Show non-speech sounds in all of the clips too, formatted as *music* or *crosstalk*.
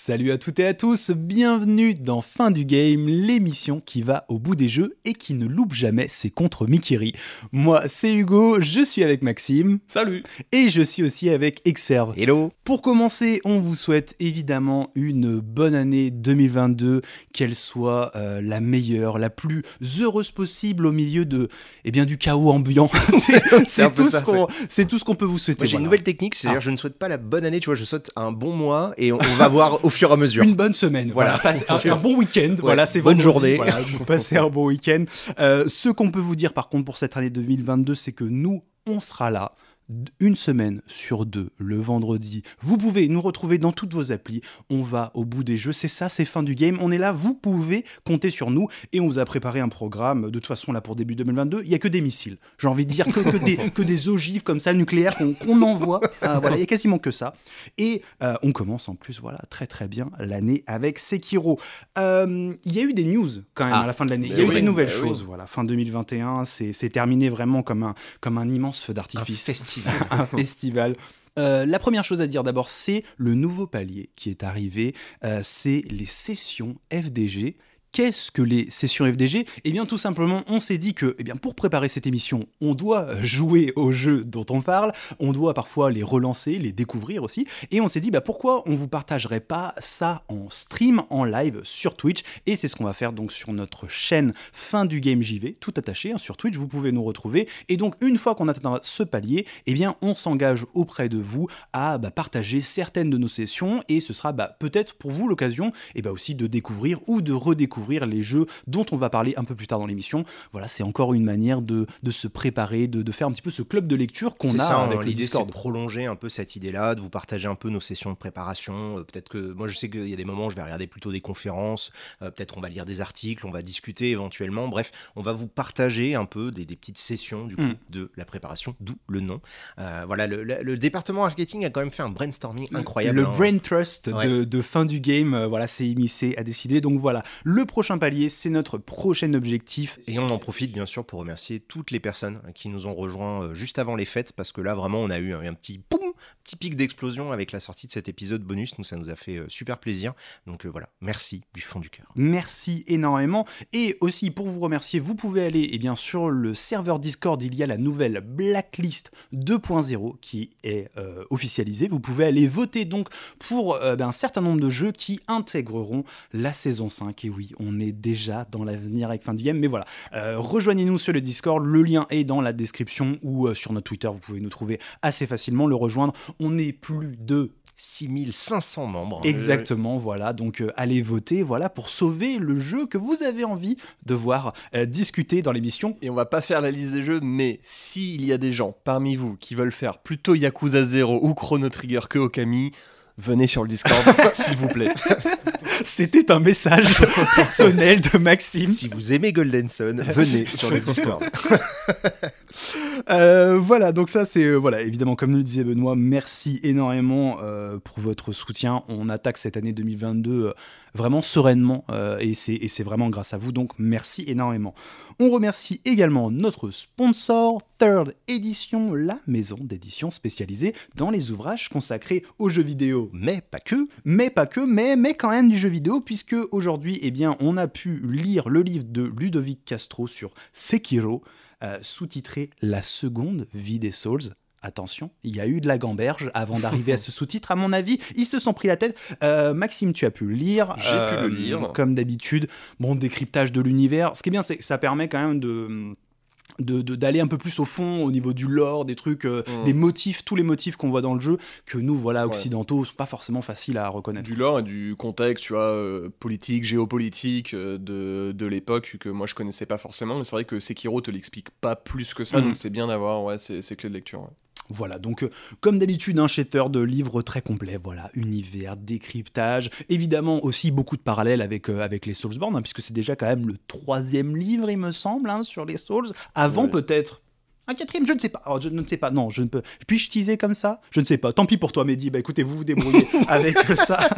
Salut à toutes et à tous, bienvenue dans Fin du Game, l'émission qui va au bout des jeux et qui ne loupe jamais ses contre Mikiri. Moi, c'est Hugo, je suis avec Maxime. Salut Et je suis aussi avec Exerve. Hello Pour commencer, on vous souhaite évidemment une bonne année 2022, qu'elle soit euh, la meilleure, la plus heureuse possible au milieu de, eh bien, du chaos ambiant. *laughs* c'est tout, ce qu'on peut vous souhaiter. J'ai une nouvelle technique, c'est-à-dire ah. je ne souhaite pas la bonne année, tu vois, je souhaite un bon mois et on va *laughs* voir au fur et à mesure. Une bonne semaine. Voilà. un, bon week-end. voilà, c'est bonne journée. Voilà, vous *laughs* passez un bon week-end. Euh, ce qu'on peut vous dire par contre pour cette année 2022, c'est que nous, on sera là une semaine sur deux, le vendredi. Vous pouvez nous retrouver dans toutes vos applis. On va au bout des jeux. C'est ça, c'est fin du game. On est là. Vous pouvez compter sur nous. Et on vous a préparé un programme. De toute façon, là, pour début 2022, il n'y a que des missiles. J'ai envie de dire que, que, des, *laughs* que des ogives comme ça, nucléaires, qu'on envoie. *laughs* Ah, voilà, il n'y a quasiment que ça. Et euh, on commence en plus, voilà, très très bien l'année avec Sekiro. Euh, il y a eu des news quand même ah. à la fin de l'année. Il y a eu des nouvelles choses. Voilà, fin 2021, c'est terminé vraiment comme un, comme un immense feu d'artifice. *laughs* un festival. Euh, la première chose à dire d'abord, c'est le nouveau palier qui est arrivé, euh, c'est les sessions FDG Qu'est-ce que les sessions FDG Eh bien tout simplement, on s'est dit que eh bien, pour préparer cette émission, on doit jouer aux jeux dont on parle, on doit parfois les relancer, les découvrir aussi, et on s'est dit bah, pourquoi on ne vous partagerait pas ça en stream, en live sur Twitch, et c'est ce qu'on va faire donc sur notre chaîne Fin du Game JV, tout attaché, hein, sur Twitch, vous pouvez nous retrouver, et donc une fois qu'on atteindra ce palier, eh bien on s'engage auprès de vous à bah, partager certaines de nos sessions, et ce sera bah, peut-être pour vous l'occasion eh bah, aussi de découvrir ou de redécouvrir ouvrir les jeux dont on va parler un peu plus tard dans l'émission. Voilà, c'est encore une manière de, de se préparer, de, faire un petit peu ce club de lecture qu'on a hein, avec Discord. De prolonger un peu cette idée-là, de vous partager un peu nos sessions de préparation. Euh, peut-être que moi, je sais qu'il y a des moments où je vais regarder plutôt des conférences. Euh, peut-être on va lire des articles, on va discuter éventuellement. Bref, on va vous partager un peu des, petites sessions du coup, mm. de la préparation, d'où le nom. Euh, voilà, le, département marketing a quand même fait un brainstorming incroyable. Le hein. brain trust de, fin du game, voilà, c'est CMIC a décidé. Donc voilà, le prochain palier, c'est notre prochain objectif. Et on en profite bien sûr pour remercier toutes les personnes qui nous ont rejoints euh, juste avant les fêtes, parce que là vraiment on a eu un petit boum, petit pic d'explosion avec la sortie de cet épisode bonus, donc ça nous a fait euh, super plaisir. Donc euh, voilà, merci du fond du cœur. Merci énormément. Et aussi pour vous remercier, vous pouvez aller et eh bien, sur le serveur Discord, il y a la nouvelle Blacklist 2.0 qui est officialisée. Vous pouvez aller voter donc pour ben, un certain nombre de jeux qui intégreront la saison 5. Et oui, on est déjà dans l'avenir avec fin du game. Mais voilà, euh, rejoignez-nous sur le Discord, le lien est dans la description ou euh, sur notre Twitter, vous pouvez nous trouver assez facilement, le rejoindre. On est plus de 6500 membres. Exactement, voilà. Donc euh, allez voter, voilà, pour sauver le jeu que vous avez envie de voir discuter dans l'émission. Et on va pas faire la liste des jeux, mais s'il y a des gens parmi vous qui veulent faire plutôt Yakuza 0 ou Chrono Trigger que Okami, venez sur le Discord, *laughs* s'il vous plaît. C'était un message *laughs* personnel de Maxime. Si vous aimez Golden Sun, *laughs* venez sur le Discord. Euh, voilà, donc ça c'est euh, voilà évidemment comme le disait Benoît, merci énormément euh, pour votre soutien. On attaque cette année 2022 vraiment sereinement. Euh, et c'est vraiment grâce à vous, donc merci énormément. On remercie également notre sponsor, Third Edition, la maison d'édition spécialisée dans les ouvrages consacrés aux jeux vidéo, mais pas que, mais pas que, mais, mais quand même du jeu vidéo, puisque aujourd'hui, eh bien, on a pu lire le livre de Ludovic Castro sur Sekiro, euh, sous-titré La seconde vie des Souls. Attention, il y a eu de la gamberge avant *laughs* d'arriver à ce sous-titre. À mon avis, ils se sont pris la tête. Euh, Maxime, tu as pu le lire. J'ai pu le euh, lire. Comme d'habitude, bon décryptage de l'univers. Ce qui est bien, c'est que ça permet quand même de d'aller un peu plus au fond au niveau du lore, des trucs, euh, mm. des motifs, tous les motifs qu'on voit dans le jeu, que nous, voilà, occidentaux, ce sont pas forcément facile à reconnaître. Du lore et du contexte, tu vois, politique, géopolitique de, l'époque que moi je connaissais pas forcément, mais c'est vrai que Sekiro te l'explique pas plus que ça, mm. donc c'est bien d'avoir ouais, ces, clés de lecture. Voilà, donc euh, comme d'habitude, un shatter de livres très complet, voilà, univers, décryptage, évidemment aussi beaucoup de parallèles avec, euh, avec les Soulsborne, hein, puisque c'est déjà quand même le troisième livre, il me semble, hein, sur les Souls, avant peut-être un quatrième, je ne sais pas. Oh, je ne sais pas. Non, je ne peux. Puis-je teaser comme ça Je ne sais pas. Tant pis pour toi, Mehdi. Bah écoutez, vous vous débrouillez *laughs* avec euh, ça.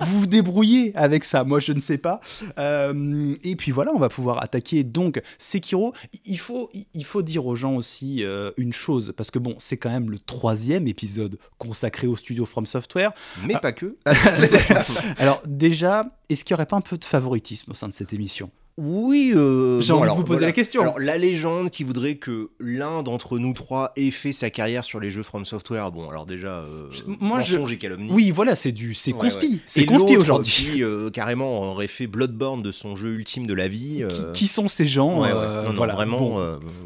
*laughs* vous vous débrouillez avec ça. Moi, je ne sais pas. Euh, et puis voilà, on va pouvoir attaquer donc Sekiro. Il faut, il faut dire aux gens aussi euh, une chose, parce que bon, c'est quand même le troisième épisode consacré au studio From Software. Mais ah. pas que. *laughs* Alors déjà, est-ce qu'il n'y aurait pas un peu de favoritisme au sein de cette émission oui. Euh, J'ai de vous poser la question. Alors, la légende qui voudrait que l'un d'entre nous trois ait fait sa carrière sur les jeux From Software, bon, alors déjà, euh, moi, je... Oui, voilà, c'est du, c'est conspi, c'est conspi aujourd'hui. Qui euh, carrément aurait fait Bloodborne de son jeu ultime de la vie. Qui, euh. sont ces gens non, voilà. vraiment.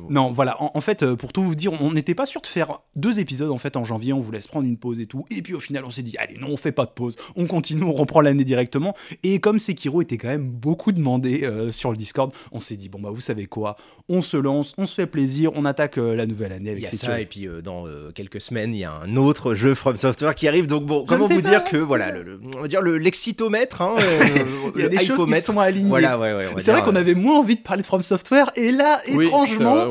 Non, voilà. En, fait, pour tout vous dire, on n'était pas sûr de faire deux épisodes en fait en janvier. On vous laisse prendre une pause et tout, et puis au final, on s'est dit, allez, non, on fait pas de pause. On continue, on reprend l'année directement. Et comme Sekiro était quand même beaucoup demandé sur le Discord, on s'est dit, bon, bah, vous savez quoi, on se lance, on se fait plaisir, on attaque euh, la nouvelle année avec ça. Et puis, euh, dans euh, quelques semaines, il y a un autre jeu From Software qui arrive. Donc, bon, comment vous dire que, voilà, on va dire l'excitomètre, le, hein, *laughs* il y a des choses qui sont alignées. c'est vrai qu'on avait moins envie de parler de From Software, et là, étrangement,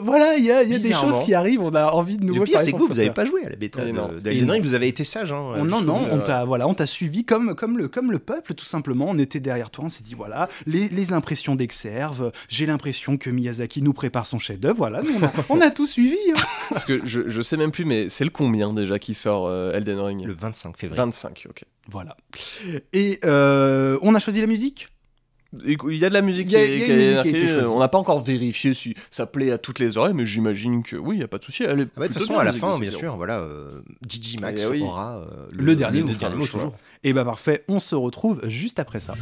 voilà, il y a, des choses qui arrivent, on a envie de nous. Le pire, c'est que vous, n'avez pas joué à la bêta de, vous avez été sage. non, hein, non, on t'a suivi comme, comme, le, comme le peuple, tout simplement. On était derrière toi, on s'est dit, voilà, les l'impression d'exerve, j'ai l'impression que Miyazaki nous prépare son chef-d'œuvre. Voilà, on, a, tout suivi. Hein. *laughs* Parce que je, sais même plus, mais c'est le combien déjà qui sort euh, Elden Ring Le 25 février. 25, ok. Voilà. Et euh, on a choisi la musique il y a de la musique qui a euh, choisie. On n'a pas encore vérifié si ça plaît à toutes les oreilles, mais j'imagine que oui, il n'y a pas de souci. Ah bah, de toute façon, à la fin, bien sûr, voilà, euh, eh Max le aura le, dernier mot, toujours. Et eh ben bah, parfait, on se retrouve juste après ça.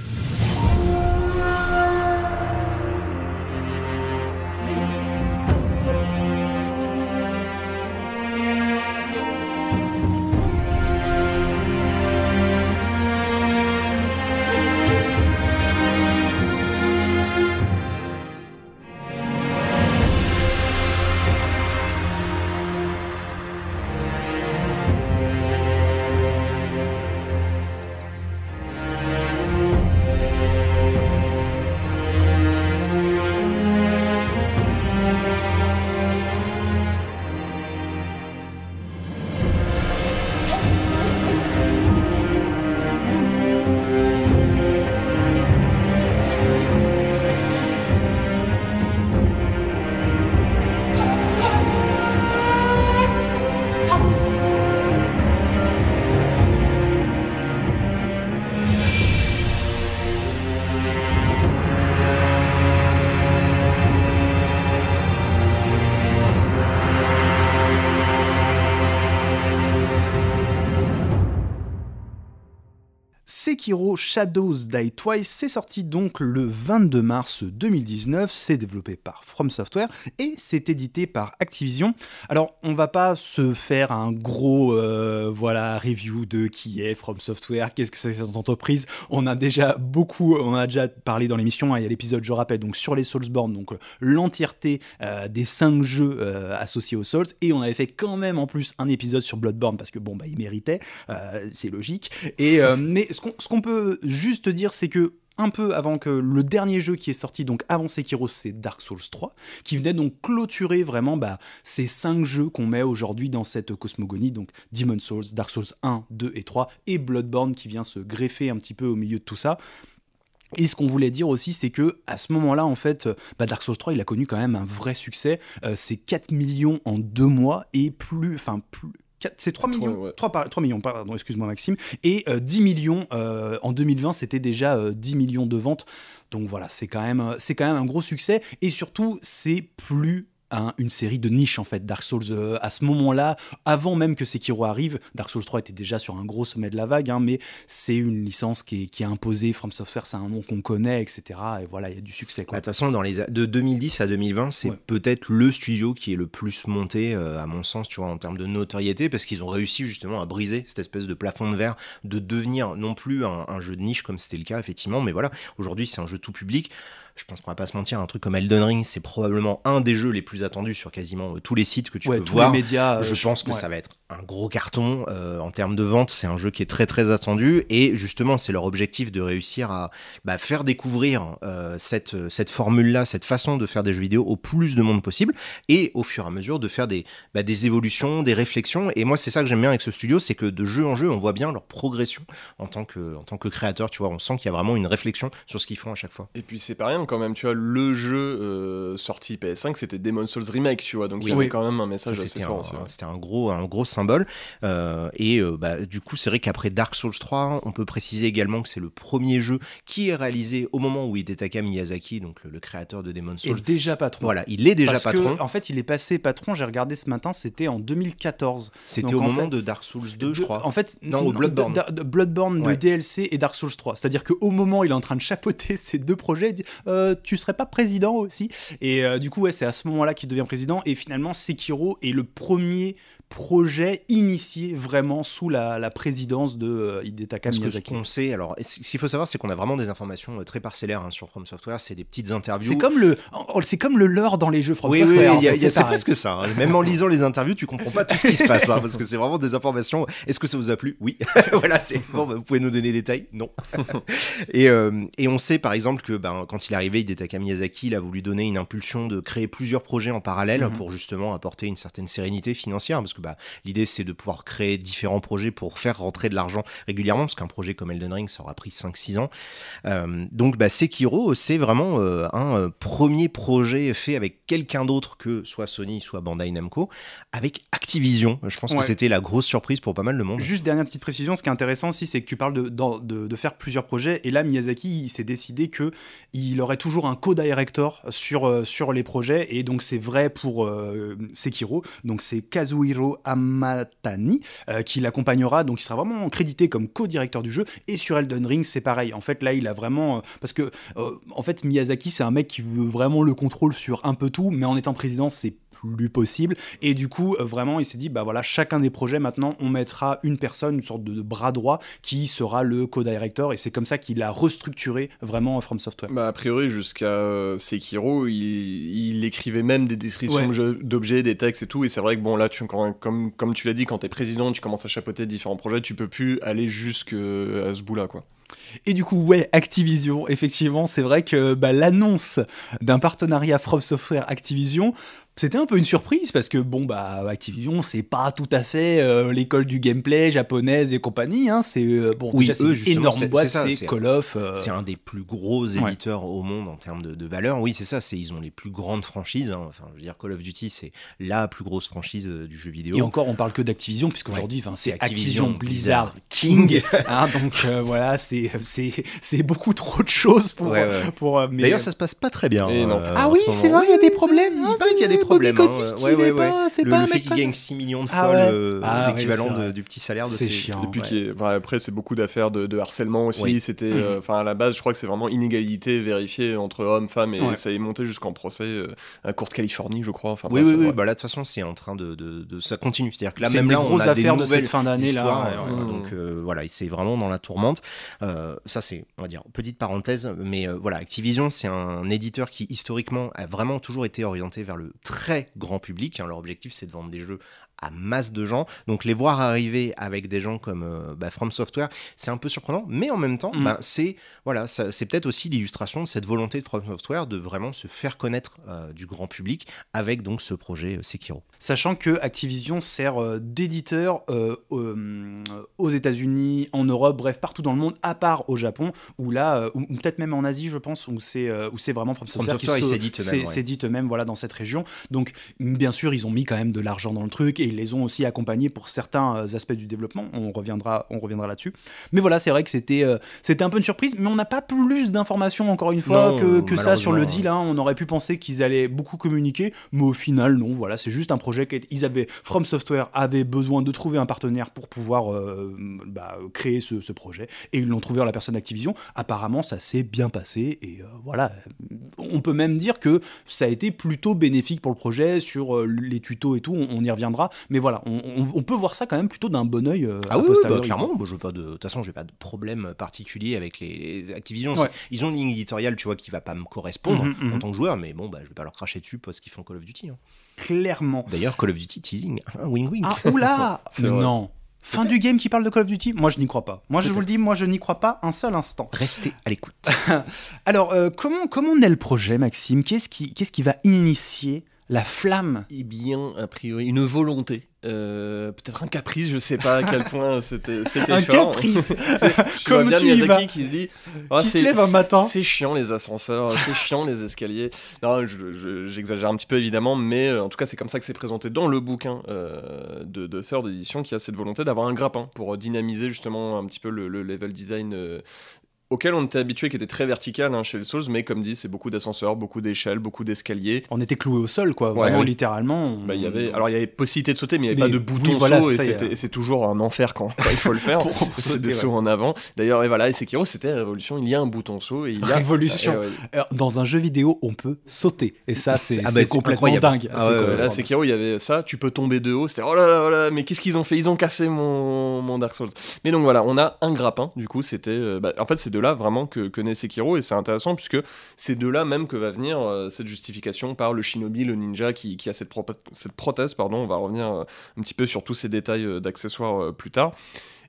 Shadows Die Twice, c'est sorti donc le 22 mars 2019, c'est développé par From Software et c'est édité par Activision. Alors on va pas se faire un gros euh, voilà review de qui est From Software, qu'est-ce que c'est cette entreprise. On a déjà beaucoup, on a déjà parlé dans l'émission, hein. il y a l'épisode je rappelle donc sur les Soulsborne, donc euh, l'entièreté euh, des cinq jeux associés aux Souls et on avait fait quand même en plus un épisode sur Bloodborne parce que bon bah il méritait, c'est logique. Et mais ce qu'on peut juste dire, c'est que un peu avant que le dernier jeu qui est sorti, donc avant Sekiro, c'est Dark Souls 3, qui venait donc clôturer vraiment bah, ces cinq jeux qu'on met aujourd'hui dans cette cosmogonie, donc Demon Souls, Dark Souls 1, 2 et 3, et Bloodborne qui vient se greffer un petit peu au milieu de tout ça. Et ce qu'on voulait dire aussi, c'est que à ce moment-là, en fait, bah, Dark Souls 3, il a connu quand même un vrai succès. Euh, c'est 4 millions en deux mois et plus, enfin plus, c'est 3 millions, 3, millions, pardon, excuse-moi Maxime, et 10 euh, millions euh, en 2020, c'était déjà 10 euh, millions de ventes. Donc voilà, c'est quand même, c'est quand même un gros succès, et surtout, c'est plus une série de niches en fait. Dark Souls euh, à ce moment-là, avant même que Sekiro arrive, Dark Souls 3 était déjà sur un gros sommet de la vague, hein, mais c'est une licence qui est, qui est imposée. From Software, c'est un nom qu'on connaît, etc. Et voilà, il y a du succès. Bah, de toute façon, dans les de 2010 à 2020, c'est peut-être le studio qui est le plus monté, euh, à mon sens, tu vois, en termes de notoriété, parce qu'ils ont réussi justement à briser cette espèce de plafond de verre, de devenir non plus un jeu de niche comme c'était le cas effectivement, mais voilà, aujourd'hui c'est un jeu tout public je pense qu'on va pas se mentir, un truc comme Elden Ring, c'est probablement un des jeux les plus attendus sur quasiment euh, tous les sites que tu ouais, peux tous Les médias, euh, je, pense que ça va être un gros carton euh, en termes de vente. C'est un jeu qui est très très attendu et justement c'est leur objectif de réussir à bah, faire découvrir euh, cette, euh, cette formule-là, cette façon de faire des jeux vidéo au plus de monde possible et au fur et à mesure de faire des, bah, des évolutions, des réflexions. Et moi c'est ça que j'aime bien avec ce studio, c'est que de jeu en jeu on voit bien leur progression en tant que, en tant que créateur. Tu vois, on sent qu'il y a vraiment une réflexion sur ce qu'ils font à chaque fois. Et puis c'est pas rien quand même, tu vois, le jeu sorti PS5 c'était Demon's Souls Remake, tu vois, donc oui. il y avait quand même un message assez fort. Hein. C'était un, gros, un gros symbole. Euh, et euh, bah, du coup, c'est vrai qu'après Dark Souls 3, on peut préciser également que c'est le premier jeu qui est réalisé au moment où Hidetaka Miyazaki, donc le, créateur de Demon's Souls, est déjà patron. Voilà, il est déjà Parce patron. Que, en fait, il est passé patron. J'ai regardé ce matin, c'était en 2014. C'était au moment de Dark Souls 2, je crois. En fait, non, au Bloodborne. Bloodborne, le DLC et Dark Souls 3. C'est-à-dire qu'au moment, où il est en train de chapeauter *laughs* ces deux projets. Il dit, euh, tu serais pas président aussi Et du coup, ouais, c'est à ce moment-là qu'il devient président. Et finalement, Sekiro est le premier projet initié vraiment sous la, présidence de euh, Hidetaka Miyazaki. qu'on sait, alors, ce qu'il faut savoir, c'est qu'on a vraiment des informations euh, très parcellaires hein, sur From Software, c'est des petites interviews. C'est comme le, oh, c'est comme le lore dans les jeux From Software. Oui, c'est presque ça. Hein. Même en lisant les interviews, tu comprends pas tout ce qui se *laughs* passe, hein, parce que c'est vraiment des informations. Est-ce que ça vous a plu Oui. *laughs* voilà, c'est bon. Bah, vous pouvez nous donner des détails Non. *laughs* Euh, et, on sait par exemple que ben, quand il est arrivé, Hidetaka Miyazaki, il a voulu donner une impulsion de créer plusieurs projets en parallèle mhm. pour justement apporter une certaine sérénité financière, parce bah, l'idée c'est de pouvoir créer différents projets pour faire rentrer de l'argent régulièrement, parce qu'un projet comme Elden Ring, ça aura pris 5-6 ans. Euh, donc bah, Sekiro, c'est vraiment euh, un euh, premier projet fait avec quelqu'un d'autre que soit Sony, soit Bandai Namco, avec Activision. Je pense que c'était la grosse surprise pour pas mal de monde. Juste dernière petite précision, ce qui est intéressant aussi, c'est que tu parles de, faire plusieurs projets, et là Miyazaki, il s'est décidé que il aurait toujours un co-director sur, sur les projets, et donc c'est vrai pour Sekiro, donc c'est Kazuhiro Amatani, euh, qui l'accompagnera, donc il sera vraiment crédité comme co-directeur du jeu. Et sur Elden Ring, c'est pareil. En fait, là, il a vraiment. Euh, parce que, euh, en fait, Miyazaki, c'est un mec qui veut vraiment le contrôle sur un peu tout, mais en étant président, c'est plus possible. Et du coup, euh, vraiment, il s'est dit, bah voilà, chacun des projets, maintenant, on mettra une personne, une sorte de bras droit, qui sera le co-director. Et c'est comme ça qu'il a restructuré vraiment From Software. Bah, a priori, jusqu'à euh, Sekiro, il, il, écrivait même des descriptions d'objets, des textes et tout. Et c'est vrai que, bon, là, tu, quand, comme, comme tu l'as dit, quand tu es président, tu commences à chapeauter différents projets, tu peux plus aller jusqu'à euh, ce bout-là, quoi. Et du coup, ouais, Activision, effectivement, c'est vrai que bah, l'annonce d'un partenariat From Software Activision, c'était un peu une surprise parce que bon bah Activision c'est pas tout à fait euh, l'école du gameplay japonaise et compagnie hein, c'est euh, bon une énorme boîte c'est Call of euh. c'est un des plus gros éditeurs au monde en termes de, valeur oui c'est ça c'est ils ont les plus grandes franchises hein. enfin je veux dire Call of Duty c'est la plus grosse franchise du jeu vidéo et encore on parle que d'Activision puisqu'aujourd'hui enfin, c'est Activision, Blizzard King hein, *laughs* donc voilà c'est c'est beaucoup trop de choses pour pour, d'ailleurs ça se passe pas très bien ah oui c'est vrai il y a des problèmes ah, problème. Hein, c'est pas un fait qu'il gagne 6 millions de ah fois euh, ah, l'équivalent du petit salaire de c'est chiant. Depuis après, c'est beaucoup d'affaires de, harcèlement aussi. C'était, mmh. euh, enfin, à la base, je crois que c'est vraiment inégalité vérifiée entre hommes, femmes, et ça est monté jusqu'en procès euh, à court de Californie, je crois. Enfin, oui, oui, oui. Bah, là, de toute façon, c'est en train de, de, ça continue. C'est-à-dire que là, même là, on a des de cette fin d'année là. Mmh. Donc voilà, c'est vraiment dans la tourmente. Ça, c'est, on va dire, petite parenthèse, mais voilà, Activision, c'est un éditeur qui historiquement a vraiment toujours été orienté vers le très très grand public. Hein. Leur objectif, c'est de vendre des jeux à masse de gens. Donc les voir arriver avec des gens comme euh, bah, From Software, c'est un peu surprenant, mais en même temps, mm. bah, c'est voilà, c'est peut-être aussi l'illustration de cette volonté de From Software de vraiment se faire connaître euh, du grand public avec donc ce projet euh, Sekiro. Sachant que Activision sert d'éditeur aux États-Unis, en Europe, bref partout dans le monde, à part au Japon, où là, ou, peut-être même en Asie, je pense, où c'est où c'est vraiment From Software, qui s'édite eux-mêmes, voilà, dans cette région. Donc bien sûr, ils ont mis quand même de l'argent dans le truc. Et et ils les ont aussi accompagnés pour certains euh, aspects du développement. On reviendra, on reviendra là-dessus. Mais voilà, c'est vrai que c'était euh, c'était un peu une surprise, mais on n'a pas plus d'informations, encore une fois, que, ça sur le deal. Hein. On aurait pu penser qu'ils allaient beaucoup communiquer, mais au final, non. Voilà, c'est juste un projet qu'ils avaient. From Software avait besoin de trouver un partenaire pour pouvoir euh, bah, créer ce, projet, et ils l'ont trouvé en la personne Activision. Apparemment, ça s'est bien passé, et voilà. On peut même dire que ça a été plutôt bénéfique pour le projet sur les tutos et tout. on y reviendra. Mais voilà, on, peut voir ça quand même plutôt d'un bon oeil. Euh, ah oui, bah, clairement. je pas de toute façon, j'ai pas de problème particulier avec les, Activision. Ils ont une ligne éditoriale, tu vois, qui va pas me correspondre mhm, mhm. en tant que joueur, mais bon, bah, je vais pas leur cracher dessus parce qu'ils font Call of Duty. Hein. Clairement. D'ailleurs, Call of Duty teasing, hein, wing Ah oula, *laughs* mais non. Fin du game qui parle de Call of Duty Moi, je n'y crois pas. Moi, je vous le dis, moi, je n'y crois pas un seul instant. Restez à l'écoute. *laughs* Alors, euh, comment, comment naît le projet, Maxime Qu'est-ce qui, qu'est-ce qui va initier la flamme Eh bien, a priori, une volonté. Euh, peut-être un caprice, je sais pas à quel point c'était Un caprice *laughs* *laughs* Comme vois bien qui se dit ah, c'est- chiant les ascenseurs, c'est chiant les escaliers. Non, j'exagère un petit peu évidemment, mais euh, en tout cas, c'est comme ça que c'est présenté dans le bouquin euh, de, de Third Edition qui a cette volonté d'avoir un grappin pour dynamiser justement un petit peu le, level design auquel on était habitué, qui était très vertical hein, chez les Souls, mais comme dit, c'est beaucoup d'ascenseurs, beaucoup d'échelles, beaucoup d'escaliers. On était cloué au sol, quoi, vraiment, littéralement. Bah, y avait... Alors, il y avait possibilité de sauter, mais il n'y avait pas de bouton saut, et c'est toujours un enfer quand, il faut le faire. *laughs* c'est des sauts en avant. D'ailleurs, et voilà, et Sekiro, c'était Révolution, il y a un bouton saut, et il y a... Révolution eh Dans un jeu vidéo, on peut sauter, et ça, ah bah, c'est complètement dingue. Ah, là, Sekiro, il y avait ça, tu peux tomber de haut, c'était oh là là, là mais qu'est-ce qu'ils ont fait Ils ont cassé mon... Dark Souls. Mais donc voilà, on a un grappin, du coup, c'était... Euh, bah, en fait, c'est de là vraiment que, connaît Sekiro, et c'est intéressant puisque c'est de là même que va venir euh, cette justification par le shinobi, le ninja, qui, a cette, cette prothèse, pardon, on va revenir euh, un petit peu sur tous ces détails euh, d'accessoires plus tard.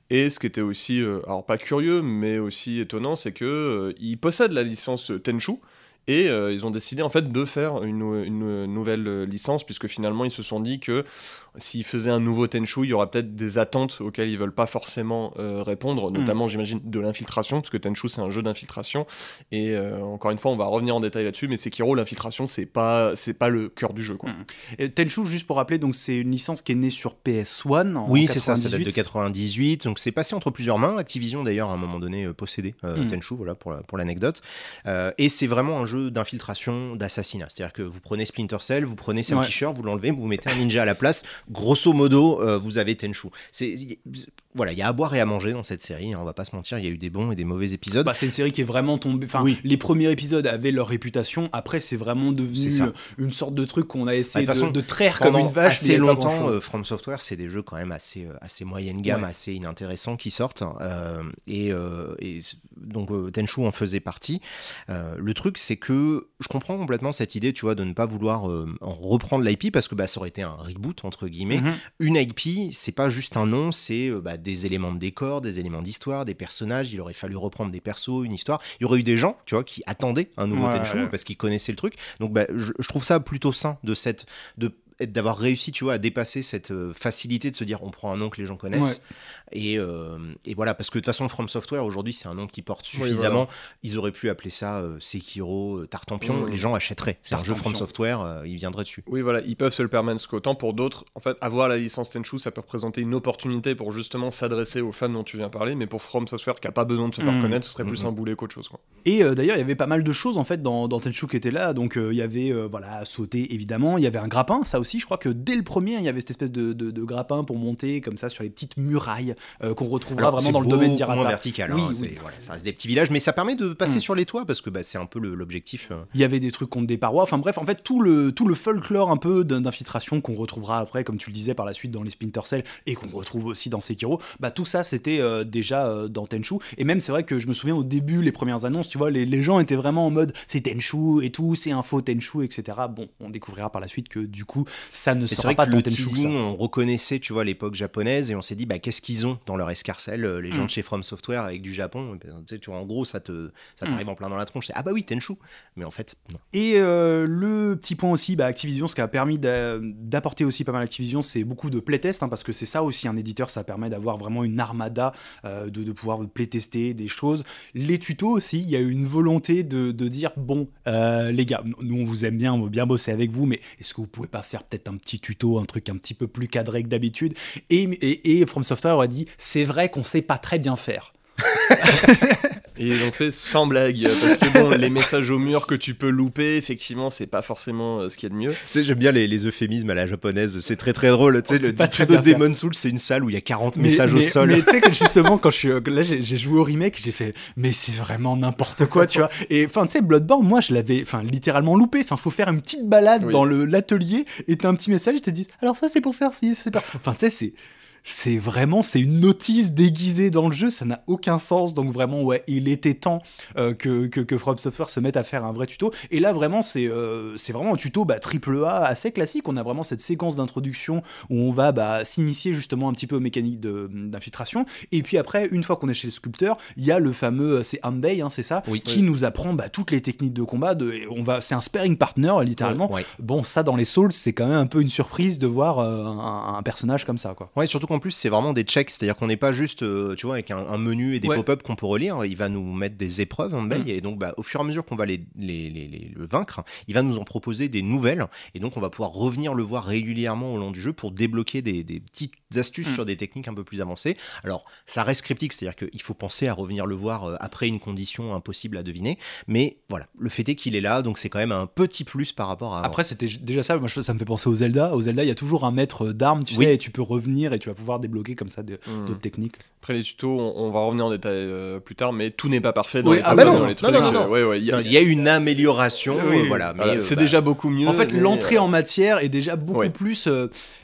Et ce qui était aussi, alors pas curieux, mais aussi étonnant, c'est que possèdent possèdent la licence Tenchu, et ils ont décidé en fait de faire une, nouvelle licence puisque finalement ils se sont dit que s'ils faisaient un nouveau Tenchu, il y aurait peut-être des attentes auxquelles ils veulent pas forcément euh, répondre, mm. notamment j'imagine de l'infiltration, parce que Tenchu c'est un jeu d'infiltration. Et euh, encore une fois, on va revenir en détail là-dessus, mais Sekiro, l'infiltration, c'est pas c'est pas le cœur du jeu. Quoi. Mm. Tenchu, juste pour rappeler, donc c'est une licence qui est née sur PS1. En oui, c'est ça, ça date de 98. Donc c'est passé entre plusieurs mains. Activision d'ailleurs à un moment donné euh, possédait mm. Tenchu, voilà pour pour l'anecdote. et c'est vraiment un jeu d'infiltration, d'assassinat. C'est-à-dire que vous prenez Splinter Cell, vous prenez Sam Fisher, vous l'enlevez, vous mettez un ninja à la place grosso modo, euh, vous avez Tenchu. voilà, il y a à boire et à manger dans cette série, hein, on va pas se mentir, il y a eu des bons et des mauvais épisodes. Bah, c'est une série qui est vraiment tombée. Enfin, oui. les premiers épisodes avaient leur réputation, après, c'est vraiment devenu une sorte de truc qu'on a bah, essayé de, de, traire comme une vache. Assez longtemps, euh, From Software, c'est des jeux quand même assez, euh, assez moyenne gamme, assez inintéressants qui sortent. Et, donc, Tenchu en faisait partie. le truc, c'est que je comprends complètement cette idée, tu vois, de ne pas vouloir en reprendre l'IP parce que bah, ça aurait été un reboot, entre guillemets. Mhm. Une IP, c'est pas juste un nom, c'est euh, bah, des éléments de décor, des éléments d'histoire, des personnages. Il aurait fallu reprendre des persos, une histoire. Il y aurait eu des gens, tu vois, qui attendaient un nouveau ouais, parce qu'ils connaissaient le truc. Donc, bah, je, trouve ça plutôt sain de cette de d'avoir réussi, tu vois, à dépasser cette euh, facilité de se dire on prend un nom que les gens connaissent. Euh, et, voilà, parce que de toute façon, From Software, aujourd'hui, c'est un nom qui porte suffisamment. Ils auraient pu appeler ça euh, Sekiro, Tartampion, mm. les gens achèteraient. C'est un jeu From Software, ils viendraient dessus. Oui, voilà, ils peuvent se le permettre. Ce qu'autant pour d'autres, en fait, avoir la licence Tenchu, ça peut représenter une opportunité pour justement s'adresser aux fans dont tu viens parler, mais pour From Software qui n'a pas besoin de se faire mm. connaître, ce serait mm, plus un boulet qu'autre chose. Quoi. Et d'ailleurs, il y avait pas mal de choses en fait dans, dans Tenchu qui était là. Donc il y avait, voilà, sauter évidemment, il y avait un grappin, ça je crois que dès le premier, il y avait cette espèce de, grappin pour monter comme ça sur les petites murailles euh, qu'on retrouvera vraiment dans le domaine d'Irata. moins vertical, hein, oui, ça reste des petits villages, mais ça permet de passer mm. sur les toits parce que bah, c'est un peu l'objectif. Euh. Il y avait des trucs contre des parois, enfin bref, en fait tout le, tout le folklore un peu d'infiltration qu'on retrouvera après, comme tu le disais par la suite dans les Splinter Cell et qu'on retrouve aussi dans Sekiro, bah, tout ça c'était euh, déjà dans Tenchu. Et même c'est vrai que je me souviens au début, les premières annonces, tu vois, les, les gens étaient vraiment en mode c'est Tenchu et tout, c'est un faux Tenchu, etc. Bon, on découvrira par la suite que du coup ça ne sera pas que le On reconnaissait, tu vois, l'époque japonaise et on s'est dit, bah, qu'est-ce qu'ils ont dans leur escarcelle, euh, les gens mm. de chez From Software avec du Japon tu, vois, en gros, ça te ça mm. t'arrive en plein dans la tronche. Ah bah oui, Tenchu. Mais en fait, non. Et euh, le petit point aussi, bah, Activision, ce qui a permis d'apporter aussi pas mal Activision, c'est beaucoup de playtest, hein, parce que c'est ça aussi, un éditeur, ça permet d'avoir vraiment une armada, euh, de, pouvoir playtester des choses. Les tutos aussi, il y a eu une volonté de, dire, bon, les gars, nous on vous aime bien, on veut bien bosser avec vous, mais est-ce que vous pouvez pas faire peut-être un petit tuto, un truc un petit peu plus cadré que d'habitude. Et, FromSoftware From Software a dit c'est vrai qu'on sait pas très bien faire. *laughs* et ils ont fait sans blague parce que bon, les messages au mur que tu peux louper, effectivement, c'est pas forcément euh, ce qu'il y a de mieux. Tu sais, j'aime bien les, euphémismes à la japonaise, c'est très très drôle. Tu sais, oh, le pas de Demon Soul, c'est une salle où il y a 40 messages au sol. Mais tu sais, *laughs* justement, quand je suis là, j'ai joué au remake, j'ai fait, mais c'est vraiment n'importe quoi, tu vois. Et enfin, tu sais, Bloodborne, moi, je l'avais enfin littéralement loupé. Enfin, faut faire une petite balade dans dans l'atelier et t'as un petit message, ils te disent, alors ça, c'est pour faire si, c'est pas. Enfin, tu sais, c'est c'est vraiment c'est une notice déguisée dans le jeu, ça n'a aucun sens. Donc vraiment ouais, il était temps euh, que, que, que From Software se mette à faire un vrai tuto. Et là vraiment c'est euh, c'est vraiment un tuto bah, triple A assez classique. On a vraiment cette séquence d'introduction où on va bah, s'initier justement un petit peu aux mécaniques d'infiltration. Et puis après une fois qu'on est chez le sculpteur, il y a le fameux euh, c'est Hanbei, hein, c'est ça, oui. qui nous apprend bah, toutes les techniques de combat. De, on va c'est un sparring partner littéralement. Bon ça dans les Souls c'est quand même un peu une surprise de voir un, personnage comme ça quoi. Ouais surtout plus, c'est vraiment des checks, c'est-à-dire qu'on n'est pas juste, euh, tu vois, avec un, menu et des pop-up qu'on peut relire, il va nous mettre des épreuves en mm. et donc bah, au fur et à mesure qu'on va les, les, les, le vaincre, il va nous en proposer des nouvelles, et donc on va pouvoir revenir le voir régulièrement au long du jeu pour débloquer des, des petites astuces mm. sur des techniques un peu plus avancées. Alors, ça reste cryptique, c'est-à-dire qu'il faut penser à revenir le voir euh, après une condition impossible à deviner, mais voilà, le fait est qu'il est là, donc c'est quand même un petit plus par rapport à... Après, c'était déjà ça, moi ça me fait penser aux Zelda, aux Zelda, il y a toujours un maître d'armes, tu sais, et tu peux revenir et tu vas pouvoir débloquer comme ça de hmm. techniques. Après les tutos, on, va revenir en détail euh, plus tard, mais tout n'est pas parfait dans, les, Il y a une amélioration, voilà. Mais euh, c'est bah, déjà beaucoup mieux. En fait, l'entrée euh, en matière est déjà beaucoup plus,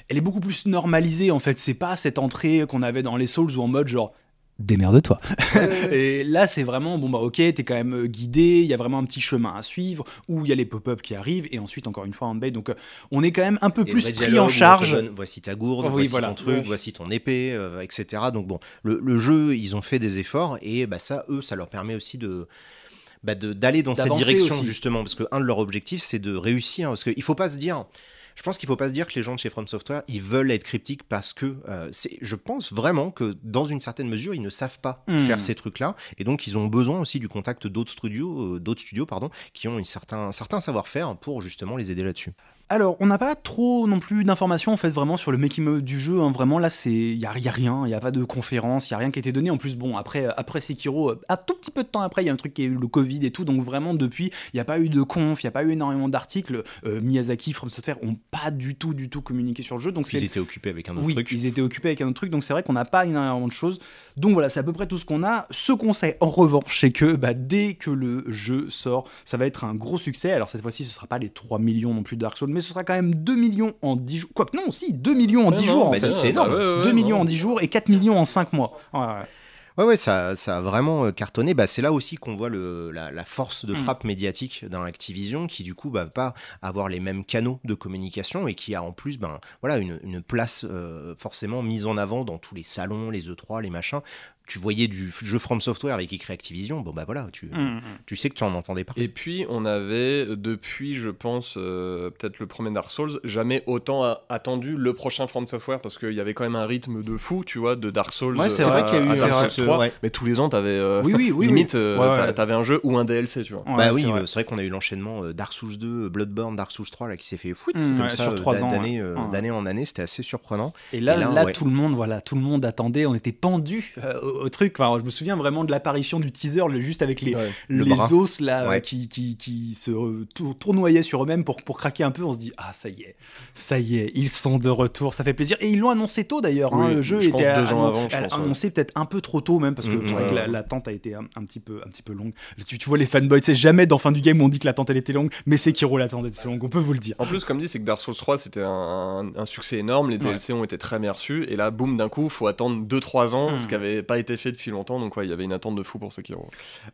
elle est beaucoup plus normalisée. En fait, c'est pas cette entrée qu'on avait dans les Souls ou en mode genre démerde-toi. *laughs* et là, c'est vraiment, bon, bah ok, t'es quand même euh, guidé, il y a vraiment un petit chemin à suivre, où il y a les pop ups qui arrivent, et ensuite, encore une fois, en Donc, euh, on est quand même un peu plus pris en charge. voici ta gourde, voici ton truc, voici ton épée, euh, etc. Donc, bon, le, jeu, ils ont fait des efforts, et bah, ça, eux, ça leur permet aussi de. Bah, d'aller dans cette direction, justement, parce que un de leurs objectifs, c'est de réussir. Hein, parce qu'il ne faut pas se dire je pense qu'il ne faut pas se dire que les gens de chez From Software, ils veulent être cryptiques parce que euh, c'est. je pense vraiment que dans une certaine mesure, ils ne savent pas hmm. faire ces trucs-là. Et donc, ils ont besoin aussi du contact d'autres studios, euh, d'autres studios pardon, qui ont certain, un certain savoir-faire pour justement les aider là-dessus. Alors, on n'a pas trop non plus d'informations en fait vraiment sur le making of du jeu. Hein. Vraiment là, c'est il y, a rien, il y a pas de conférence, il y a rien qui a été donné. En plus, bon, après après Sekiro, un tout petit peu de temps après, il y a un truc qui est le Covid et tout. Donc vraiment depuis, il n'y a pas eu de conf, il n'y a pas eu énormément d'articles. Euh, Miyazaki, From Software ont pas du tout du tout communiqué sur le jeu. Donc ils étaient occupés avec un autre oui, truc. Ils étaient occupés avec un autre truc. Donc c'est vrai qu'on n'a pas énormément de choses. Donc voilà, c'est à peu près tout ce qu'on a. Ce qu'on sait en revanche, c'est que bah, dès que le jeu sort, ça va être un gros succès. Alors cette fois-ci, ce sera pas les 3 millions non plus de Dark Souls, ce sera quand même 2 millions en 10 jours. Quoique, non, si, 2 millions en 10 jours. c'est bah énorme. 2 millions en 10 jours et 4 millions en 5 mois. Ouais, ouais. ça, ça a vraiment euh, cartonné. Bah, c'est là aussi qu'on voit le, la, force de hmm. frappe médiatique d'un Activision, qui du coup bah, va pas avoir les mêmes canaux de communication et qui a en plus ben, voilà, une, une place euh, forcément mise en avant dans tous les salons, les E3, les machins tu voyais du jeu From Software avec écrit Activision, bon bah voilà, tu, mmh, mmh. tu sais que tu en entendais pas. Et puis on avait, euh, depuis je pense, euh, peut-être le premier Dark Souls, jamais autant attendu le prochain From Software parce qu'il y avait quand même un rythme de fou, tu vois, de Dark Souls. Ouais, c'est euh, vrai qu'il y a eu Dark Souls 3, mais tous les ans t'avais avais oui, limite, un jeu ou un DLC, tu vois. bah oui, c'est vrai. qu'on a eu l'enchaînement Dark Souls 2, Bloodborne, Dark Souls 3 là qui s'est fait fouette mmh, comme ça, sur 3 ans, d'année, en année, c'était assez surprenant. Et là, et là, là tout le monde, voilà, tout le monde attendait, on était pendu au, truc. je me souviens vraiment de l'apparition du teaser, juste avec les, les os là, qui, qui, qui, se tournoyaient sur eux-mêmes pour, pour craquer un peu. On se dit, ah, ça y est, ça y est, ils sont de retour, ça fait plaisir. Et ils l'ont annoncé tôt d'ailleurs. Hein. le jeu était ans avant, annoncé peut-être un peu trop tôt, même, parce que, mm, la c'est l'attente a été un, petit peu, un petit peu longue. Tu, tu vois, les fanboys, c'est jamais dans fin du game où on dit que l'attente elle était longue, mais c'est Sekiro l'attente était longue, on peut vous le dire. En plus, comme dit, c'est que Dark Souls 3 c'était un, succès énorme, les DLC ont été très bien reçus, et là, boum, d'un coup, faut attendre 2-3 ans, mm. ce qui n'avait pas été été fait depuis longtemps, donc ouais, il y avait une attente de fou pour Sekiro.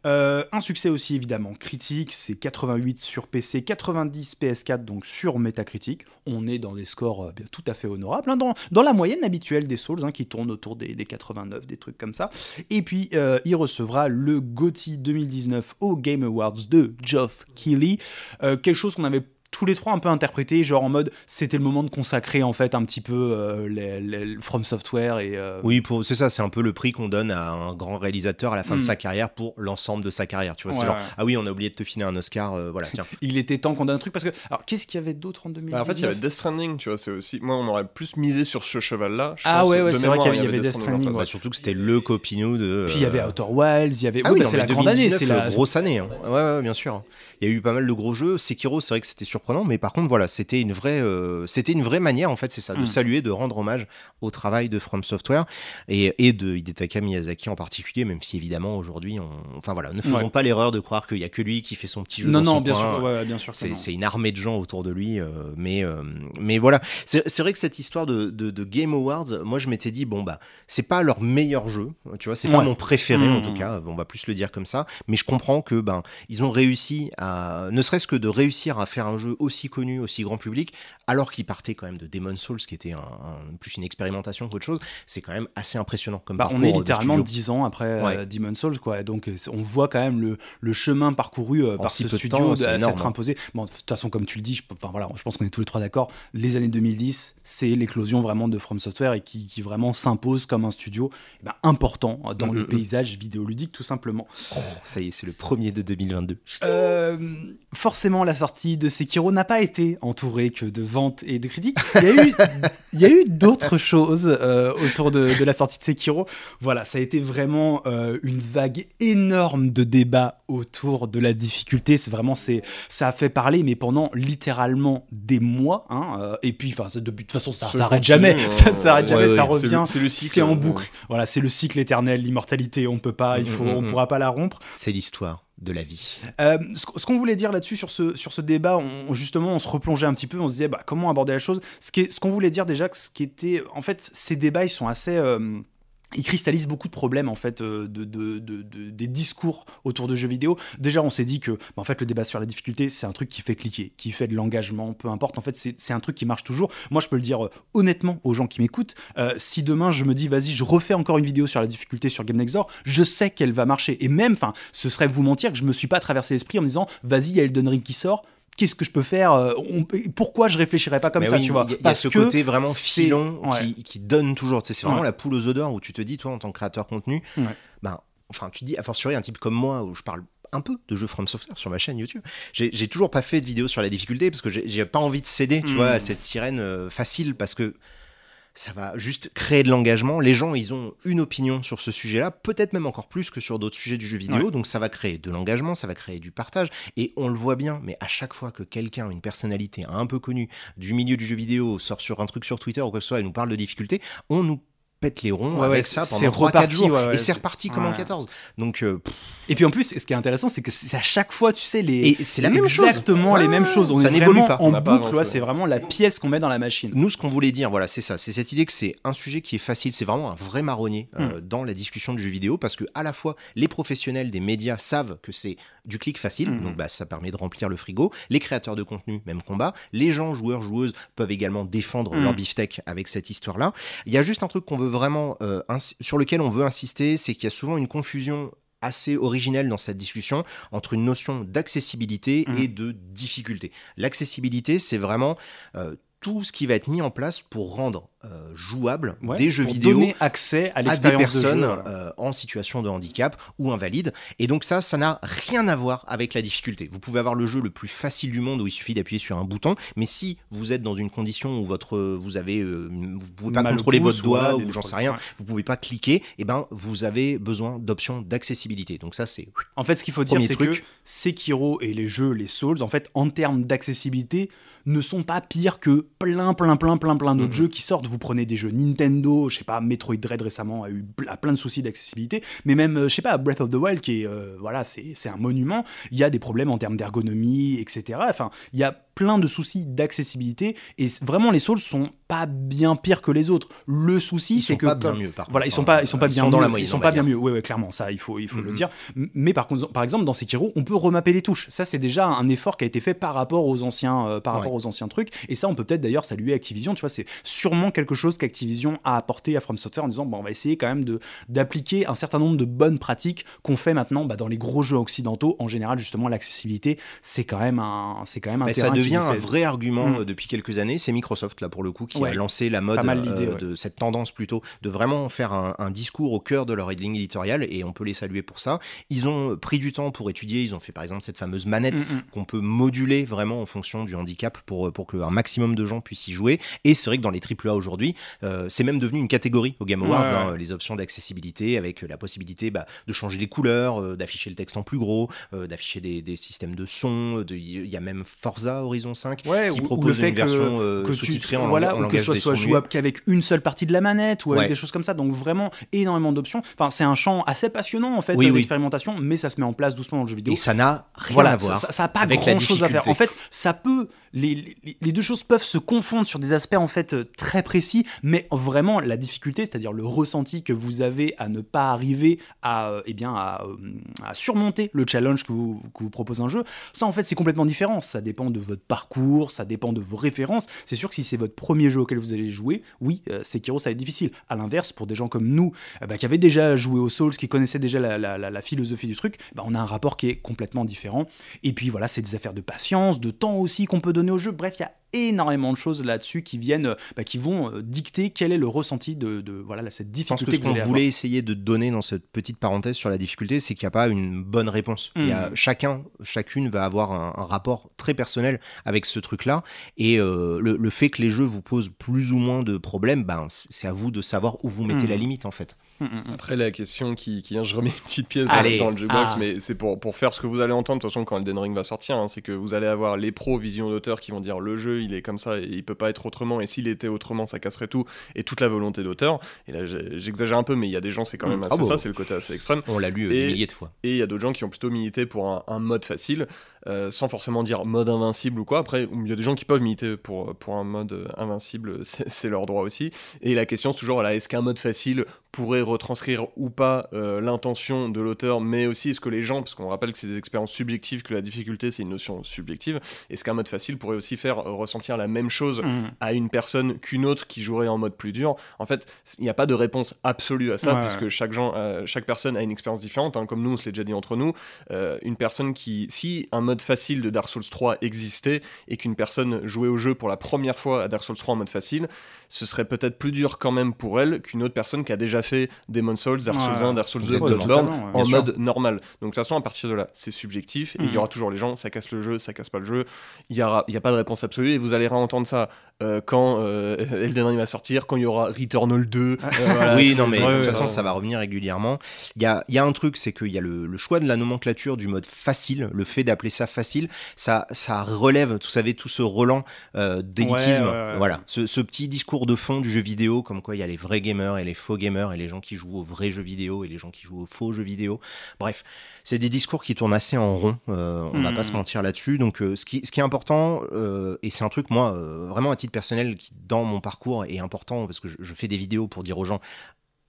Euh, un succès aussi évidemment critique, c'est 88 sur PC, 90 PS4 donc sur Metacritic. On est dans des scores euh, tout à fait honorables, hein, dans, la moyenne habituelle des Souls hein, qui tourne autour des, 89, des trucs comme ça. Et puis euh, il recevra le GOTY 2019 au Game Awards de Geoff Keighley, euh, quelque chose qu'on avait tous les trois un peu interprétés, genre en mode c'était le moment de consacrer en fait un petit peu euh, les, From Software et. Euh, oui, pour, c'est ça, c'est un peu le prix qu'on donne à un grand réalisateur à la fin de hmm. sa carrière pour l'ensemble de sa carrière. Tu vois, c'est genre ah oui, on a oublié de te filer un Oscar, euh, voilà tiens. *laughs* Il était temps qu'on donne un truc parce que alors qu'est-ce qu'il y avait d'autre en 2019 bah, En fait, il y avait Death Stranding, tu vois, c'est aussi moi on aurait plus misé sur ce cheval là. Ah ouais, ouais c'est vrai qu'il y, avait Death Stranding. surtout que c'était le copineau de. Puis il y avait Outer Wilds, il y avait. Ah oui, bah, c'est la grande année, c'est la grosse année. Hein. Ouais, bien sûr. Il y a eu pas mal de gros jeux. Sekiro, c'est vrai que c'était surprenant mais par contre, voilà, c'était une vraie, euh, c'était une vraie manière, en fait, c'est ça, de hmm. saluer, de rendre hommage au travail de From Software et, et de Hidetaka Miyazaki en particulier, même si évidemment aujourd'hui, enfin voilà, ne faisons pas l'erreur de croire qu'il y a que lui qui fait son petit jeu. Non, non, bien, Sûr, bien sûr, c'est une armée de gens autour de lui, euh, mais, euh, mais voilà, c'est vrai que cette histoire de, Game Awards, moi, je m'étais dit bon bah, c'est pas leur meilleur jeu, tu vois, c'est pas mon préféré en hmm. tout cas, on va plus le dire comme ça, mais je comprends que ben ils ont réussi à, ne serait-ce que de réussir à faire un jeu aussi connu, aussi grand public, alors qu'il partait quand même de Demon's Souls, qui était un, plus une expérimentation qu'autre chose, c'est quand même assez impressionnant. Comme bah, on est littéralement 10 ans après euh, Demon's Souls, quoi. Donc euh, on voit quand même le, chemin parcouru euh, par ce studio s'être hein. imposé. de toute façon, comme tu le dis, je, enfin, voilà, je pense qu'on est tous les trois d'accord. Les années 2010, c'est l'éclosion vraiment de From Software et qui, vraiment s'impose comme un studio eh ben, important dans mm, le mm, mm. paysage vidéoludique, tout simplement. Oh, ça y est, c'est le premier de 2022. forcément, la sortie de Sekiro n'a pas été entouré que de ventes et de critiques. Il y a eu, *laughs* d'autres choses euh, autour de, la sortie de Sekiro. Voilà, ça a été vraiment euh, une vague énorme de débats autour de la difficulté. C'est vraiment, c'est, ça a fait parler, mais pendant littéralement des mois. Hein, euh, et puis, enfin, de toute façon, ça s'arrête jamais. Hein. *laughs* ça ne s'arrête jamais. ça revient. C'est le, cycle. en boucle. Voilà, c'est le cycle éternel, l'immortalité. On peut pas, il mm, faut, mm, on mm. pourra pas la rompre. C'est l'histoire de la vie. Euh, ce, qu'on voulait dire là-dessus sur ce, sur ce débat, justement, on se replongeait un petit peu, on se disait bah, comment aborder la chose. Ce qu'on ce voulait dire déjà, ce qui était, en fait, ces débats, ils sont assez euh, il cristallise beaucoup de problèmes en fait euh, de, des discours autour de jeux vidéo. Déjà, on s'est dit que bah, en fait le débat sur la difficulté, c'est un truc qui fait cliquer, qui fait de l'engagement, peu importe. En fait, c'est un truc qui marche toujours. Moi, je peux le dire euh, honnêtement aux gens qui m'écoutent. Euh, si demain je me dis vas-y, je refais encore une vidéo sur la difficulté sur Game Next Door, je sais qu'elle va marcher. Et même, enfin, ce serait vous mentir que je me suis pas traversé l'esprit en disant vas-y, il y a Elden Ring qui sort qu'est-ce que je peux faire euh, pourquoi je réfléchirais pas comme ça tu vois y a, parce ce côté vraiment filon qui, donne toujours c'est vraiment la poule aux odeurs où tu te dis toi en tant que créateur contenu ben, enfin tu dis à fortiori un type comme moi où je parle un peu de jeux From Software sur ma chaîne YouTube. J'ai toujours pas fait de vidéo sur la difficulté parce que j'ai pas envie de céder, tu hmm. vois, à cette sirène euh, facile parce que ça va juste créer de l'engagement. Les gens, ils ont une opinion sur ce sujet-là, peut-être même encore plus que sur d'autres sujets du jeu vidéo. Donc ça va créer de l'engagement, ça va créer du partage. Et on le voit bien, mais à chaque fois que quelqu'un, une personnalité un peu connue du milieu du jeu vidéo, sort sur un truc sur Twitter ou quoi que ce soit et nous parle de difficultés, on nous pète les ronds avec ça pendant 3 4 jours et c'est reparti comme en 14. Donc euh, et puis en plus ce qui est intéressant c'est que c'est à chaque fois tu sais les c'est la même chose exactement les mêmes choses on ça n'évolue pas. en on boucle c'est vraiment la pièce qu'on met dans la machine. Nous ce qu'on voulait dire voilà c'est ça c'est cette idée que c'est un sujet qui est facile c'est vraiment un vrai marronnier euh, hmm. dans la discussion du jeu vidéo parce que à la fois les professionnels des médias savent que c'est du clic facile, mhm. donc bah, ça permet de remplir le frigo. Les créateurs de contenu, même combat. Les gens, joueurs, joueuses, peuvent également défendre mhm. leur beefsteak avec cette histoire-là. Il y a juste un truc qu'on veut vraiment, euh, sur lequel on veut insister, c'est qu'il y a souvent une confusion assez originelle dans cette discussion entre une notion d'accessibilité mhm. et de difficulté. L'accessibilité, c'est vraiment euh, tout ce qui va être mis en place pour rendre euh, jouable des jeux vidéo donner accès à, à des personnes euh, en situation de handicap ou invalide et donc ça ça n'a rien à voir avec la difficulté vous pouvez avoir le jeu le plus facile du monde où il suffit d'appuyer sur un bouton mais si vous êtes dans une condition où votre vous avez euh, pouvez pas Mal contrôler votre doigt ou, j'en sais rien vous pouvez pas cliquer et eh ben vous avez besoin d'options d'accessibilité donc ça c'est en fait ce qu'il faut dire c'est que Sekiro et les jeux les Souls en fait en termes d'accessibilité ne sont pas pires que plein plein plein plein plein d'autres jeux qui sortent vous prenez des jeux Nintendo, je sais pas, Metroid Dread récemment a eu plein de soucis d'accessibilité, mais même, euh, je sais pas, Breath of the Wild, qui est, euh, voilà, c'est un monument, il y a des problèmes en termes d'ergonomie, etc. Enfin, il y a plein de soucis d'accessibilité et vraiment les Souls sont pas bien pires que les autres. Le souci c'est que pas mieux, voilà, ils sont pas ils sont pas bien dans la ils sont pas bien mieux. Ouais, clairement ça il faut il faut le mm-hmm. dire. Mais par contre par exemple dans Sekiro, on peut remapper les touches. Ça c'est déjà un effort qui a été fait par rapport aux anciens euh, par rapport aux anciens trucs et ça on peut peut-être d'ailleurs saluer Activision, tu vois, c'est sûrement quelque chose qu'Activision a apporté à From Software en disant bon, on va essayer quand même de d'appliquer un certain nombre de bonnes pratiques qu'on fait maintenant bah, dans les gros jeux occidentaux en général justement l'accessibilité, c'est quand même un c'est quand même bien un vrai argument mm. euh, depuis quelques années. C'est Microsoft, là, pour le coup, qui a lancé la mode euh, de cette tendance plutôt de vraiment faire un, discours au cœur de leur ligne éditoriale et on peut les saluer pour ça. Ils ont pris du temps pour étudier. Ils ont fait, par exemple, cette fameuse manette mm, mm. qu'on peut moduler vraiment en fonction du handicap pour, euh, pour qu'un maximum de gens puissent y jouer. Et c'est vrai que dans les AAA aujourd'hui, c'est même devenu une catégorie au Game Awards, hein, les options d'accessibilité avec la possibilité bah, de changer les couleurs, d'afficher le texte en plus gros, d'afficher des, des, systèmes de son. Il y a même Forza Horizon 5 qui ou, propose le fait une que, version que euh, tu, que ce soit, jouable qu'avec une seule partie de la manette ou avec des choses comme ça. Donc vraiment énormément d'options. Enfin, c'est un champ assez passionnant en fait oui, d'expérimentation, mais ça se met en place doucement dans le jeu vidéo. Et ça n'a rien à voir. Ça n'a pas grand chose à faire. En fait, ça peut les, deux choses peuvent se confondre sur des aspects en fait très précis, mais vraiment la difficulté, c'est-à-dire le ressenti que vous avez à ne pas arriver à, et eh bien, euh, à, surmonter le challenge que vous, que vous propose un jeu, ça en fait c'est complètement différent. Ça dépend de votre parcours, ça dépend de vos références. C'est sûr que si c'est votre premier jeu auquel vous allez jouer, oui, euh, Sekiro, ça va être difficile. À l'inverse, pour des gens comme nous, euh, bah, qui avaient déjà joué aux Souls, qui connaissaient déjà la, philosophie du truc, bah, on a un rapport qui est complètement différent. Et puis voilà, c'est des affaires de patience, de temps aussi qu'on peut donner au jeu. Bref, il y a énormément de choses là-dessus qui viennent, euh, bah, qui vont euh, dicter quel est le ressenti de, voilà cette difficulté. que ce qu'on voulait essayer de donner dans cette petite parenthèse sur la difficulté, c'est qu'il n'y a pas une bonne réponse. Mmh. chacun, chacune va avoir un, rapport très personnel avec ce truc-là, et euh, le, fait que les jeux vous posent plus ou moins de problèmes, ben, c'est à vous de savoir où vous mettez la mmh. limite en fait. Mm, mm, mm. Après, la question qui, vient, je remets une petite pièce dans, le jukebox, ah. mais c'est pour, pour faire ce que vous allez entendre, de toute façon, quand Elden Ring va sortir, hein, c'est que vous allez avoir les pros vision d'auteur qui vont dire le jeu, il est comme ça, et il peut pas être autrement, et s'il était autrement, ça casserait tout, et toute la volonté d'auteur. Et là, j'exagère un peu, mais il y a des gens, c'est quand même ah assez ça, c'est le côté assez extrême. On l'a lu euh, des milliers de fois. Et il y a d'autres gens qui ont plutôt milité pour un, mode facile, euh, sans forcément dire mode invincible ou quoi. Après, il y a des gens qui peuvent militer pour, pour un mode invincible, c'est leur droit aussi. Et la question, c'est toujours, est-ce qu'un mode facile pourrait retranscrire ou pas euh, l'intention de l'auteur, mais aussi est-ce que les gens, parce qu'on rappelle que c'est des expériences subjectives, que la difficulté c'est une notion subjective, est-ce qu'un mode facile pourrait aussi faire euh, ressentir la même chose mmh. à une personne qu'une autre qui jouerait en mode plus dur En fait, il n'y a pas de réponse absolue à ça, puisque chaque, gens, euh, chaque personne a une expérience différente, hein, comme nous on se l'est déjà dit entre nous, une personne qui, si un mode facile de Dark Souls 3 existait et qu'une personne jouait au jeu pour la première fois à Dark Souls 3 en mode facile, ce serait peut-être plus dur quand même pour elle qu'une autre personne qui a déjà fait Demon Souls, Dark Souls 1, Dark Souls 2, en mode normal. Donc de toute façon, à partir de là, c'est subjectif et il y mhm. aura toujours les gens, ça casse le jeu, ça casse pas le jeu. Il n'y a, y a pas de réponse absolue et vous allez réentendre ça euh, quand euh, *laughs* Elden Ring va sortir, quand il y aura Returnal 2. Euh, *laughs* oui, non, mais de toute façon, ça va revenir régulièrement. Il y a, un truc, c'est qu'il y a le, choix de la nomenclature du mode facile, le fait d'appeler ça facile, ça, ça relève, vous savez, tout ce Roland d'élitisme. Voilà, ce, ce petit discours de fond du jeu vidéo, comme quoi il y a les vrais gamers et les faux gamers et les gens qui qui jouent aux vrais jeux vidéo et les gens qui jouent aux faux jeux vidéo. Bref, c'est des discours qui tournent assez en rond, euh, on va pas se hmm. mentir là-dessus. Donc euh, ce, qui, ce qui est important, euh, et c'est un truc moi, vraiment à titre personnel, qui dans mon parcours est important, parce que je fais des vidéos pour dire aux gens,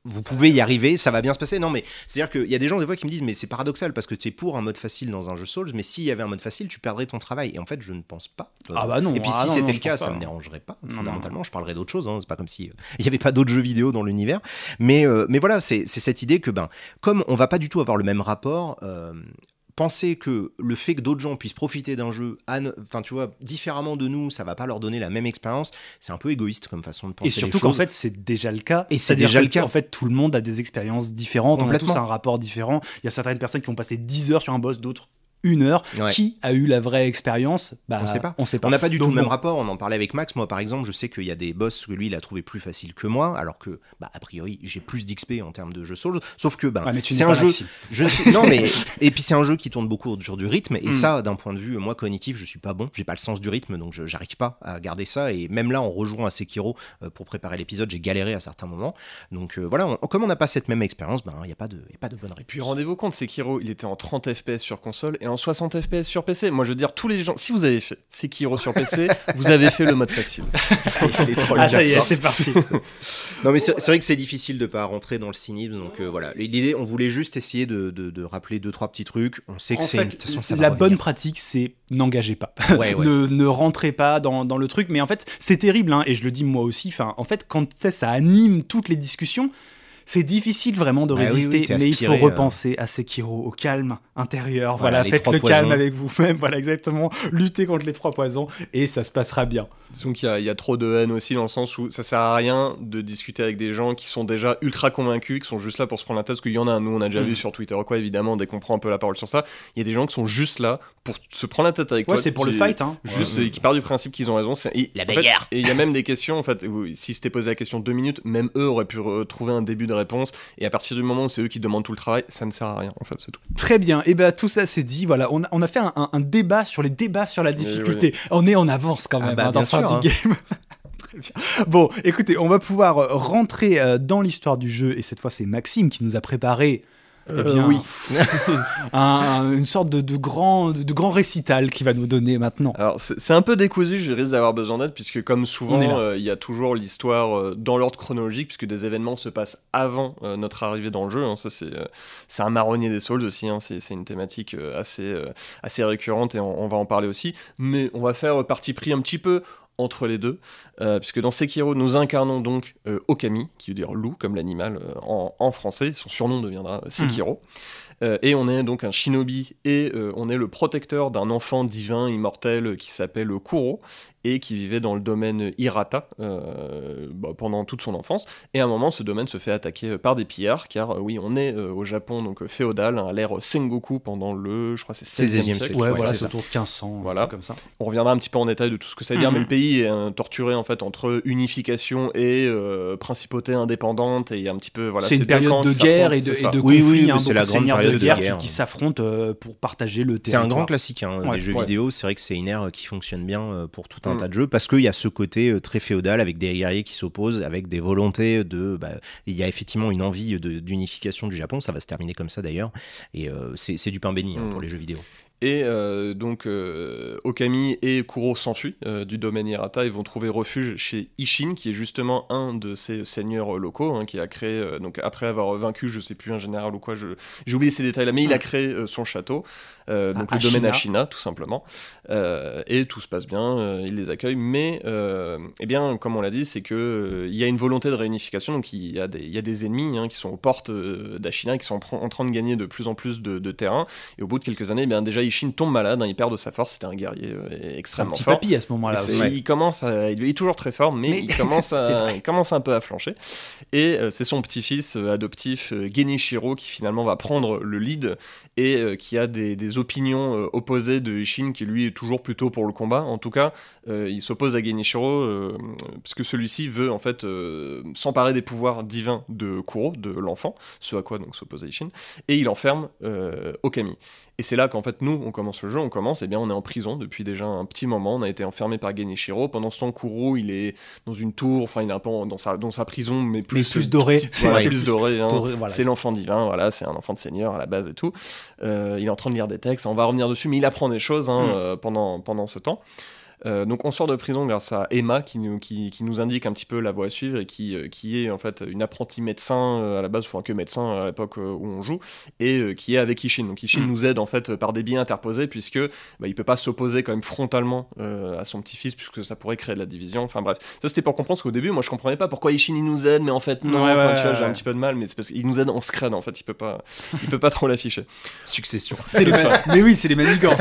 vous pouvez y arriver, ça va bien se passer. Non, mais c'est-à-dire qu'il y a des gens des fois qui me disent, mais c'est paradoxal parce que tu es pour un mode facile dans un jeu Souls, mais s'il y avait un mode facile, tu perdrais ton travail. Et en fait, je ne pense pas. Ah bah non. Et puis ah si c'était le cas, ça ne me dérangerait pas. Fondamentalement, je parlerais d'autre chose. Hein. C'est pas comme s'il euh, *laughs* il avait pas d'autres jeux vidéo dans l'univers. Mais, euh, mais voilà, c'est, cette idée que, ben, comme on va pas du tout avoir le même rapport euh, penser que le fait que d'autres gens puissent profiter d'un jeu, enfin tu vois, différemment de nous, ça va pas leur donner la même expérience, c'est un peu égoïste comme façon de penser. Et surtout qu'en fait, c'est déjà le cas. Et c'est déjà le cas. En fait, tout le monde a des expériences différentes, on a tous un rapport différent. Il y a certaines personnes qui vont passer 10 heures sur un boss, d'autres une heure. Qui a eu la vraie expérience bah, On ne pas. On sait pas. On n'a pas du tout le même rapport. On en parlait avec Max. Moi, par exemple, je sais qu'il y a des boss que lui, il a trouvé plus facile que moi, alors que, bah, a priori, j'ai plus d'XP en termes de jeu solo. Sauf que, bah, c'est un jeu. *laughs* Je non, mais *laughs* et puis c'est un jeu qui tourne beaucoup autour du rythme. Et hmm. ça, d'un point de vue moi cognitif, je suis pas bon. J'ai pas le sens du rythme, donc je j'arrive pas à garder ça. Et même là, en rejouant à Sekiro euh, pour préparer l'épisode, j'ai galéré à certains moments. Donc euh, voilà, comme on n'a pas cette même expérience, ben il n'y a pas de, a pas de bonne réponse. Et puis rendez-vous compte, Sekiro, il était en 30 FPS sur console en 60 FPS sur PC. Moi, je veux dire, tous les gens, si vous avez fait Sekiro sur PC, vous avez fait le mode facile. *laughs* Ah, ça y est, c'est parti. *laughs* non, mais c'est vrai que c'est difficile de pas rentrer dans le cynisme. Donc euh, voilà, l'idée, on voulait juste essayer de, de, rappeler deux trois petits trucs. On sait que c'est la bonne pratique, c'est n'engagez pas, ouais, *laughs* ne, ne, rentrez pas dans, dans, le truc. Mais en fait, c'est terrible, hein, et je le dis moi aussi. Enfin, en fait, quand ça anime toutes les discussions c'est difficile vraiment de ah résister, mais il faut euh. repenser à à Sekiro, au calme intérieur. Voilà, faites le calme avec vous-même, voilà exactement, luttez contre les trois poisons et ça se passera bien. il il y, a trop de haine aussi dans le sens où ça sert à rien de discuter avec des gens qui sont déjà ultra convaincus, qui sont juste là pour se prendre la tête, parce qu'il y en a, nous on a déjà mm. vu sur Twitter quoi, évidemment, dès qu'on prend un peu la parole sur ça, il y a des gens qui sont juste là pour se prendre la tête avec ouais, c'est pour le fight, hein. Juste, qui part du principe qu'ils ont raison. Et, la bagarre. et il y a même des questions, en fait, si c'était posé la question deux minutes, même eux auraient pu trouver un début de et à partir du moment où c'est eux qui demandent tout le travail, ça ne sert à rien, en fait, c'est tout. Très bien. Et eh bien, tout ça, c'est dit. Voilà, on a, fait un, débat sur les débats sur la difficulté. On est en avance quand même dans Bon, écoutez, on va pouvoir euh, rentrer euh, dans l'histoire du jeu et cette fois c'est Maxime qui nous a préparé eh euh, oui. *laughs* une sorte de, grand, de, grand récital qui va nous donner maintenant. Alors, c'est un peu décousu, je risque d'avoir besoin d'aide, puisque comme souvent, euh, il y a toujours l'histoire euh, dans l'ordre chronologique, puisque des événements se passent avant notre arrivée dans le jeu. Hein. ça, c'est un marronnier des Souls aussi, hein. c'est une thématique assez, assez récurrente et on, on, va en parler aussi. Mais on va faire parti pris un petit peu entre les deux, euh, puisque dans Sekiro, nous incarnons donc euh, Okami, qui veut dire loup comme l'animal euh, en, français, son surnom deviendra Sekiro. Hmm. et on est donc un shinobi et on est le protecteur d'un enfant divin immortel qui s'appelle Kuro et qui vivait dans le domaine Hirata euh, bah, pendant toute son enfance. Et à un moment, ce domaine se fait attaquer euh, par des pillards, car euh, oui, on est au Japon, donc féodal, hein, à l'ère Sengoku pendant le, je crois, c'est 16e, siècle. Ouais, voilà, c'est autour de 1500, voilà. comme ça. On reviendra un petit peu en détail de tout ce que ça veut dire, mhm. mais le pays est torturé en fait entre unification et principauté indépendante, et un petit peu. Voilà, c'est une période de guerre et de, conflit, c'est la grande période de guerre, qui, hein. s'affrontent pour partager le territoire. C'est un grand classique, hein, des jeux vidéo, c'est vrai que c'est une ère qui fonctionne bien pour tout un Mm. tas de jeux, parce qu'il y a ce côté euh, très féodal avec des guerriers qui s'opposent, avec des volontés de. Bah, il y a effectivement une envie d'unification du Japon, ça va se terminer comme ça d'ailleurs, et euh, c'est du pain béni hein, pour mm. les jeux vidéo. Et euh, donc, euh, Okami et Kuro s'enfuient euh, du domaine Hirata et vont trouver refuge chez Ishin, qui est justement un de ces seigneurs locaux, hein, qui a créé, donc après avoir vaincu, je sais plus, un général ou quoi, j'ai oublié ces détails-là, mais il a ah. créé son château, ah, donc le domaine Ashina, tout simplement. et tout se passe bien, il les accueille, mais, eh bien, comme on l'a dit, c'est qu'il il y a une volonté de réunification, donc il y a des, des ennemis hein, qui sont aux portes d'Ashina, qui sont en, train de gagner de plus en plus de, de terrain, et au bout de quelques années, eh bien, déjà, Ishin tombe malade, hein, il perd de sa force, c'était un guerrier euh, extrêmement petit fort. papy à ce moment-là. Il commence, il est toujours très fort, mais, il, *laughs* commence commence un peu à flancher. Et euh, c'est son petit-fils euh, adoptif Genichiro qui finalement va prendre le lead et qui a des, opinions opposées de Ishin qui lui est toujours plutôt pour le combat. En tout cas, il s'oppose à Genichiro que celui-ci veut en fait s'emparer des pouvoirs divins de Kuro, de l'enfant, ce à quoi donc s'oppose Ishin, et il enferme Okami. Et c'est là qu'en fait, nous, on commence le jeu, on commence, et eh bien on est en prison depuis déjà un petit moment, on a été enfermé par Genichiro. Pendant ce temps, Kuro, il est dans une tour, enfin, il est un dans sa, prison, mais plus, plus doré. Hein. c'est l'enfant divin, voilà, c'est un enfant de seigneur à la base et tout. Euh, il est en train de lire des textes, on va revenir dessus, mais il apprend des choses hein, mm. euh, pendant, pendant ce temps. Euh, donc on sort de prison grâce à Emma qui nous, qui, nous indique un petit peu la voie à suivre et qui, euh, qui est en fait une apprentie médecin euh, à la base, enfin que médecin à l'époque où on joue, et qui est avec Ishin. Donc Ishin mm. nous aide en fait par des biais interposés puisque bah, il peut pas s'opposer quand même frontalement à son petit-fils puisque ça pourrait créer de la division. Enfin bref, ça c'était pour comprendre qu'au début moi je comprenais pas pourquoi Ishin il nous aide mais en fait non, j'ai un petit peu de mal mais c'est parce qu'il nous aide en scred en fait, il peut pas, il peut pas trop l'afficher. Succession. C'est les mais oui, c'est les manigances.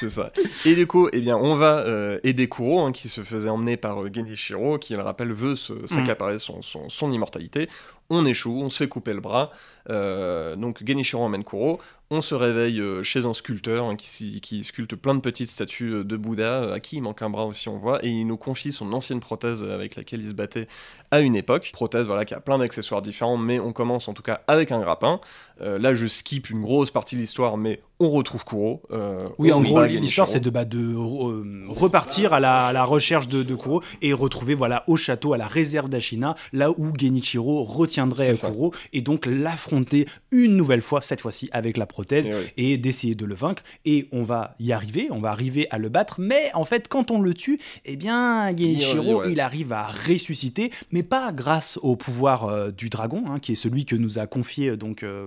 c'est ça. Et du coup, eh bien on va euh, et des hein, qui se faisait emmener par euh, Genichiro, qui, le rappelle, veut s'accaparer mm. son, son, immortalité. On échoue, on se fait couper le bras, euh, donc Genichiro Kuro on se réveille euh, chez un sculpteur hein, qui, sculpte plein de petites statues euh, de Bouddha, à qui il manque un bras aussi on voit, et il nous confie son ancienne prothèse avec laquelle il se battait à une époque. Prothèse voilà, qui a plein d'accessoires différents, mais on commence en tout cas avec un grappin. là je skip une grosse partie de l'histoire, mais on retrouve Kuro. oui, en gros, l'histoire, c'est de, bah, de repartir à la, recherche de, Kuro et retrouver voilà, au château, à la réserve d'Ashina, là où Genichiro retiendrait Kuro, et donc l'affrontement monter une nouvelle fois, cette fois-ci avec la prothèse, eh et, d'essayer de le vaincre. Et on va y arriver, on va arriver à le battre. Mais en fait, quand on le tue, eh bien, Genichiro, il arrive à ressusciter, mais pas grâce au pouvoir euh, du dragon, hein, qui est celui que nous a confié, euh, donc, euh,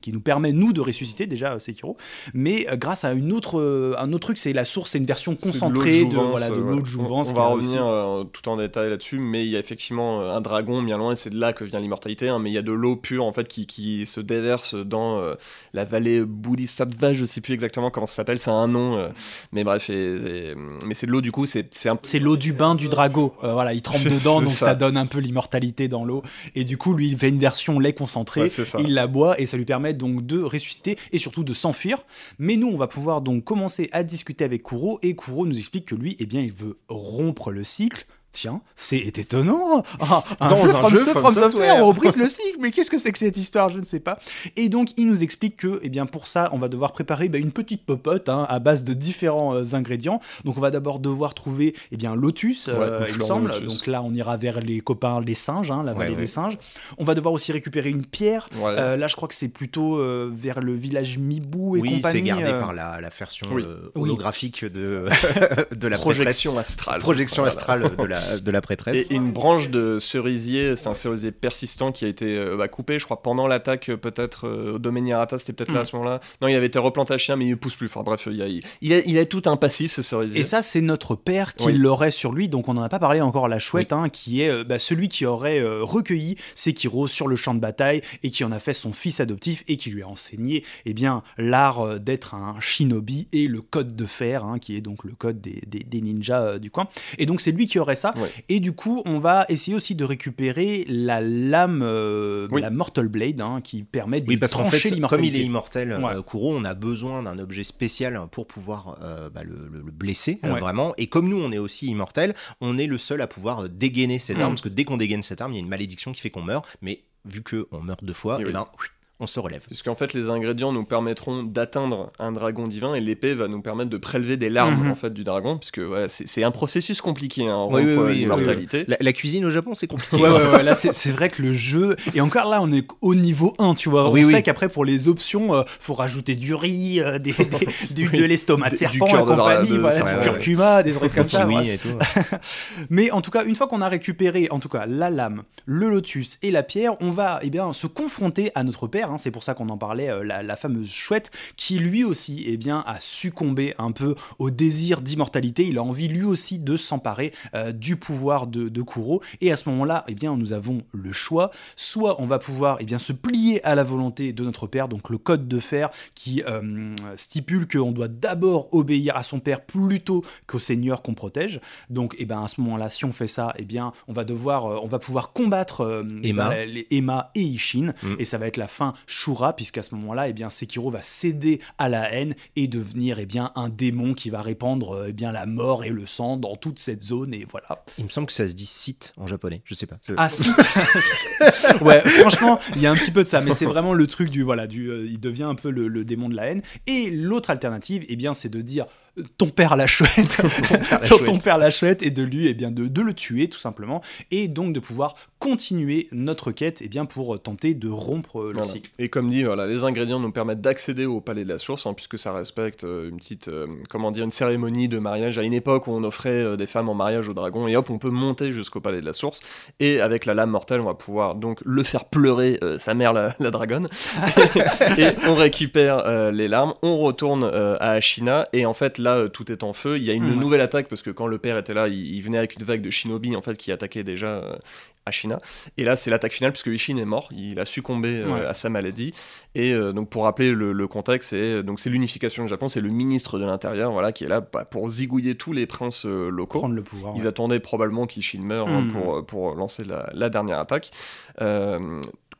qui nous permet, nous, de ressusciter déjà Sekiro, mais grâce à une autre, un autre truc, c'est la source, c'est une version concentrée de l'eau de, jouvence. On, va revenir tout en détail là-dessus, mais il y a effectivement un dragon bien loin, et c'est de là que vient l'immortalité, hein, mais il y a de l'eau pure, en fait, qui se déverse dans euh, la vallée Bodhisattva, je sais plus exactement comment ça s'appelle, c'est un nom, euh, mais bref, mm, mais c'est de l'eau du coup, c'est C'est l'eau du bain du drago, euh, voilà, il trempe dedans, donc ça. donne un peu l'immortalité dans l'eau, et du coup, lui, il fait une version lait concentré, il la boit, et ça lui permet donc de ressusciter, et surtout de s'enfuir, mais nous, on va pouvoir donc commencer à discuter avec Kuro, et Kuro nous explique que lui, eh bien, il veut rompre le cycle, Tiens, c'est étonnant. Ah, Dans un jeu, Software, on reprise le cycle, mais qu'est-ce que c'est que cette histoire Je ne sais pas. Et donc, il nous explique que, eh bien, pour ça, on va devoir préparer bah, une petite popote hein, à base de différents euh, ingrédients. Donc, on va d'abord devoir trouver, eh bien, lotus, euh, me semble. Donc là, on ira vers les copains, les singes, hein, la vallée des singes. On va devoir aussi récupérer une pierre. Euh, là, je crois que c'est plutôt euh, vers le village Mibou et compagnie. Oui, c'est gardé par la, version holographique de *laughs* de la projection astrale. Projection astrale de la euh, de la prêtresse. Et une branche de cerisier, c'est un cerisier persistant qui a été euh, bah, coupé, je crois, pendant l'attaque, euh, peut-être au domaine c'était peut-être à mm. ce moment-là. Non, il avait été replanté à chien, mais il ne pousse plus. Enfin bref, il a, il, tout un passif, ce cerisier. Et ça, c'est notre père qui l'aurait sur lui, donc on n'en a pas parlé encore, la chouette, hein, qui est bah, celui qui aurait recueilli Sekiro sur le champ de bataille et qui en a fait son fils adoptif et qui lui a enseigné eh bien l'art d'être un shinobi et le code de fer, hein, qui est donc le code des, des, ninjas du coin. Et donc c'est lui qui aurait ça, et du coup, on va essayer aussi de récupérer la lame, euh, la Mortal Blade, hein, qui permet de trancher Comme il est immortel, euh, Kuro, on a besoin d'un objet spécial pour pouvoir euh, bah, le, blesser, vraiment. Et comme nous, on est aussi immortel, on est le seul à pouvoir dégainer cette mm. arme, parce que dès qu'on dégaine cette arme, il y a une malédiction qui fait qu'on meurt, mais vu qu'on meurt deux fois, eh ben, on se relève. qu'en fait, les ingrédients nous permettront d'atteindre un dragon divin et l'épée va nous permettre de prélever des larmes mhm. en fait, du dragon, puisque ouais, c'est un processus compliqué en hein, euh, mortalité. La, cuisine au Japon, c'est compliqué. *laughs* c'est vrai que le jeu. Et encore là, on est au niveau 1, tu vois. on sait qu'après, pour les options, il euh, faut rajouter du riz, euh, *laughs* du, de l'estomac de serpent et compagnie, du curcuma, des trucs comme ça. *laughs* Mais en tout cas, une fois qu'on a récupéré en tout cas la lame, le lotus et la pierre, on va et eh bien, se confronter à notre père Hein, c'est pour ça qu'on en parlait, euh, la, fameuse chouette, qui lui aussi eh bien, a succombé un peu au désir d'immortalité, il a envie lui aussi de s'emparer euh, du pouvoir de, de, Kuro, et à ce moment-là, eh bien, nous avons le choix, soit on va pouvoir eh bien, se plier à la volonté de notre père, donc le code de fer qui euh, stipule qu'on doit d'abord obéir à son père plutôt qu'au seigneur qu'on protège, donc eh ben, à ce moment-là, si on fait ça, eh bien, on va devoir, on va pouvoir combattre Emma. et Ishin, mm. et ça va être la fin Shura, puisqu'à ce moment-là, et eh bien, Sekiro va céder à la haine et devenir eh bien, un démon qui va répandre euh, eh bien, la mort et le sang dans toute cette zone. Et voilà. Il me semble que ça se dit site en japonais, je sais pas. Ah, site *laughs* Ouais, franchement, il y a un petit peu de ça, mais c'est vraiment le truc du. Voilà, du, euh, il devient un peu le, démon de la haine. Et l'autre alternative, eh bien, c'est de dire ton père la chouette, *laughs* ton père la chouette, et de lui, et eh bien, de, le tuer tout simplement, et donc de pouvoir continuer notre quête, et eh bien, pour tenter de rompre le cycle. Et comme dit, voilà, les ingrédients nous permettent d'accéder au palais de la source, hein, puisque ça respecte euh, une petite, euh, comment dire, une cérémonie de mariage à une époque où on offrait euh, des femmes en mariage aux dragons et hop, on peut monter jusqu'au palais de la source, et avec la lame mortelle, on va pouvoir donc le faire pleurer sa mère la, dragonne, et, *laughs* et on récupère les larmes, on retourne à Ashina, et en fait là, euh, tout est en feu. Il y a une mm. nouvelle attaque parce que quand le père était là, il, venait avec une vague de shinobi en fait qui attaquait déjà Ashina. Euh, Et là, c'est l'attaque finale puisque Ishin est mort. Il a succombé euh, à sa maladie. Et donc, pour rappeler le, contexte, c'est donc c'est l'unification du Japon. C'est le ministre de l'intérieur, voilà, qui est là bah, pour zigouiller tous les princes locaux. Prendre le pouvoir. Ils attendaient probablement qu'Ishin meure hein, mm. pour pour lancer la, dernière attaque.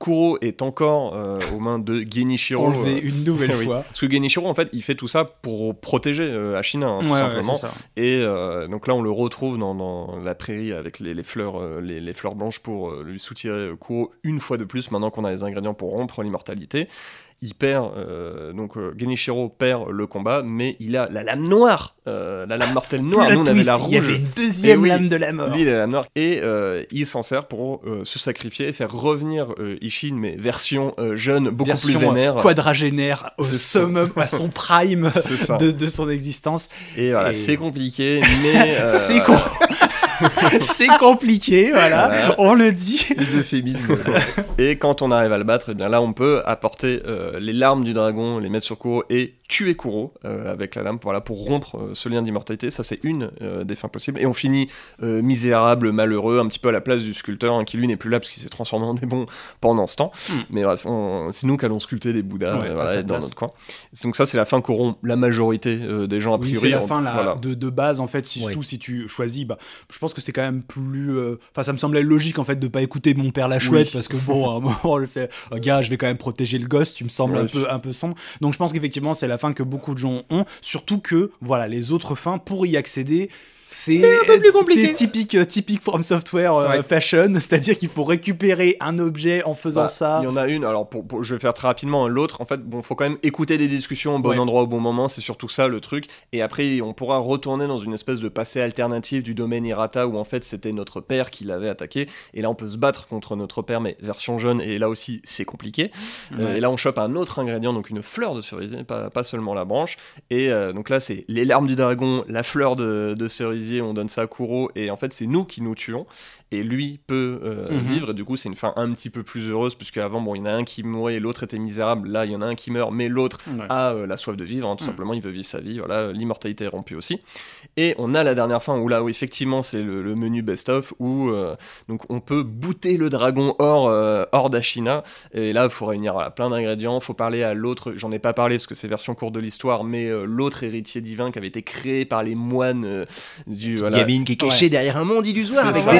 Kuro est encore euh, aux mains de Genichiro. Enlevé euh, une nouvelle *laughs* fois. Parce que Genichiro, en fait, il fait tout ça pour protéger euh, Ashina, hein, tout simplement. et donc là, on le retrouve dans, la prairie avec les, fleurs, les, les, fleurs blanches pour lui soutirer Kuro une fois de plus, maintenant qu'on a les ingrédients pour rompre l'immortalité il perd, euh, donc euh, Genichiro perd le combat, mais il a la lame noire, euh, la lame mortelle noire. *laughs* on la Il y avait eh deuxième lame de la mort. la noire. Et il s'en sert pour se sacrifier et faire revenir Ishin, mais version jeune, beaucoup plus vénère. quadragénaire, au summum, à son prime *laughs* de, de, son existence. Et voilà, c'est compliqué, mais. *laughs* c'est compliqué, voilà, voilà, on le dit. Les euphémismes. Et quand on arrive à le battre, et eh bien là on peut apporter euh, les larmes du dragon, les mettre sur Kuro et tuer Kuro euh, avec la lame voilà, pour rompre euh, ce lien d'immortalité. Ça c'est une des fins possibles. Et on finit misérable, malheureux, un petit peu à la place du sculpteur hein, qui lui n'est plus là parce qu'il s'est transformé en démon pendant ce temps. Hmm. Mais sinon c'est nous sculpter des bouddhas dans notre coin. Donc ça c'est la fin qu'auront la majorité des gens a priori. c'est la fin de, base en fait, si, surtout si tu choisis. Bah, je pense que c'est quand même plus... Enfin ça me semblait logique en fait de pas écouter mon père la chouette parce que bon à un *laughs* le fait, euh, gars, je vais quand même protéger le gosse, tu me sembles un, peu, un peu sombre. Donc je pense qu'effectivement, c'est la fin que beaucoup de gens ont, surtout que, voilà, les autres fins, pour y accéder, c'est euh, typique, euh, typique From Software euh, fashion, *laughs* c'est-à-dire qu'il faut récupérer un objet en faisant bah, ça. Il y en a une, alors pour, je vais faire très rapidement. Hein, l'autre, en fait, bon, faut quand même écouter des discussions au bon endroit, au bon moment, c'est surtout ça le truc. Et après, on pourra retourner dans une espèce de passé alternatif du domaine Irata où en fait c'était notre père qui l'avait attaqué. Et là, on peut se battre contre notre père, mais version jeune, et là aussi, c'est compliqué. et là, on chope un autre ingrédient, donc une fleur de cerisier, pas, pas seulement la branche. Et donc là, c'est les larmes du dragon, la fleur de, de cerisier on donne ça à Kuro, et en fait, c'est nous qui nous tuons et lui peut euh, mhm. vivre. Et du coup, c'est une fin un petit peu plus heureuse, puisque avant, bon, il y en a un qui mourait et l'autre était misérable. Là, il y en a un qui meurt, mais l'autre a euh, la soif de vivre. Hein, tout mhm. simplement, il veut vivre sa vie. Voilà, l'immortalité est rompue aussi. Et on a la dernière fin où là, où effectivement, c'est le, menu best-of où euh, donc on peut bouter le dragon hors hors d'Achina. Et là, il faut réunir plein d'ingrédients. Faut parler à l'autre. J'en ai pas parlé parce que c'est version courte de l'histoire, mais l'autre héritier divin qui avait été créé par les moines du. Voilà. qui est cachée derrière un monde illusoire avec des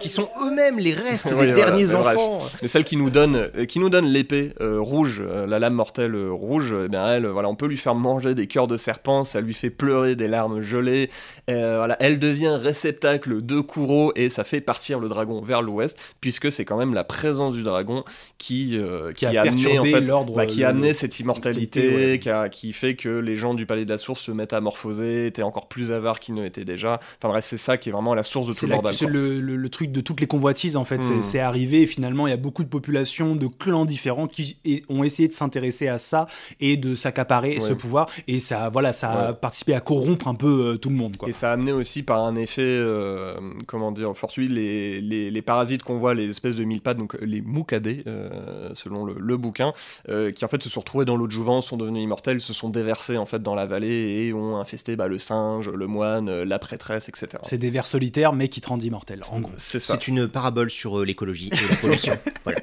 qui sont eux-mêmes les restes des derniers enfants. Mais celle qui nous donne, euh, qui nous donne l'épée euh, rouge, euh, la lame mortelle rouge, eh bien elle, voilà, on peut lui faire manger des cœurs de serpent, ça lui fait pleurer des larmes gelées. voilà, elle devient réceptacle de Kuro et ça fait partir le dragon vers l'ouest, puisque c'est quand même la présence du dragon qui qui, a, amené bah, qui a amené cette immortalité, qui, fait que les gens du palais de la source se métamorphosaient, étaient encore plus avares qu'ils ne l'étaient déjà. Enfin bref, c'est ça qui est vraiment la source de tout le bordel le, truc de toutes les convoitises, en fait. Hmm. C'est arrivé et finalement, il y a beaucoup de populations, de clans différents qui ont essayé de s'intéresser à ça et de s'accaparer ce pouvoir. Et ça, voilà, ça a participé à corrompre un peu euh, tout le monde. Quoi. Et ça a amené aussi par un effet, euh, comment dire, fortuit, les, les, parasites qu'on voit, les espèces de mille pattes, donc euh, les moukadés, selon le, bouquin, qui en fait se sont retrouvés dans l'eau de Jouvence, sont devenus immortels, se sont déversés en fait dans la vallée et ont infesté bah, le singe, le moine, la prêtresse, etc. C'est des vers solitaires mais qui te rendent immortel. En c'est une parabole sur euh, l'écologie et la pollution. *laughs* voilà.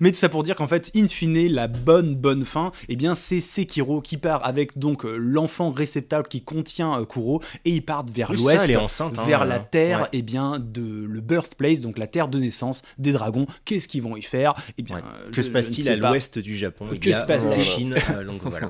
Mais tout ça pour dire qu'en fait, in fine, la bonne bonne fin, eh bien c'est Sekiro qui part avec donc euh, l'enfant réceptable qui contient euh, Kuro et ils partent vers l'ouest, hein, vers la euh, terre et eh bien de le birthplace, donc la terre de naissance des dragons. Qu'est-ce qu'ils vont y faire eh bien, Que se passe-t-il à l'ouest du Japon Que se passe-t-il Chine voilà.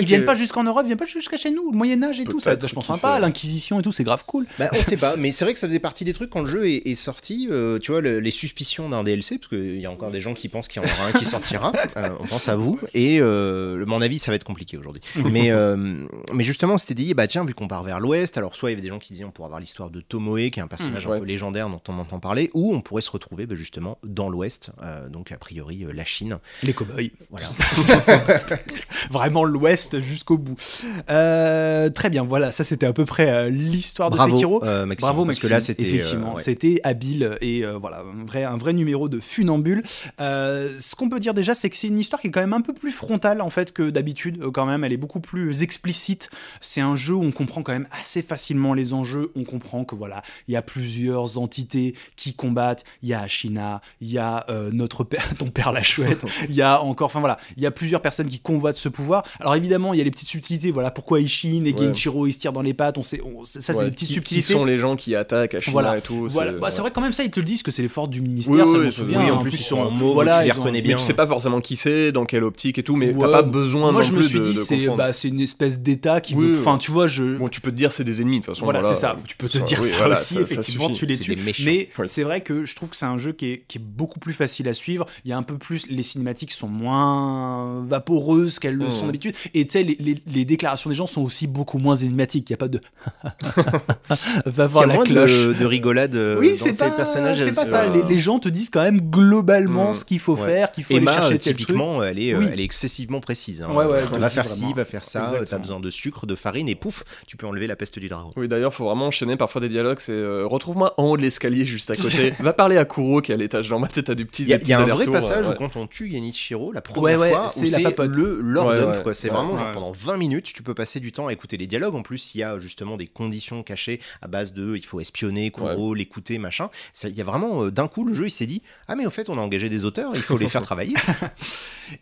ils viennent pas jusqu'en Europe, ils viennent pas jusqu'à chez nous, le Moyen Âge et tout, ça je pense sympa, l'inquisition et tout, c'est grave cool. Bah, on sait pas, *laughs* mais c'est vrai que ça faisait partie des trucs quand le jeu est, sorti, tu vois les suspicions d'un DLC parce qu'il y a encore des gens qui pensent qu'il y en aura un qui sortira. *laughs* Euh, on pense à vous. Et euh, mon avis, ça va être compliqué aujourd'hui. Mais, euh, mais justement, c'était dit, bah tiens, vu qu'on part vers l'ouest, alors soit il y avait des gens qui disaient on pourrait avoir l'histoire de Tomoe, qui est un personnage mmh, un peu légendaire dont on entend parler, ou on pourrait se retrouver bah, justement dans l'ouest, donc a priori la Chine. Les cow Voilà. *laughs* Vraiment l'ouest jusqu'au bout. très bien, voilà, ça c'était à peu près l'histoire de Bravo, Sekiro. Bravo, Parce que là, c'était. Effectivement, c'était habile et voilà, un vrai, un vrai numéro de funambule. Euh, ce qu'on peut dire déjà, c'est que c'est une histoire qui est quand même un peu plus frontale en fait que d'habitude, euh, quand même. Elle est beaucoup plus explicite. C'est un jeu où on comprend quand même assez facilement les enjeux. On comprend que voilà, il y a plusieurs entités qui combattent. Il y a Ashina, il y a euh, notre père, *laughs* ton père la chouette. Il y a encore, enfin voilà, il y a plusieurs personnes qui convoitent ce pouvoir. Alors évidemment, il y a les petites subtilités. Voilà pourquoi Ishin et ouais. ils se tirent dans les pattes. On sait, ça c'est des petites subtilités. Qui sont les gens qui attaquent Ashina et tout. Voilà, c'est bah, vrai quand même ça ils te le disent que c'est les forces du ministère. ça hein. en plus, ils sont voilà, tu les reconnais bien. Mais tu sais pas forcément qui c'est, dans quelle optique et tout, mais t'as pas besoin Moi, je me suis dit, c'est bah, une espèce d'État qui. veut enfin, tu vois, je. Bon, tu peux te dire c'est des ennemis de toute façon. Voilà, c'est ça. Tu peux te dire ça aussi, effectivement, tu les tues. Mais c'est vrai que je trouve que c'est un jeu qui est, qui est, beaucoup plus facile à suivre. Il y a un peu plus. Les cinématiques sont moins vaporeuses qu'elles le sont hmm. d'habitude. Et tu sais, les, déclarations des gens sont aussi beaucoup moins énigmatiques Il n'y a pas de. *laughs* Va voir la cloche. De, rigolade. Euh, oui, c'est pas ça. Les gens te disent quand même globalement Mm. ce qu'il faut faire, qu'il faut Emma, aller chercher typiquement, Elle, est, euh, elle est excessivement précise. Hein. Ouais, va faire ci, va faire ça, t'as besoin de sucre, de farine, et pouf, tu peux enlever la peste du dragon. Oui, d'ailleurs, faut vraiment enchaîner parfois des dialogues, c'est euh, retrouve-moi en haut de l'escalier juste à côté, va parler à Kuro qui est à l'étage ma tête t'as du petit. Il y, a, un vrai passage euh, où quand on tue Yanichiro, la première fois, c'est le Lord Up. c'est vraiment pendant 20 minutes, tu peux passer du temps à écouter les dialogues. En plus, il y a justement des conditions cachées à base de il faut espionner, Kuro, l'écouter, machin. Il y a vraiment, d'un coup, le jeu, il s'est dit, ah mais au fait, on a engagé des auteurs, il faut les faire *laughs* travailler.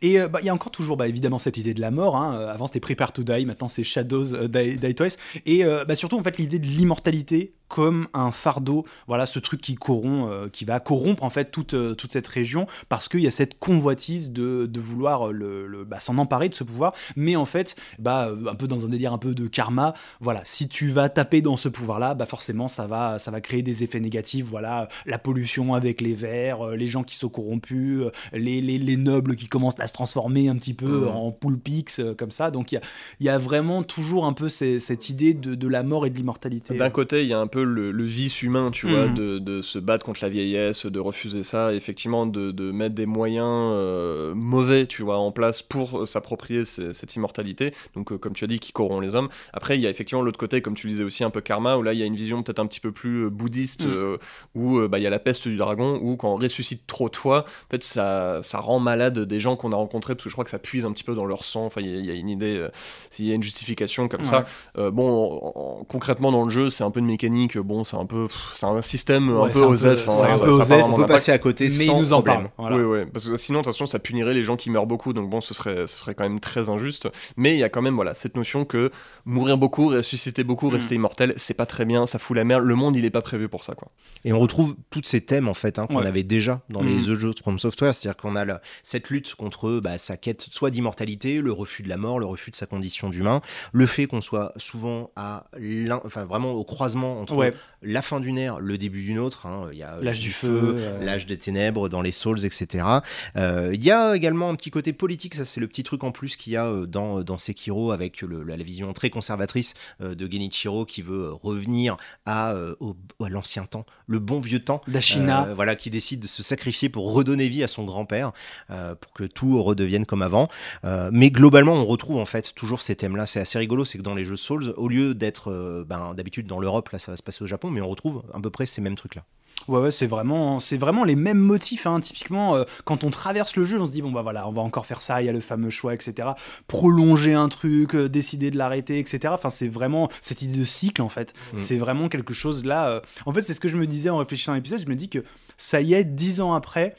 Et euh, bah, il y a encore toujours bah, évidemment cette idée de la mort. Hein. Euh, avant c'était Prepare to Die, maintenant c'est Shadows euh, Die, die Twice. Et bah, surtout en fait l'idée de l'immortalité comme un fardeau, voilà ce truc qui corrompt, qui va corrompre en fait toute, toute cette région parce qu'il y a cette convoitise de, de vouloir le, bah, s'en emparer de ce pouvoir, mais en fait, bah, un peu dans un délire un peu de karma, voilà, si tu vas taper dans ce pouvoir-là, bah forcément ça va, ça va créer des effets négatifs, voilà, la pollution avec les vers, les gens qui se corrompent pu, euh, les, nobles qui commencent à se transformer un petit peu en poulpix, euh, comme ça. Donc il y, a, vraiment toujours un peu cette idée de, la mort et de l'immortalité. D'un côté, il y a un peu le, vice humain, tu vois, hmm. de, se battre contre la vieillesse, de refuser ça, effectivement, de, mettre des moyens euh, mauvais, tu vois, en place pour s'approprier cette immortalité. Donc, comme tu as dit, qui corrompt les hommes. Après, il y a effectivement l'autre côté, comme tu disais aussi, un peu karma, où là, il y a une vision peut-être un petit peu plus bouddhiste, hmm. où bah, il y a la peste du dragon, où quand on ressuscite trop toi, en fait, ça, ça rend malade des gens qu'on a rencontrés parce que je crois que ça puise un petit peu dans leur sang. Enfin, il y, a une idée, euh, s'il y a une justification comme ça. Euh, bon, concrètement dans le jeu, c'est un peu de mécanique. Bon, c'est un peu, c'est un système un peu OZEF. un peu hein. On peut passer à côté, mais sans nous en parle. Oui, oui, parce que sinon, de toute façon, ça punirait les gens qui meurent beaucoup. Donc bon, ce serait, ce serait quand même très injuste. Mais il y a quand même voilà cette notion que mourir beaucoup, ressusciter beaucoup, rester mm. immortel, c'est pas très bien. Ça fout la merde. Le monde, il est pas prévu pour ça, quoi. Et on retrouve tous ces thèmes en fait hein, qu'on avait déjà dans mm. les jeux From Software, c'est-à-dire qu'on a cette lutte contre bah, sa quête soit d'immortalité, le refus de la mort, le refus de sa condition d'humain, le fait qu'on soit souvent à enfin vraiment au croisement entre la fin d'une ère, le début d'une autre. Hein, il y a euh, l'âge du feu, euh. l'âge des ténèbres dans les Souls, etc. Euh, il y a également un petit côté politique, ça c'est le petit truc en plus qu'il y a dans, dans Sekiro avec la, vision très conservatrice de Genichiro qui veut revenir à, l'ancien temps, le bon vieux temps. D'Ashina. voilà, qui décide de se sacrifier pour donner vie à son grand-père euh, pour que tout redevienne comme avant. Euh, mais globalement, on retrouve en fait toujours ces thèmes-là. C'est assez rigolo, c'est que dans les jeux Souls, au lieu d'être euh, ben, d'habitude dans l'Europe, là ça va se passer au Japon, mais on retrouve à peu près ces mêmes trucs-là. Ouais, ouais c'est vraiment, c'est vraiment les mêmes motifs. Hein. Typiquement, quand on traverse le jeu, on se dit bon bah voilà, on va encore faire ça. Il y a le fameux choix, etc. Prolonger un truc, décider de l'arrêter, etc. Enfin, c'est vraiment cette idée de cycle en fait. Mm. C'est vraiment quelque chose là. En fait, c'est ce que je me disais en réfléchissant à l'épisode. Je me dis que ça y est, dix ans après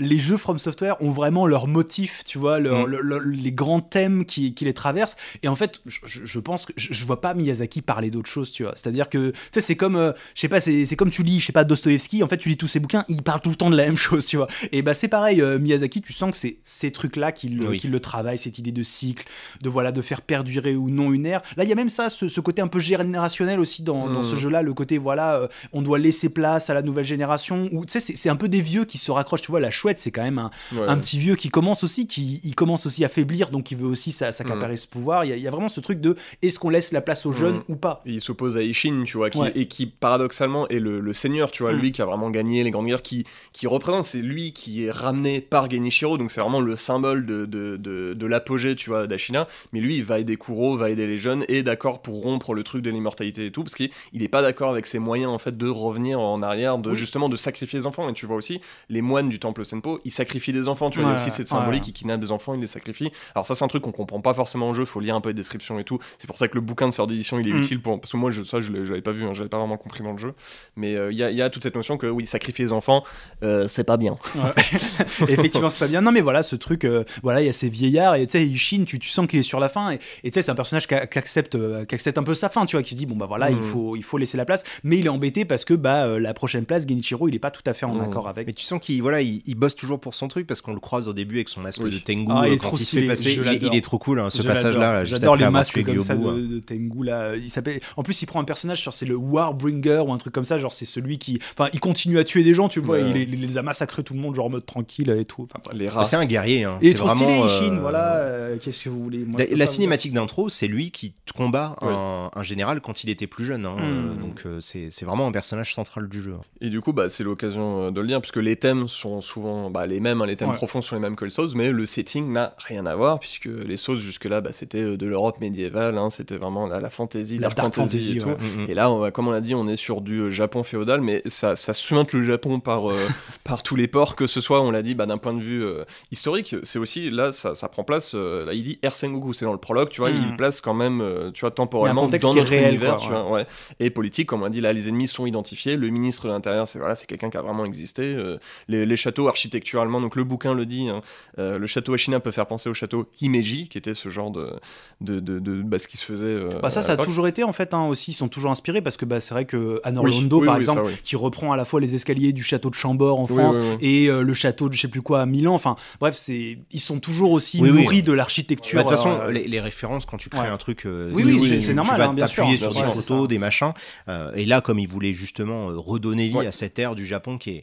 les jeux From Software ont vraiment leur motif tu vois, leur, mm. les grands thèmes qui, les traversent. Et en fait, je, pense que je, vois pas Miyazaki parler d'autre chose, tu vois. C'est-à-dire que, tu sais, c'est comme, euh, je sais pas, c'est comme tu lis, je sais pas, Dostoevsky, en fait, tu lis tous ses bouquins, il parle tout le temps de la même *laughs* chose, tu vois. Et bah, c'est pareil, euh, Miyazaki, tu sens que c'est ces trucs-là qui le travaille cette idée de cycle, de voilà, de faire perdurer ou non une ère. Là, il y a même ça, ce, côté un peu générationnel aussi dans, ce mm. jeu-là, le côté, voilà, euh, on doit laisser place à la nouvelle génération, ou tu sais, c'est un peu des vieux qui se raccrochent, tu vois, la c'est quand même un, un, petit vieux qui commence aussi, qui commence aussi à faiblir, donc il veut aussi s'accaparer mm. ce pouvoir. Il y, a, vraiment ce truc de est-ce qu'on laisse la place aux jeunes mm. ou pas Il s'oppose à Ishin, tu vois, qui, et qui paradoxalement est le, seigneur, tu vois, mm. lui qui a vraiment gagné les grandes guerres, qui, qui représente, c'est lui qui est ramené par Genichiro, donc c'est vraiment le symbole de, de, l'apogée, tu vois, d'Ashina. Mais lui, il va aider Kuro, va aider les jeunes, et d'accord pour rompre le truc de l'immortalité et tout, parce qu'il n'est pas d'accord avec ses moyens en fait de revenir en arrière, de justement de sacrifier les enfants. Et tu vois aussi les moines du temple il sacrifie des enfants. Tu vois, il y a aussi cette symbolique, qui il kidnappe des enfants, il les sacrifie. Alors, ça, c'est un truc qu'on comprend pas forcément en jeu, faut lire un peu les descriptions et tout. C'est pour ça que le bouquin de sœur d'édition, il est mm. utile pour. Parce que moi, je, ça, je l'avais pas vu, hein, j'avais pas vraiment compris dans le jeu. Mais euh, il y, a, toute cette notion que, oui, sacrifier les enfants, euh, c'est pas bien. *laughs* Effectivement, c'est pas bien. Non, mais voilà, ce truc, euh, voilà, il y a ces vieillards, et tu sais, Yushin, tu, sens qu'il est sur la fin, et tu sais, c'est un personnage qui, accepte, qui accepte un peu sa fin, tu vois, qui se dit, bon, bah voilà, il, mm. faut, il faut laisser la place, mais il est embêté parce que, bah, la prochaine place, Genichiro, il est pas tout à fait en mm. accord avec. Mais tu sens qu'il, voilà, il toujours pour son truc parce qu'on le croise au début avec son masque de Tengu ah, il quand trop il se fait passer. Il, est trop cool hein, ce passage-là. J'adore les masques comme ça de, Tengu là. Il s'appelle. En plus, il prend un personnage, sur c'est le Warbringer ou un truc comme ça. Genre c'est celui qui, enfin, il continue à tuer des gens, tu vois. Il, les a massacrés tout le monde genre en mode tranquille et tout. Enfin, C'est un guerrier. Hein. vraiment, euh, voilà. Euh, qu'est-ce que vous voulez La, cinématique d'intro, c'est lui qui combat un, général quand il était plus jeune. Hein. Hmm. Euh, donc c'est vraiment un personnage central du jeu. Hein. Et du coup, bah, c'est l'occasion de le dire puisque les thèmes sont souvent bah, les mêmes, hein, les thèmes profonds sont les mêmes que les sauces, mais le setting n'a rien à voir, puisque les sauces jusque-là, bah, c'était euh, de l'Europe médiévale, hein, c'était vraiment la, fantaisie la fantasy, et tout. Mm, mm. Et là, comme on l'a dit, on est sur du euh, Japon féodal, mais ça, ça suinte le Japon par, euh, *laughs* par tous les ports, que ce soit, on l'a dit, bah, d'un point de vue historique, c'est aussi, là, ça, prend place, là, il dit Sengoku, c'est dans le prologue, tu vois, il mm. place quand même, tu vois, temporairement dans notre univers, Et politique, comme on l'a dit, là, les ennemis sont identifiés, le ministre de l'Intérieur, c'est voilà, quelqu'un qui a vraiment existé, les, les châteaux archi architecturalement, donc le bouquin le dit, hein, euh, le château Ashina peut faire penser au château Himeji, qui était ce genre de. de, bah, ce qui se faisait. Euh, bah, ça, ça a toujours été en fait, hein, aussi, ils sont toujours inspirés parce que bah, c'est vrai que euh, Anne par exemple, qui reprend à la fois les escaliers du château de Chambord en France et le château de je sais plus quoi à Milan, enfin bref, c'est ils sont toujours aussi nourris de l'architecture. Bah, de toute façon, les, références quand tu crées un truc. c'est normal, hein, tu sur des photos, des machins. et là, comme ils voulaient justement redonner vie à cette ère du Japon qui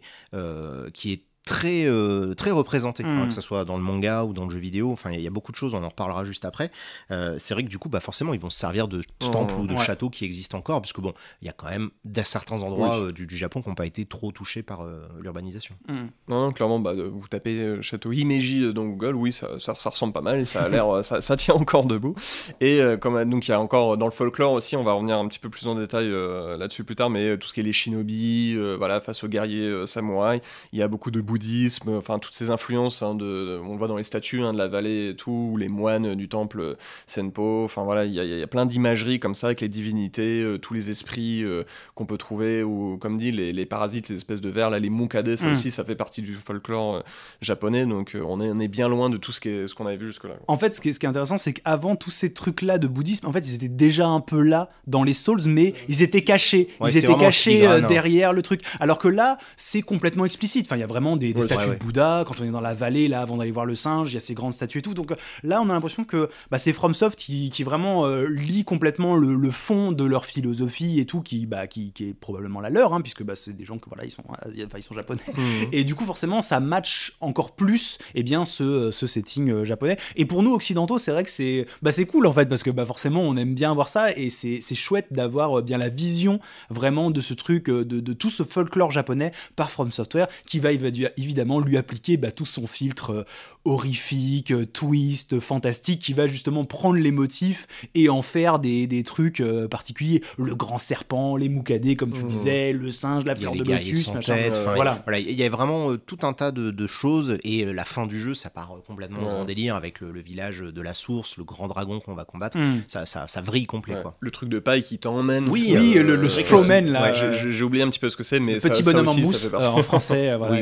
qui est très, euh, très représenté, hein, que mm. ce soit dans le manga ou dans le jeu vidéo. Enfin, il y, a beaucoup de choses, on en reparlera juste après. Euh, c'est vrai que du coup, bah, forcément, ils vont se servir de oh, temples ou de châteaux qui existent encore, parce que bon, il y a quand même certains endroits euh, du, du, Japon qui n'ont pas été trop touchés par l'urbanisation. Mm. Non, non, clairement, bah, vous tapez château Imeji dans Google, oui, ça, ressemble pas mal, ça a l'air, *laughs* ça, tient encore debout. Et comme donc il y a encore dans le folklore aussi, on va revenir un petit peu plus en détail là-dessus plus tard, mais tout ce qui est les shinobi, voilà, face aux guerriers samouraïs, il y a beaucoup de bouddhisme, enfin toutes ces influences, hein, de, on le voit dans les statues hein, de la vallée et tout, ou les moines du temple euh, Senpo, enfin voilà, il y, a plein d'imageries comme ça avec les divinités, euh, tous les esprits euh, qu'on peut trouver, ou comme dit, les, parasites, les espèces de vers, là, les moncadés, ça mm. aussi, ça fait partie du folklore japonais, donc on, est, on est bien loin de tout ce qu'on ce qu'on avait vu jusque-là. En fait, ce qui est, ce qui est intéressant, c'est qu'avant tous ces trucs-là de bouddhisme, en fait, ils étaient déjà un peu là dans les Souls, mais ils étaient cachés. ils étaient cachés hein. derrière le truc. Alors que là, c'est complètement explicite. Enfin, il y a vraiment des, statues de Bouddha, quand on est dans la vallée, là, avant d'aller voir le singe, il y a ces grandes statues et tout. Donc là, on a l'impression que bah, c'est FromSoft qui, qui vraiment euh, lit complètement le, fond de leur philosophie et tout, qui, bah, qui, qui est probablement la leur, hein, puisque bah, c'est des gens que voilà, ils sont, euh, enfin, ils sont japonais. Mmh. Et du coup, forcément, ça match encore plus et eh bien, ce, ce setting euh, japonais. Et pour nous, occidentaux, c'est vrai que c'est bah, cool en fait, parce que bah, forcément, on aime bien voir ça et c'est chouette d'avoir bien la vision vraiment de ce truc, de, de tout ce folklore japonais par From Software qui va évidemment lui appliquer bah, tout son filtre euh, horrifique, euh, twist, euh, fantastique, qui va justement prendre les motifs et en faire des, trucs particuliers. Le grand serpent, les moucadés, comme tu mmh. disais, le singe, la fleur de lotus, machin. voilà. Il y a vraiment tout un tas de, choses et la fin du jeu, ça part complètement en délire avec le, village de la source, le grand dragon qu'on va combattre. Mmh. Ça, ça, vrille complet. Quoi. Le truc de paille qui t'emmène. Oui, le, le là. J'ai oublié un petit peu ce que c'est, mais petit ça, bonhomme aussi, en mousse, en français, *laughs* voilà,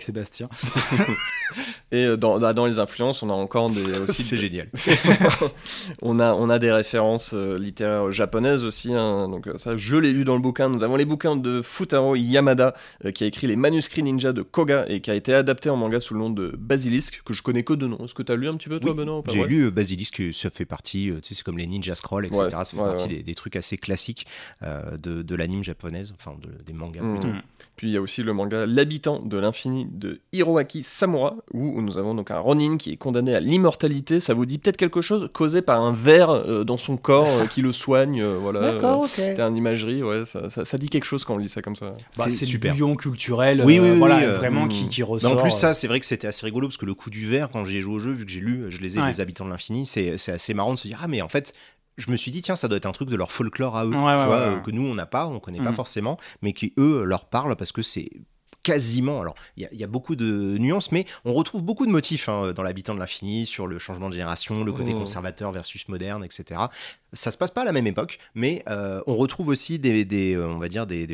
Sébastien. *laughs* et euh, bah, dans, les influences, on a encore des, *laughs* C'est génial. *laughs* on, a, on a des références euh, littéraires japonaises aussi. Hein. donc euh, ça, je l'ai lu dans le bouquin. Nous avons les bouquins de Futaro Yamada, qui a écrit les manuscrits ninja de Koga et qui a été adapté en manga sous le nom de Basilisk, que je connais que de nom. Est-ce que tu as lu un petit peu toi, Benoît J'ai lu Basilisk, ça fait partie, tu sais, c'est comme les Ninja Scroll, etc. c'est ça fait partie Des, trucs assez classiques de, l'anime japonaise, enfin des mangas hmm. plutôt. Hmm. Puis il y a aussi le manga L'habitant de l'infini de Hiroaki Samura, où nous avons donc un Ronin qui est condamné à l'immortalité. Ça vous dit peut-être quelque chose causé par un verre euh, dans son corps euh, qui le soigne. Euh, voilà, C'était une imagerie, ouais, ça, dit quelque chose quand on lit ça comme ça. Bah, c'est du bouillon culturel, oui, voilà, vraiment hmm. qui, qui, ressort. en plus, ça, c'est vrai que c'était assez rigolo parce que le coup du verre, quand j'ai joué au jeu, vu que j'ai lu, je les ai, les habitants de l'infini, c'est, assez marrant de se dire ah, mais en fait, je me suis dit tiens ça doit être un truc de leur folklore à eux que nous on n'a pas on connaît pas hmm. forcément mais qui eux leur parlent parce que c'est quasiment, alors il y, a beaucoup de nuances, mais on retrouve beaucoup de motifs hein, dans l'habitant de l'infini, sur le changement de génération, le côté mmh. conservateur versus moderne, etc. Ça se passe pas à la même époque, mais euh, on retrouve aussi des, euh, on va dire des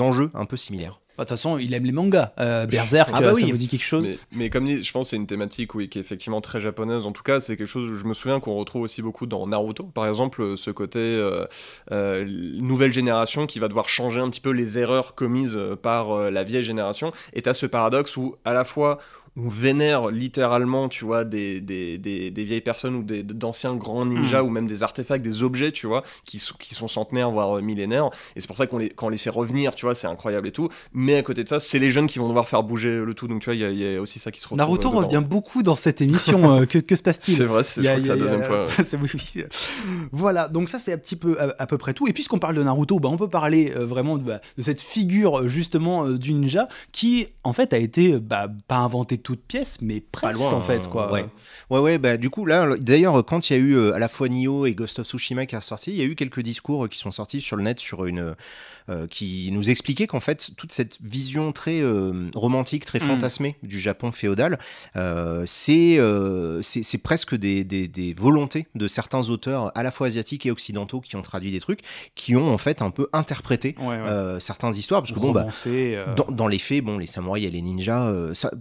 enjeux un peu similaires. Bah, de toute façon, il aime les mangas. Euh, Berserk, euh, ah bah oui. vous dit quelque chose mais, comme dit, je pense que c'est une thématique oui, qui est effectivement très japonaise. En tout cas, c'est quelque chose, je me souviens qu'on retrouve aussi beaucoup dans Naruto, par exemple, euh, ce côté euh, nouvelle génération qui va devoir changer un petit peu les erreurs commises par la vieille génération. Et tu as ce paradoxe où, à la fois, on vénère littéralement, tu vois, des, des, des, vieilles personnes ou d'anciens grands ninjas hmm. ou même des artefacts, des objets, tu vois, qui, sont, qui sont centenaires, voire euh, millénaires. Et c'est pour ça qu'on les, quand les fait revenir, tu vois, c'est incroyable et tout. Mais à côté de ça, c'est les jeunes qui vont devoir faire bouger le tout. Donc, tu vois, il y, a aussi ça qui se retrouve. Naruto euh, revient beaucoup dans cette émission. Euh, que, que, se passe-t-il C'est vrai, c'est la deuxième fois. *laughs* voilà, donc ça, c'est un petit peu à, peu près tout. Et puisqu'on parle de Naruto, bah, on peut parler vraiment bah, de cette figure, justement, du ninja qui, en fait, a été, bah, pas inventé toute pièce mais presque loin, en fait. Quoi. Ouais. ouais, ouais, bah du coup, là, d'ailleurs, quand il y a eu euh, à la fois Nioh et Ghost of Tsushima qui est sorti, il y a eu quelques discours euh, qui sont sortis sur le net sur une euh, qui nous expliquait qu'en fait, toute cette vision très euh, romantique, très mm. fantasmée du Japon féodal, euh, c'est c'est presque des, des, volontés de certains auteurs à la fois asiatiques et occidentaux qui ont traduit des trucs, qui ont en fait un peu interprété certaines histoires. Parce que bon, bah, dans, les faits, bon, les samouraïs et les ninjas,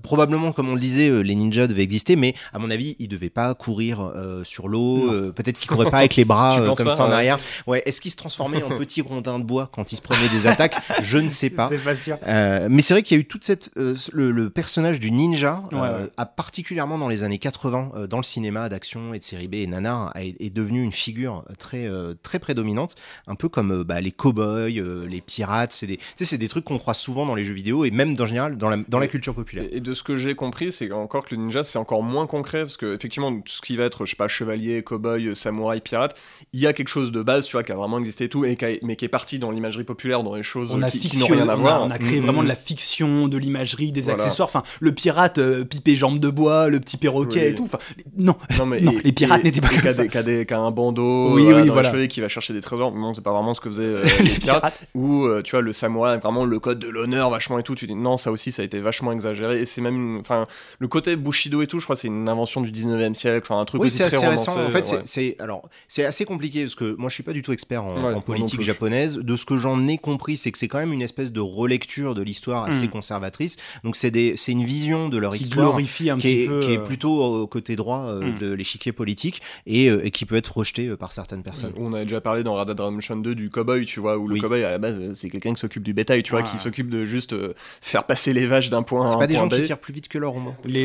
probablement, comme on le disait, les ninjas devaient exister, mais à mon avis, ils devaient pas courir sur l'eau. Peut-être qu'ils couraient pas avec les bras *laughs* comme ça en arrière. Ouais, est-ce qu'ils se transformaient en *laughs* petits rondins de bois quand ils se des attaques, je ne sais pas. C'est pas sûr. Euh, mais c'est vrai qu'il y a eu toute cette. Euh, le, personnage du ninja, euh, A particulièrement dans les années 80, dans le cinéma d'action et de série B et Nana est devenu une figure très, très prédominante, un peu comme bah, les cowboys les pirates. C'est des, des trucs qu'on croit souvent dans les jeux vidéo et même dans, général, dans, la, dans la culture populaire. Et de ce que j'ai compris, c'est encore que le ninja, c'est encore moins concret parce que, effectivement, tout ce qui va être, je sais pas, chevalier, cowboy samouraï, pirate, il y a quelque chose de base, tu vois, qui a vraiment existé et tout, et qui mais qui est parti dans l'imagerie populaire dans les choses on a qui, on, A, créé mm, vraiment de mm. la fiction, de l'imagerie, des accessoires. Enfin, le pirate euh, pipé jambes de bois, le petit perroquet et tout. Enfin, non, non, mais *laughs* les pirates n'étaient pas comme ça. qu'un un bandeau euh, qui va chercher des trésors. Non, c'est pas vraiment ce que faisaient *laughs* euh, les, pirates. Ou tu vois, le samouraï, vraiment le code de l'honneur, vachement et tout. Tu dis non, ça aussi, ça a été vachement exagéré. Et c'est même, enfin, le côté Bushido et tout, je crois, c'est une invention du 19e siècle. Enfin, un truc aussi très romancé. En fait, c'est alors c'est assez compliqué parce que moi, je suis pas du tout expert en, politique japonaise. De ce que j'en ai compris, c'est que c'est quand même une espèce de relecture de l'histoire hmm. assez conservatrice. Donc c'est une vision de leur qui histoire qui, est, qui est euh, plutôt au euh, côté droit euh, hmm. de l'échiquier politique et, qui peut être rejetée par certaines personnes. On a déjà parlé dans Red Dead Redemption 2 du cowboy, tu vois, où le cowboy à la base c'est quelqu'un qui s'occupe du bétail, tu vois, qui ah. s'occupe de juste faire passer les vaches d'un point. C'est pas des gens qui tirent plus vite que leur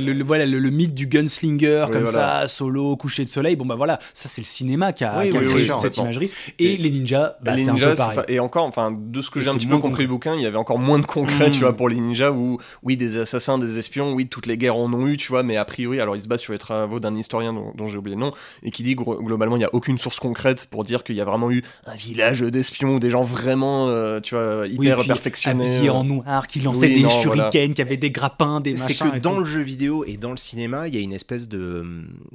le, voilà le, mythe du gunslinger comme ça, solo, coucher de soleil. Bon bah voilà, ça c'est le cinéma qui a, créé cette imagerie et, les ninjas, bah, c'est un peu pareil. Et encore, enfin de ce que j'ai un petit peu compris du bouquin, il y avait encore moins de concret, tu vois, hmm. pour les ninjas, où oui, des assassins, des espions, oui, toutes les guerres en ont eu, tu vois, mais a priori, alors il se base sur les travaux d'un historien dont, j'ai oublié le nom, et qui dit globalement, il n'y a aucune source concrète pour dire qu'il y a vraiment eu un village d'espions, des gens vraiment, euh, tu vois, hyper perfectionnés. Habillés euh. en noir, qui lançaient des shurikens, qui avaient des grappins, des machins. C'est que dans le jeu vidéo et dans le cinéma, il y a une espèce de.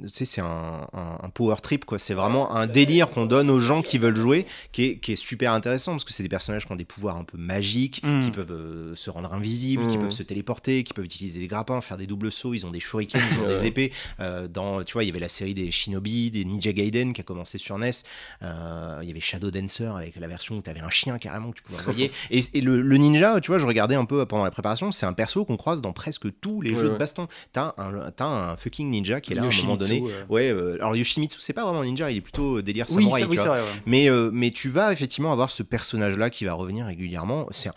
Tu sais, c'est un, un, power trip, quoi. C'est vraiment un délire qu'on donne aux gens qui veulent jouer, qui est, qui est super intéressant, parce que c'est des personnages qui ont des pouvoirs un peu magiques, mm. qui peuvent euh, se rendre invisibles, qui mm. peuvent se téléporter, qui peuvent utiliser des grappins, faire des doubles sauts, ils ont des shurikens, ils *laughs* ont des épées. Euh, dans, tu vois, il y avait la série des Shinobi, des Ninja Gaiden qui a commencé sur NES. Euh, il y avait Shadow Dancer avec la version où tu avais un chien carrément que tu pouvais envoyer. *laughs* et, le, ninja, tu vois, je regardais un peu pendant la préparation, c'est un perso qu'on croise dans presque tous les jeux de baston. T'as un, as un fucking ninja qui est là à un moment donné. Ouais, alors Yoshimitsu, c'est pas vraiment un ninja, il est plutôt délire oui, samouraï. Ça, oui, vrai, mais, mais tu vas effectivement avoir ce personnage-là qui va revenir régulièrement. C'est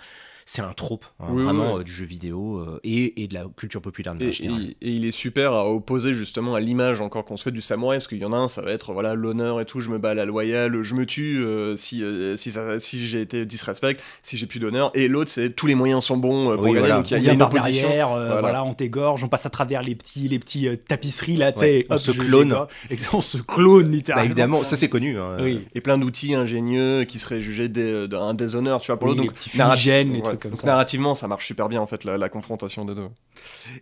c'est un trope hein, vraiment euh, du jeu vidéo euh, et, et, de la culture populaire de et, Et, il est super à opposer justement à l'image encore qu'on se fait du samouraï parce qu'il y en a un ça va être voilà l'honneur et tout je me bats à la loyale je me tue euh, si si, si j'ai été disrespect si j'ai plus d'honneur et l'autre c'est tous les moyens sont bons pour gagner voilà. il y, a, une opposition. derrière voilà. on t'égorge on passe à travers les petits les petits tapisseries là tu sais on se clone *laughs* on se clone littéralement bah, évidemment ça c'est connu hein. et plein d'outils ingénieux qui seraient jugés d'un déshonneur tu vois pour l'autre donc les petits fumigènes, Narrativement, ça marche super bien en fait la, confrontation des deux.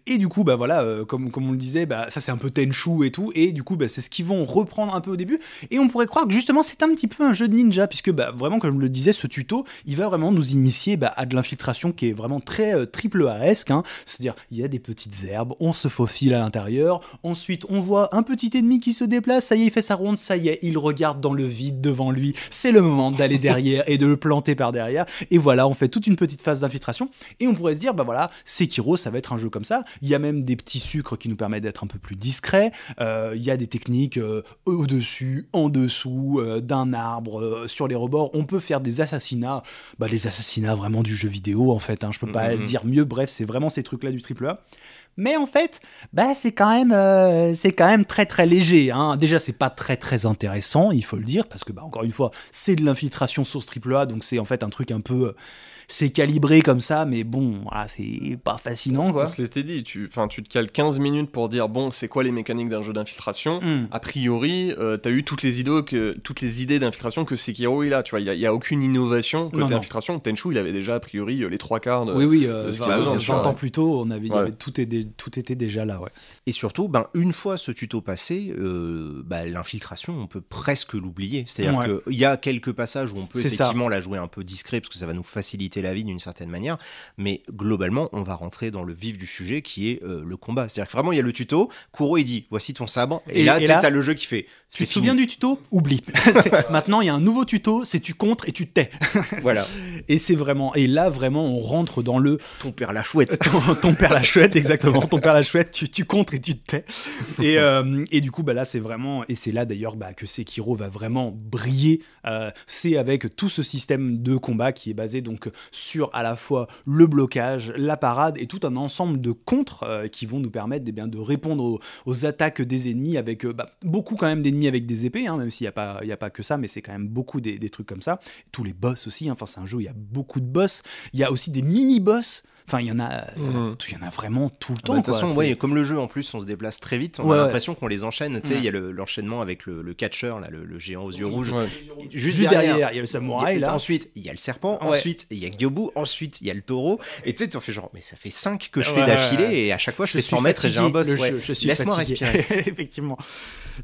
Et du coup, bah voilà, euh, comme, comme on le disait, bah, ça c'est un peu Tenchu et tout, et du coup, bah, c'est ce qu'ils vont reprendre un peu au début. Et on pourrait croire que justement c'est un petit peu un jeu de ninja, puisque bah, vraiment, comme je le disais, ce tuto, il va vraiment nous initier bah, à de l'infiltration qui est vraiment très euh, triple a hein, c'est-à-dire il y a des petites herbes, on se faufile à l'intérieur, ensuite on voit un petit ennemi qui se déplace, ça y est, il fait sa ronde, ça y est, il regarde dans le vide devant lui, c'est le moment d'aller derrière et de le planter par derrière, et voilà, on fait toute une petite phase d'infiltration. Et on pourrait se dire, bah voilà, Sekiro, ça va être un jeu comme ça. Il y a même des petits sucres qui nous permettent d'être un peu plus discrets. Euh, il y a des techniques euh, au-dessus, en dessous, euh, d'un arbre, sur les rebords. On peut faire des assassinats, bah, les assassinats vraiment du jeu vidéo, en fait. Hein. je peux pas mm-hmm. dire mieux. Bref, c'est vraiment ces trucs-là du triple A. Mais en fait, bah c'est quand même, c'est quand même très très léger. Hein. Déjà, c'est pas très très intéressant, il faut le dire, parce que bah encore une fois, c'est de l'infiltration source triple A donc c'est en fait un truc un peu c'est calibré comme ça, mais bon, voilà, c'est pas fascinant. Quoi. On se l'était dit, tu, tu te cales 15 minutes pour dire, bon, c'est quoi les mécaniques d'un jeu d'infiltration hmm. A priori, tu euh, t'as eu toutes les, idées que, toutes les idées d'infiltration que Sekiro il a, tu vois, il n'y a, aucune innovation côté infiltration. Tenchu, il avait déjà, a priori, euh, les trois quarts de, oui, oui, euh, ce 20, 20, ans plus tôt, on avait, tout, était, tout, était, déjà là. Ouais. Et surtout, ben, une fois ce tuto passé, ben, l'infiltration, on peut presque l'oublier. C'est-à-dire qu'il y a quelques passages où on peut effectivement la jouer un peu discret, parce que ça va nous faciliter la vie d'une certaine manière. Mais globalement, on va rentrer dans le vif du sujet qui est euh, le combat. C'est-à-dire que vraiment, il y a le tuto. Kuro, il dit voici ton sabre. Et, et là, tu as le jeu qui fait tu te souviens du tuto Oublie. *laughs* *laughs* Maintenant, il y a un nouveau tuto, c'est tu contres et tu tais. *laughs* voilà. Et c'est vraiment. Et là, vraiment, on rentre dans le. Ton père la chouette. ton, père la chouette, exactement. ton père la chouette, tu, tu contres et tu tais. Et, euh, et du coup, bah, là, c'est vraiment. Et c'est là d'ailleurs bah, que Sekiro va vraiment briller. Euh, c'est avec tout ce système de combat qui est basé donc sur à la fois le blocage, la parade et tout un ensemble de contres euh, qui vont nous permettre eh de répondre aux, attaques des ennemis avec bah, beaucoup quand même d'ennemis avec des épées, hein, même s'il n'y a, pas, a pas que ça, mais c'est quand même beaucoup des, trucs comme ça. Tous les boss aussi, hein, enfin c'est un jeu où il y a beaucoup de boss. Il y a aussi des mini-boss. Enfin, il y en a, euh, mm. y en a vraiment tout le ah temps. Bah, comme le jeu en plus, on se déplace très vite. On a l'impression qu'on les enchaîne. Tu sais, il y a mm. l'enchaînement avec le, le catcheur, là, le, géant aux yeux mm. rouges. Juste, derrière, il y a le samouraï là. Ensuite, il y a le serpent. Ensuite, il y a Gyobu. Ensuite, il y a le taureau. Et tu sais, tu en fais genre, mais ça fait 5 que je fais d'affilée et à chaque fois, je, fais 100 mètres et j'ai un boss. Laisse-moi respirer. *laughs* Effectivement.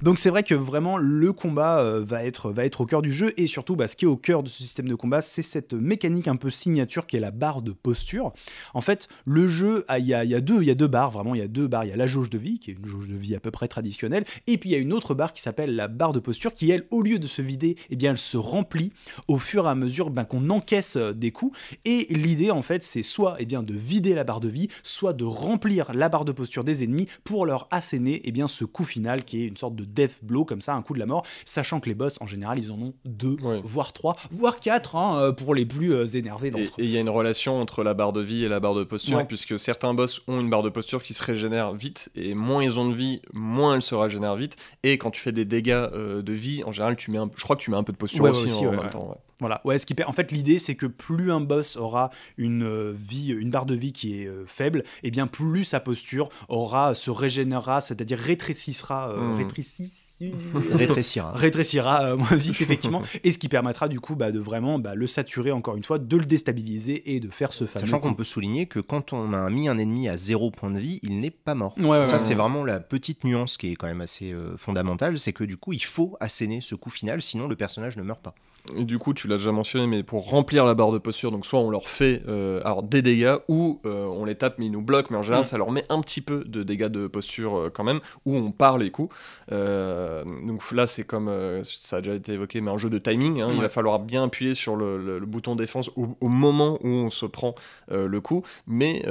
Donc c'est vrai que vraiment le combat euh, va être va être au cœur du jeu et surtout, bah, ce qui est au cœur de ce système de combat, c'est cette mécanique un peu signature qui est la barre de posture. En fait, le jeu, ah, il y a, y, a deux, y a deux barres, vraiment, il y a deux barres. Il y a la jauge de vie, qui est une jauge de vie à peu près traditionnelle, et puis il y a une autre barre qui s'appelle la barre de posture, qui elle, au lieu de se vider, eh bien, elle se remplit au fur et à mesure ben, qu'on encaisse euh, des coups. Et l'idée, en fait, c'est soit eh bien, de vider la barre de vie, soit de remplir la barre de posture des ennemis pour leur asséner eh bien, ce coup final, qui est une sorte de death blow, comme ça, un coup de la mort, sachant que les boss, en général, ils en ont deux, voire trois, voire quatre, hein, euh, pour les plus euh, énervés d'entre eux. Et il y a une relation entre la barre de vie et la barre de posture, puisque certains boss ont une barre de posture qui se régénère vite, et moins ils ont de vie, moins elle se régénère vite. Et quand tu fais des dégâts euh, de vie, en général, tu mets un... je crois que tu mets un peu de posture aussi, en, même temps. Voilà, ouais, ce qui en fait l'idée c'est que plus un boss aura une euh, vie, une barre de vie qui est euh, faible, et eh bien plus sa posture aura se régénérera, c'est-à-dire rétrécissera, hmm. rétrécissera *laughs* Hein. rétrécira. rétrécira euh, moins vite, *laughs* effectivement. et ce qui permettra, du coup, bah, de vraiment bah, le saturer, encore une fois, de le déstabiliser et de faire ce fameux. Sachant qu'on peut souligner que quand on a mis un ennemi à zéro point de vie, il n'est pas mort. ça, c'est vraiment la petite nuance qui est quand même assez euh, fondamentale. C'est que, du coup, il faut asséner ce coup final, sinon le personnage ne meurt pas. Et du coup, tu l'as déjà mentionné, mais pour remplir la barre de posture, donc soit on leur fait euh, alors des dégâts, ou euh, on les tape mais ils nous bloquent, mais en général mm. ça leur met un petit peu de dégâts de posture euh, quand même, ou on part les coups. donc là, c'est comme ça a déjà été évoqué, mais un jeu de timing. Hein, il va falloir bien appuyer sur le, bouton défense au, moment où on se prend le coup, mais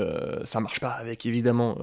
ça marche pas avec évidemment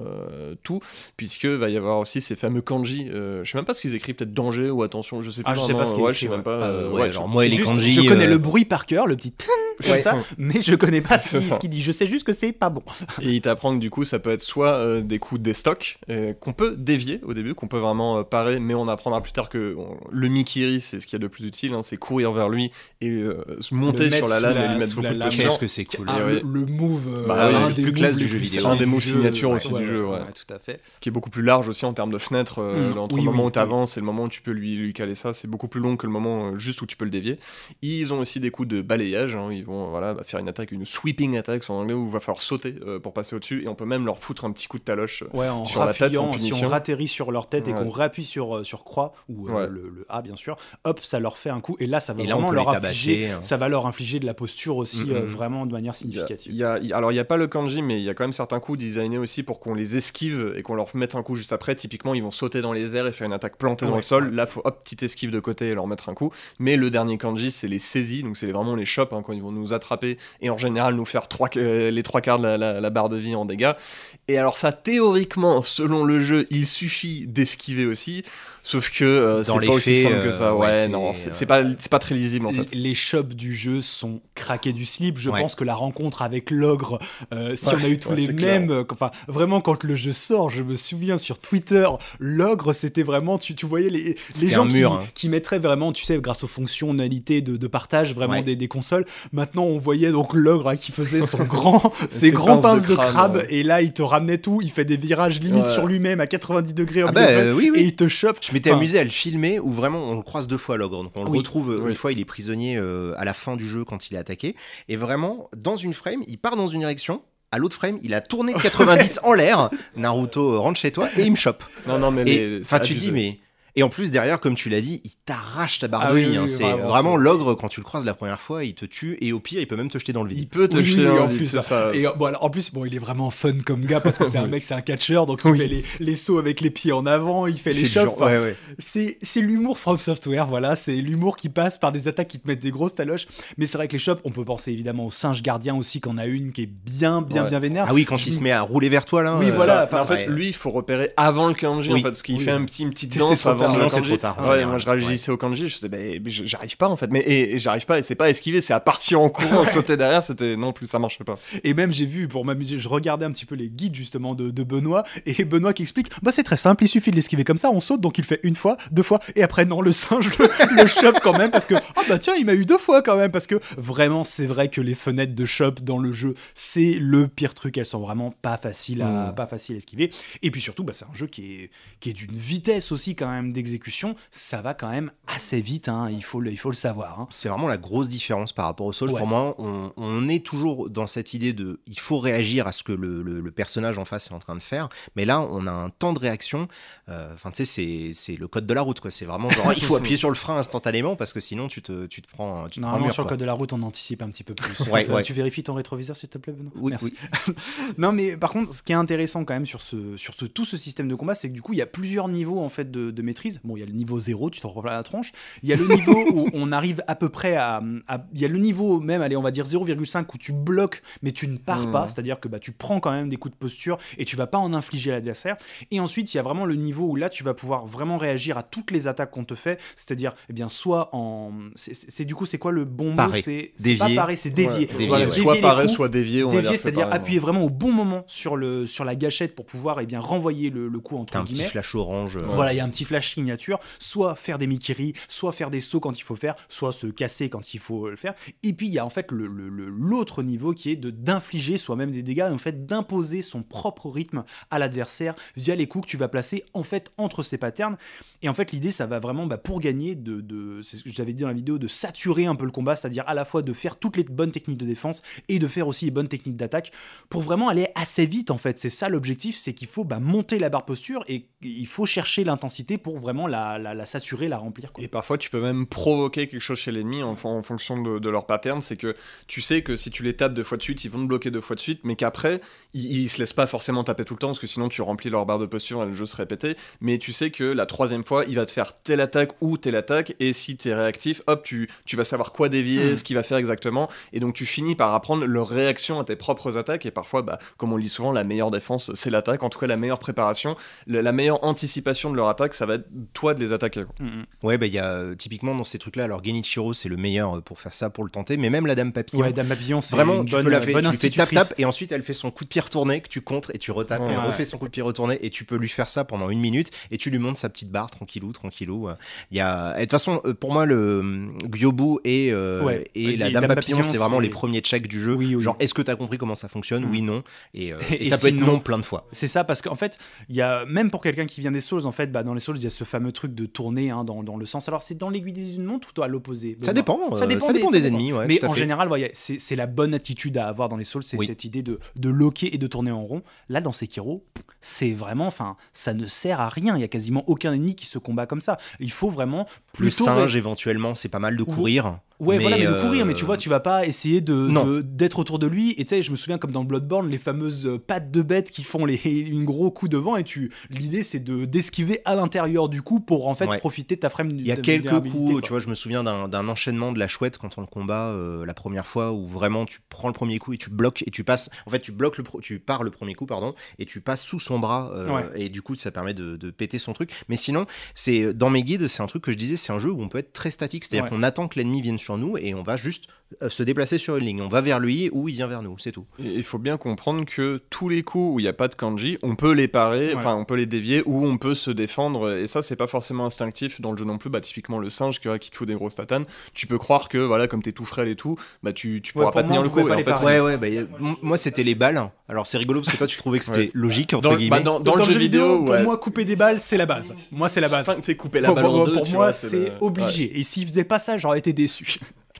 tout, puisque va y avoir aussi ces fameux kanji. je sais même pas ce qu'ils écrivent, peut-être danger ou attention, je sais pas. Ah, je sais pas ce qu'ils genre moi, je connais euh, le bruit par cœur, le petit ça, mais je connais pas *laughs* ce qu'il dit. Je sais juste que c'est pas bon. Et il t'apprend que du coup, ça peut être soit euh, des coups des stocks euh, qu'on peut dévier au début, qu'on peut vraiment euh, parer, mais on apprendra plus tard que le Mikiri, c'est ce qu'il y a de plus utile, hein, c'est courir vers lui et se monter sur la lame et lui mettre beaucoup de pression. que c'est ah, le, move, bah, un, des du jeu vidéo. Un des moves signature aussi du jeu, tout à fait. Qui est beaucoup plus large aussi en termes de fenêtre mm. entre le moment où t'avances et le moment où tu peux lui caler ça. C'est beaucoup plus long que le moment juste où tu peux le dévier. Ils ont aussi des coups de balayage. Hein, euh, voilà, bah, faire une attaque, une sweeping attaque en anglais, où il va falloir sauter euh, pour passer au-dessus, et on peut même leur foutre un petit coup de taloche euh, ouais, sur la tête. si on ratterrit sur leur tête et qu'on rappuie sur, sur croix, ou le, A bien sûr, hop, ça leur fait un coup, et là ça va vraiment leur infliger, hein. ça va leur infliger de la posture aussi, mm, mm, mm. vraiment de manière significative. alors il n'y a pas le kanji, mais il y a quand même certains coups designés aussi pour qu'on les esquive et qu'on leur mette un coup juste après. Typiquement, ils vont sauter dans les airs et faire une attaque plantée dans le sol. Là, faut hop, petite esquive de côté et leur mettre un coup. Mais le dernier kanji, c'est les saisies, donc c'est vraiment les chops hein, quand ils vont nous attraper et en général nous faire trois, euh, les trois quarts de la, barre de vie en dégâts. Et alors ça, théoriquement, selon le jeu, il suffit d'esquiver aussi, sauf que euh, c'est pas aussi simple que ça. Euh, ouais, non, c'est pas, pas, très lisible en fait. Les shops du jeu sont craqués du slip. Je pense que la rencontre avec l'ogre, si on a eu tous les mêmes, enfin vraiment quand le jeu sort, je me souviens sur Twitter, l'ogre c'était vraiment, tu, tu voyais les, les gens hein. qui, mettraient vraiment, tu sais, grâce aux fonctionnalités de, partage vraiment des, des, consoles, maintenant maintenant on voyait donc l'ogre hein, qui faisait son *laughs* grand, ses, grands pinces de, crabe, et là il te ramenait tout, il fait des virages limite sur lui-même à 90 degrés ah bah, euh, et il te chope. Je m'étais amusé à le filmer où vraiment on le croise deux fois l'ogre, on le retrouve euh, une fois il est prisonnier euh, à la fin du jeu quand il est attaqué, et vraiment dans une frame il part dans une direction, à l'autre frame, il a tourné 90 *laughs* en l'air. Naruto rentre chez toi et il me chope. Non, non, mais. Enfin, tu dis, mais et en plus, derrière, comme tu l'as dit, il t'arrache ta ah barre hein. c'est ah, vraiment, l'ogre, quand tu le croises la première fois, il te tue et au pire, il peut même te jeter dans le vide. Il peut te en plus, Et bon, en plus, bon, il est vraiment fun comme gars parce que c'est un *laughs* mec, c'est un catcheur, donc il fait les, sauts avec les pieds en avant, il fait les shops. C'est l'humour From Software, voilà. C'est l'humour qui passe par des attaques qui te mettent des grosses taloches. Mais c'est vrai que les chops, on peut penser évidemment au singe gardien aussi, qu'on a une qui est bien, bien, bien vénère. Ah oui, quand il se met à rouler vers toi là. Oui, euh, voilà. en fait, lui, il faut repérer avant le kanji, parce qu'il fait un petit, une danse sinon c'est trop tard. Ouais, moi je réagissais au kanji, je faisais, bah, j'arrive pas en fait. Mais et, j'arrive pas, et c'est pas esquiver, c'est à partir en courant, *laughs* sauter derrière, c'était non plus, ça marchait pas. Et même j'ai vu, pour m'amuser, je regardais un petit peu les guides justement de, Benoît, et Benoît qui explique, bah c'est très simple, il suffit de l'esquiver comme ça, on saute, donc il fait une fois, deux fois, et après non, le singe le, *laughs* le chope quand même, parce que, ah bah tiens, il m'a eu deux fois quand même, parce que vraiment c'est vrai que les fenêtres de chope dans le jeu, c'est le pire truc, elles sont vraiment pas faciles à, mm. pas faciles à esquiver. Et puis surtout, bah, c'est un jeu qui est, qui est d'une vitesse aussi quand même d'exécution, ça va quand même assez vite, hein, il, faut le, il faut le savoir. Hein. C'est vraiment la grosse différence par rapport au sol. Pour moi, on, est toujours dans cette idée de il faut réagir à ce que le, personnage en face est en train de faire, mais là, on a un temps de réaction. Euh, enfin, tu sais, c'est le code de la route, quoi. C'est vraiment genre, il faut *laughs* appuyer sur le frein instantanément parce que sinon, tu te, tu te prends. Tu Normalement, sur le code de la route, on anticipe un petit peu plus. ouais, euh, ouais. Tu vérifies ton rétroviseur, s'il te plaît, Benoît oui, Merci. *laughs* non, mais par contre, ce qui est intéressant quand même sur, ce, sur ce, tout ce système de combat, c'est que du coup, il y a plusieurs niveaux en fait de, de Bon, il y a le niveau 0, tu t'en reprends la tranche. Il y a le niveau où *laughs* on arrive à peu près à. Il y a le niveau même, allez, on va dire 0,5 où tu bloques, mais tu ne pars hmm. pas. C'est-à-dire que bah, tu prends quand même des coups de posture et tu vas pas en infliger à l'adversaire. Et ensuite, il y a vraiment le niveau où là, tu vas pouvoir vraiment réagir à toutes les attaques qu'on te fait. C'est-à-dire, eh bien, soit en. C'est du coup, c'est quoi le bon mot C'est pas parer c'est dévier. soit pareil, soit dévier. c'est-à-dire appuyer vraiment au bon moment sur, le, sur la gâchette pour pouvoir eh bien, renvoyer le, coup, entre guillemets. Un petit flash orange. Euh. Voilà, il y a un petit flash signature, soit faire des mikiri, soit faire des sauts quand il faut faire, soit se casser quand il faut le faire. Et puis il y a en fait l'autre le, niveau qui est de d'infliger soi-même des dégâts, en fait d'imposer son propre rythme à l'adversaire via les coups que tu vas placer en fait entre ces patterns. Et en fait l'idée ça va vraiment bah, pour gagner de, c'est ce que j'avais dit dans la vidéo, de saturer un peu le combat, c'est-à-dire à la fois de faire toutes les bonnes techniques de défense et de faire aussi les bonnes techniques d'attaque pour vraiment aller assez vite en fait. C'est ça l'objectif, c'est qu'il faut bah, monter la barre posture et il faut chercher l'intensité pour vraiment la, la, la saturer, la remplir. Et parfois, tu peux même provoquer quelque chose chez l'ennemi en, en, fonction de, leur pattern. C'est que tu sais que si tu les tapes deux fois de suite, ils vont te bloquer deux fois de suite, mais qu'après, ils, se laissent pas forcément taper tout le temps parce que sinon tu remplis leur barre de posture et le jeu se répétait. Mais tu sais que la troisième fois, il va te faire telle attaque ou telle attaque. Et si tu es réactif, hop, tu, tu vas savoir quoi dévier, hmm. ce qu'il va faire exactement. Et donc, tu finis par apprendre leur réaction à tes propres attaques. Et parfois, bah, comme on le dit souvent, la meilleure défense, c'est l'attaque. En tout cas, la meilleure préparation, la, la meilleure anticipation de leur attaque, ça va être toi de les attaquer. Mm, mm. Ouais, bah, il y a euh, typiquement dans ces trucs-là, alors Genichiro, c'est le meilleur euh, pour faire ça, pour le tenter, mais même la Dame Papillon. Ouais, Dame Papillon, c'est vraiment, une tu bonne, peux la tu fais tap tap, et ensuite elle fait son coup de pied retourné que tu contres et tu retapes, et elle refait son coup de pied retourné, et tu peux lui faire ça pendant une minute, et tu lui montres sa petite barre tranquillou, tranquillou. Euh. Il y a, de toute façon, pour moi, le hum, Gyobu et, et, la Dame, Papillon, c'est vraiment les premiers checks du jeu. Genre, est-ce que tu as compris comment ça fonctionne mm. Oui, non. Et, ça peut être non plein de fois. C'est ça, parce qu'en fait, il y a, même pour quelqu'un qui vient des Souls, en fait, bah, dans les Souls, il y a ce fameux truc de tourner hein, dans, le sens. Alors, c'est dans l'aiguille unes montre ou à l'opposé ça, euh, dépend, ça dépend. des, ennemis. mais en général, voyez c'est la bonne attitude à avoir dans les saules, c'est cette idée de, loquer et de tourner en rond. Là, dans Sekiro, c'est vraiment, enfin, ça ne sert à rien. Il y a quasiment aucun ennemi qui se combat comme ça. Il faut vraiment plus singe, éventuellement, c'est pas mal de courir. Ouais, voilà, mais de courir, mais tu euh, vois, tu vas pas essayer de d'être autour de lui. Et tu sais, je me souviens comme dans Bloodborne, les fameuses euh, pattes de bête qui font les *laughs* une gros coup devant et tu l'idée c'est de d'esquiver à l'intérieur du coup pour en fait profiter de ta frame. Il y a quelques coups, tu vois, je me souviens d'un enchaînement de la chouette quand on le combat euh, la première fois où vraiment tu prends le premier coup et tu bloques et tu passes. En fait, tu bloques le tu pars le premier coup pardon et tu passes sous son bras et du coup ça permet de, de péter son truc. Mais sinon, c'est dans mes guides, c'est un truc que je disais, c'est un jeu où on peut être très statique, c'est-à-dire qu'on attend que l'ennemi vienne sur nous et on va juste euh, se déplacer sur une ligne. On va vers lui ou il vient vers nous, c'est tout. il faut bien comprendre que tous les coups où il n'y a pas de kanji, on peut les parer, enfin on peut les dévier ou on peut se défendre. Et ça, c'est pas forcément instinctif dans le jeu non plus. Bah, typiquement le singe qui, te fout des grosses tatanes, tu peux croire que voilà, comme t'es tout frêle et tout, bah tu, tu pourras pas tenir le coup. en fait, ouais, ouais, bah, moi c'était les balles. Alors c'est rigolo parce que toi tu trouvais que c'était logique entre dans, bah, guillemets. dans, le, jeu, vidéo, pour moi couper des balles c'est la base. Moi c'est la base. Enfin, couper la pour, balle moi c'est obligé. Et s'il faisait pas ça, j'aurais été déçu.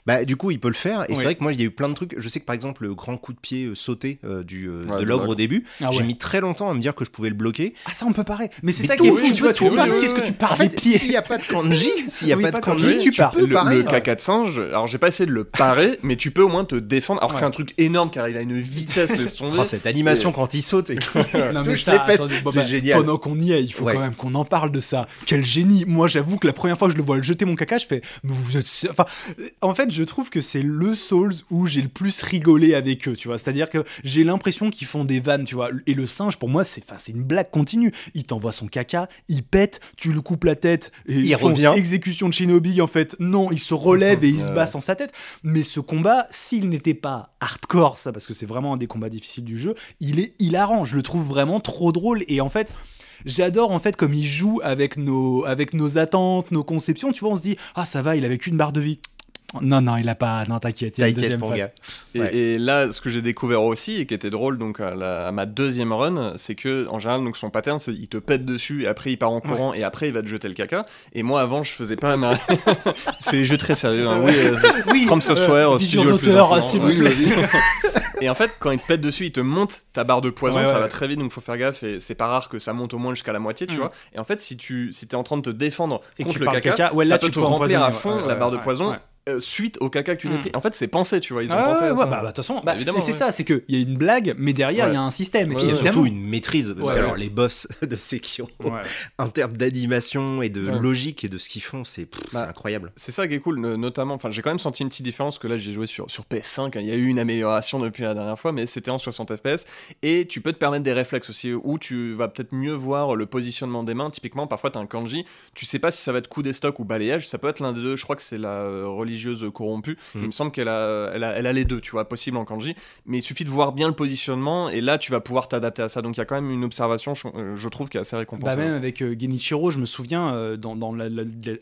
Bah, du coup, il peut le faire. Et c'est vrai que moi, il y a eu plein de trucs. Je sais que par exemple, le grand coup de pied euh, sauté euh, du, euh, de l'ogre au début, ah j'ai mis très longtemps à me dire que je pouvais le bloquer. Ah, ça, on peut parer Mais c'est ça qui est fou. Tu vois, tu qu'est-ce que tu parles pied s'il n'y a pas de kanji, *laughs* s'il n'y a pas de kanji, tu peux Le caca de singe, alors j'ai pas essayé de le parer, mais tu peux au moins te défendre. Alors que c'est un truc énorme car il a une vitesse de tomber. *laughs* Oh, cette animation quand il saute et c'est bah, génial. Pendant qu'on y est, il faut quand même qu'on en parle de ça. Quel génie. Moi, j'avoue que la première fois que je le vois jeter mon caca, je fais, vous êtes. Enfin, en fait, je trouve que c'est le Souls où j'ai le plus rigolé avec eux, tu vois. C'est-à-dire que j'ai l'impression qu'ils font des vannes, tu vois. Et le singe, pour moi, c'est une blague continue. Il t'envoie son caca, il pète, tu le coupes la tête, et il revient. Exécution de Shinobi, en fait. Non, il se relève et il se bat sans sa tête. Mais ce combat, s'il n'était pas hardcore, ça, parce que c'est vraiment un des combats difficiles du jeu, il est hilarant. Je le trouve vraiment trop drôle. Et en fait, j'adore en fait comme il joue avec nos, avec nos attentes, nos conceptions. Tu vois, on se dit, ah, ça va, il a vécu une barre de vie non, non, il a pas. Non, t'inquiète, il y a une deuxième Et, là, ce que j'ai découvert aussi et qui était drôle donc à, ma deuxième run, c'est que en général, donc son pattern, c'est il te pète dessus et après il part en courant et après il va te jeter le caca. Et moi, avant, je faisais pas un *laughs* c'est des jeux très sérieux. Hein. Oui, euh, *laughs* oui, From Software, euh, vous *laughs* et en fait, quand il te pète dessus, il te monte ta barre de poison. ça va très vite, donc faut faire gaffe. Et c'est pas rare que ça monte au moins jusqu'à la moitié, tu mm. vois. Et en fait, si tu si es en train de te défendre contre le caca, là, tu te remplir à fond la barre de poison euh, suite au caca que tu t'es hmm. pris. En fait, c'est pensé, tu vois. Ils ont ah pensé bah, bah, de toute façon, bah, bah, évidemment, c'est ça, c'est qu'il y a une blague, mais derrière, il y a un système. Et a surtout une maîtrise, parce que alors, les boss *laughs* de qui ont en *laughs* terme d'animation et de logique et de ce qu'ils font, c'est incroyable. c'est ça qui est cool, notamment. Enfin, j'ai quand même senti une petite différence que là, j'ai joué sur, sur PS5. Hein, il y a eu une amélioration depuis la dernière fois, mais c'était en 60 FPS. Et tu peux te permettre des réflexes aussi, où tu vas peut-être mieux voir le positionnement des mains. Typiquement, parfois, tu as un kanji. Tu sais pas si ça va être coup d'estoc ou balayage. Ça peut être l'un des deux. Je crois que c'est la euh, religion corrompue. Il mm. me semble qu'elle a, elle a, les deux, tu vois, possible en kanji. Mais il suffit de voir bien le positionnement et là, tu vas pouvoir t'adapter à ça. Donc il y a quand même une observation, je, euh, trouve, qui est assez récompensée. Bah, même avec euh, Genichiro, je me souviens, euh, dans, la,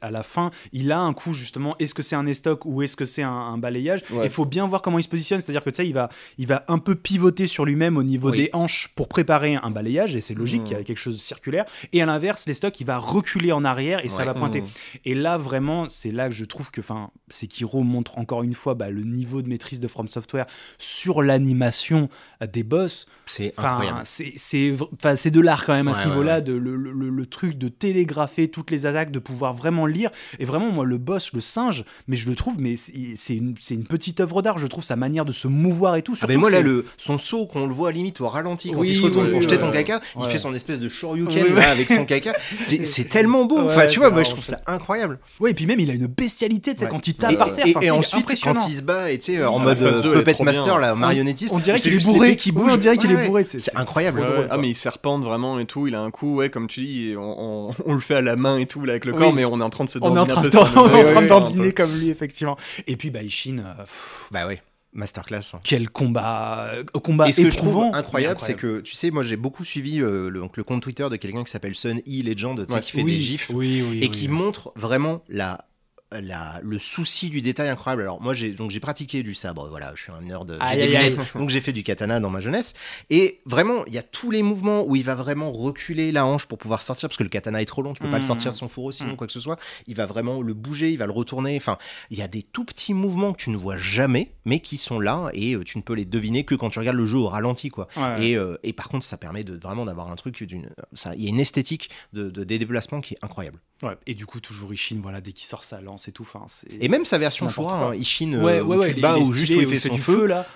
à la fin, il a un coup justement, est-ce que c'est un estoc ou est-ce que c'est un, balayage Il faut bien voir comment il se positionne. C'est-à-dire que tu sais, il va, il va un peu pivoter sur lui-même au niveau des hanches pour préparer un balayage et c'est logique mm. qu'il y a quelque chose de circulaire. Et à l'inverse, l'estoc, il va reculer en arrière et ça va pointer. Mm. Et là, vraiment, c'est là que je trouve que c'est qui montre encore une fois bah, le niveau de maîtrise de From Software sur l'animation euh, des boss. C'est incroyable. C'est de l'art quand même à ce niveau-là, le, truc de télégrapher toutes les attaques, de pouvoir vraiment lire. Et vraiment, moi, le boss, le singe, mais je le trouve, mais c'est une, petite œuvre d'art, je trouve, sa manière de se mouvoir et tout. Ah, mais moi, là, le, son saut, qu'on le voit limite au ralenti, quand il se retourne pour jeter ton caca, il fait son espèce de shoryuken avec son caca. C'est *laughs* tellement beau. enfin, tu vois, moi, je trouve ça incroyable. Oui, et puis même, il a une bestialité, quand il tape et, Et, ensuite, quand il se bat, en ah, mode euh, puppet master, hein. là, marionnettiste, on dirait qu'il est bourré, qui bouge. On dirait qu'il est bourré. C'est incroyable. Ah, mais il serpente vraiment et tout. Il a un coup, ouais, comme tu dis, on le fait à la main et tout, là, avec le corps, mais on est en train de se On est en train comme lui, effectivement. Et puis, bah, Ishin. Euh, bah, ouais. Masterclass. Hein. Quel combat, euh, combat et ce Que je trouve incroyable, c'est que tu sais, moi j'ai beaucoup suivi le, donc, le compte Twitter de quelqu'un qui s'appelle Sun E Legend, ouais. qui fait oui, des gifs et qui montre vraiment la le souci du détail incroyable. Alors moi j'ai donc j'ai pratiqué du sabre, voilà, je suis un nerd, euh, aïe, donc j'ai fait du katana dans ma jeunesse. Et vraiment, il y a tous les mouvements où il va vraiment reculer la hanche pour pouvoir sortir, parce que le katana est trop long, tu peux pas le mmh. sortir de son fourreau sinon mmh. quoi que ce soit. Il va vraiment le bouger, il va le retourner. Enfin, il y a des tout petits mouvements que tu ne vois jamais, mais qui sont là et euh, tu ne peux les deviner que quand tu regardes le jeu au ralenti, quoi. Euh, et, par contre, ça permet de vraiment d'avoir un truc d'une, ça, il y a une esthétique de, des déplacements qui est incroyable. Et du coup, toujours Ishin, voilà, dès qu'il sort sa langue et et même sa version choura, hein, Ishin, euh, ouais, juste où il fait son feu, là.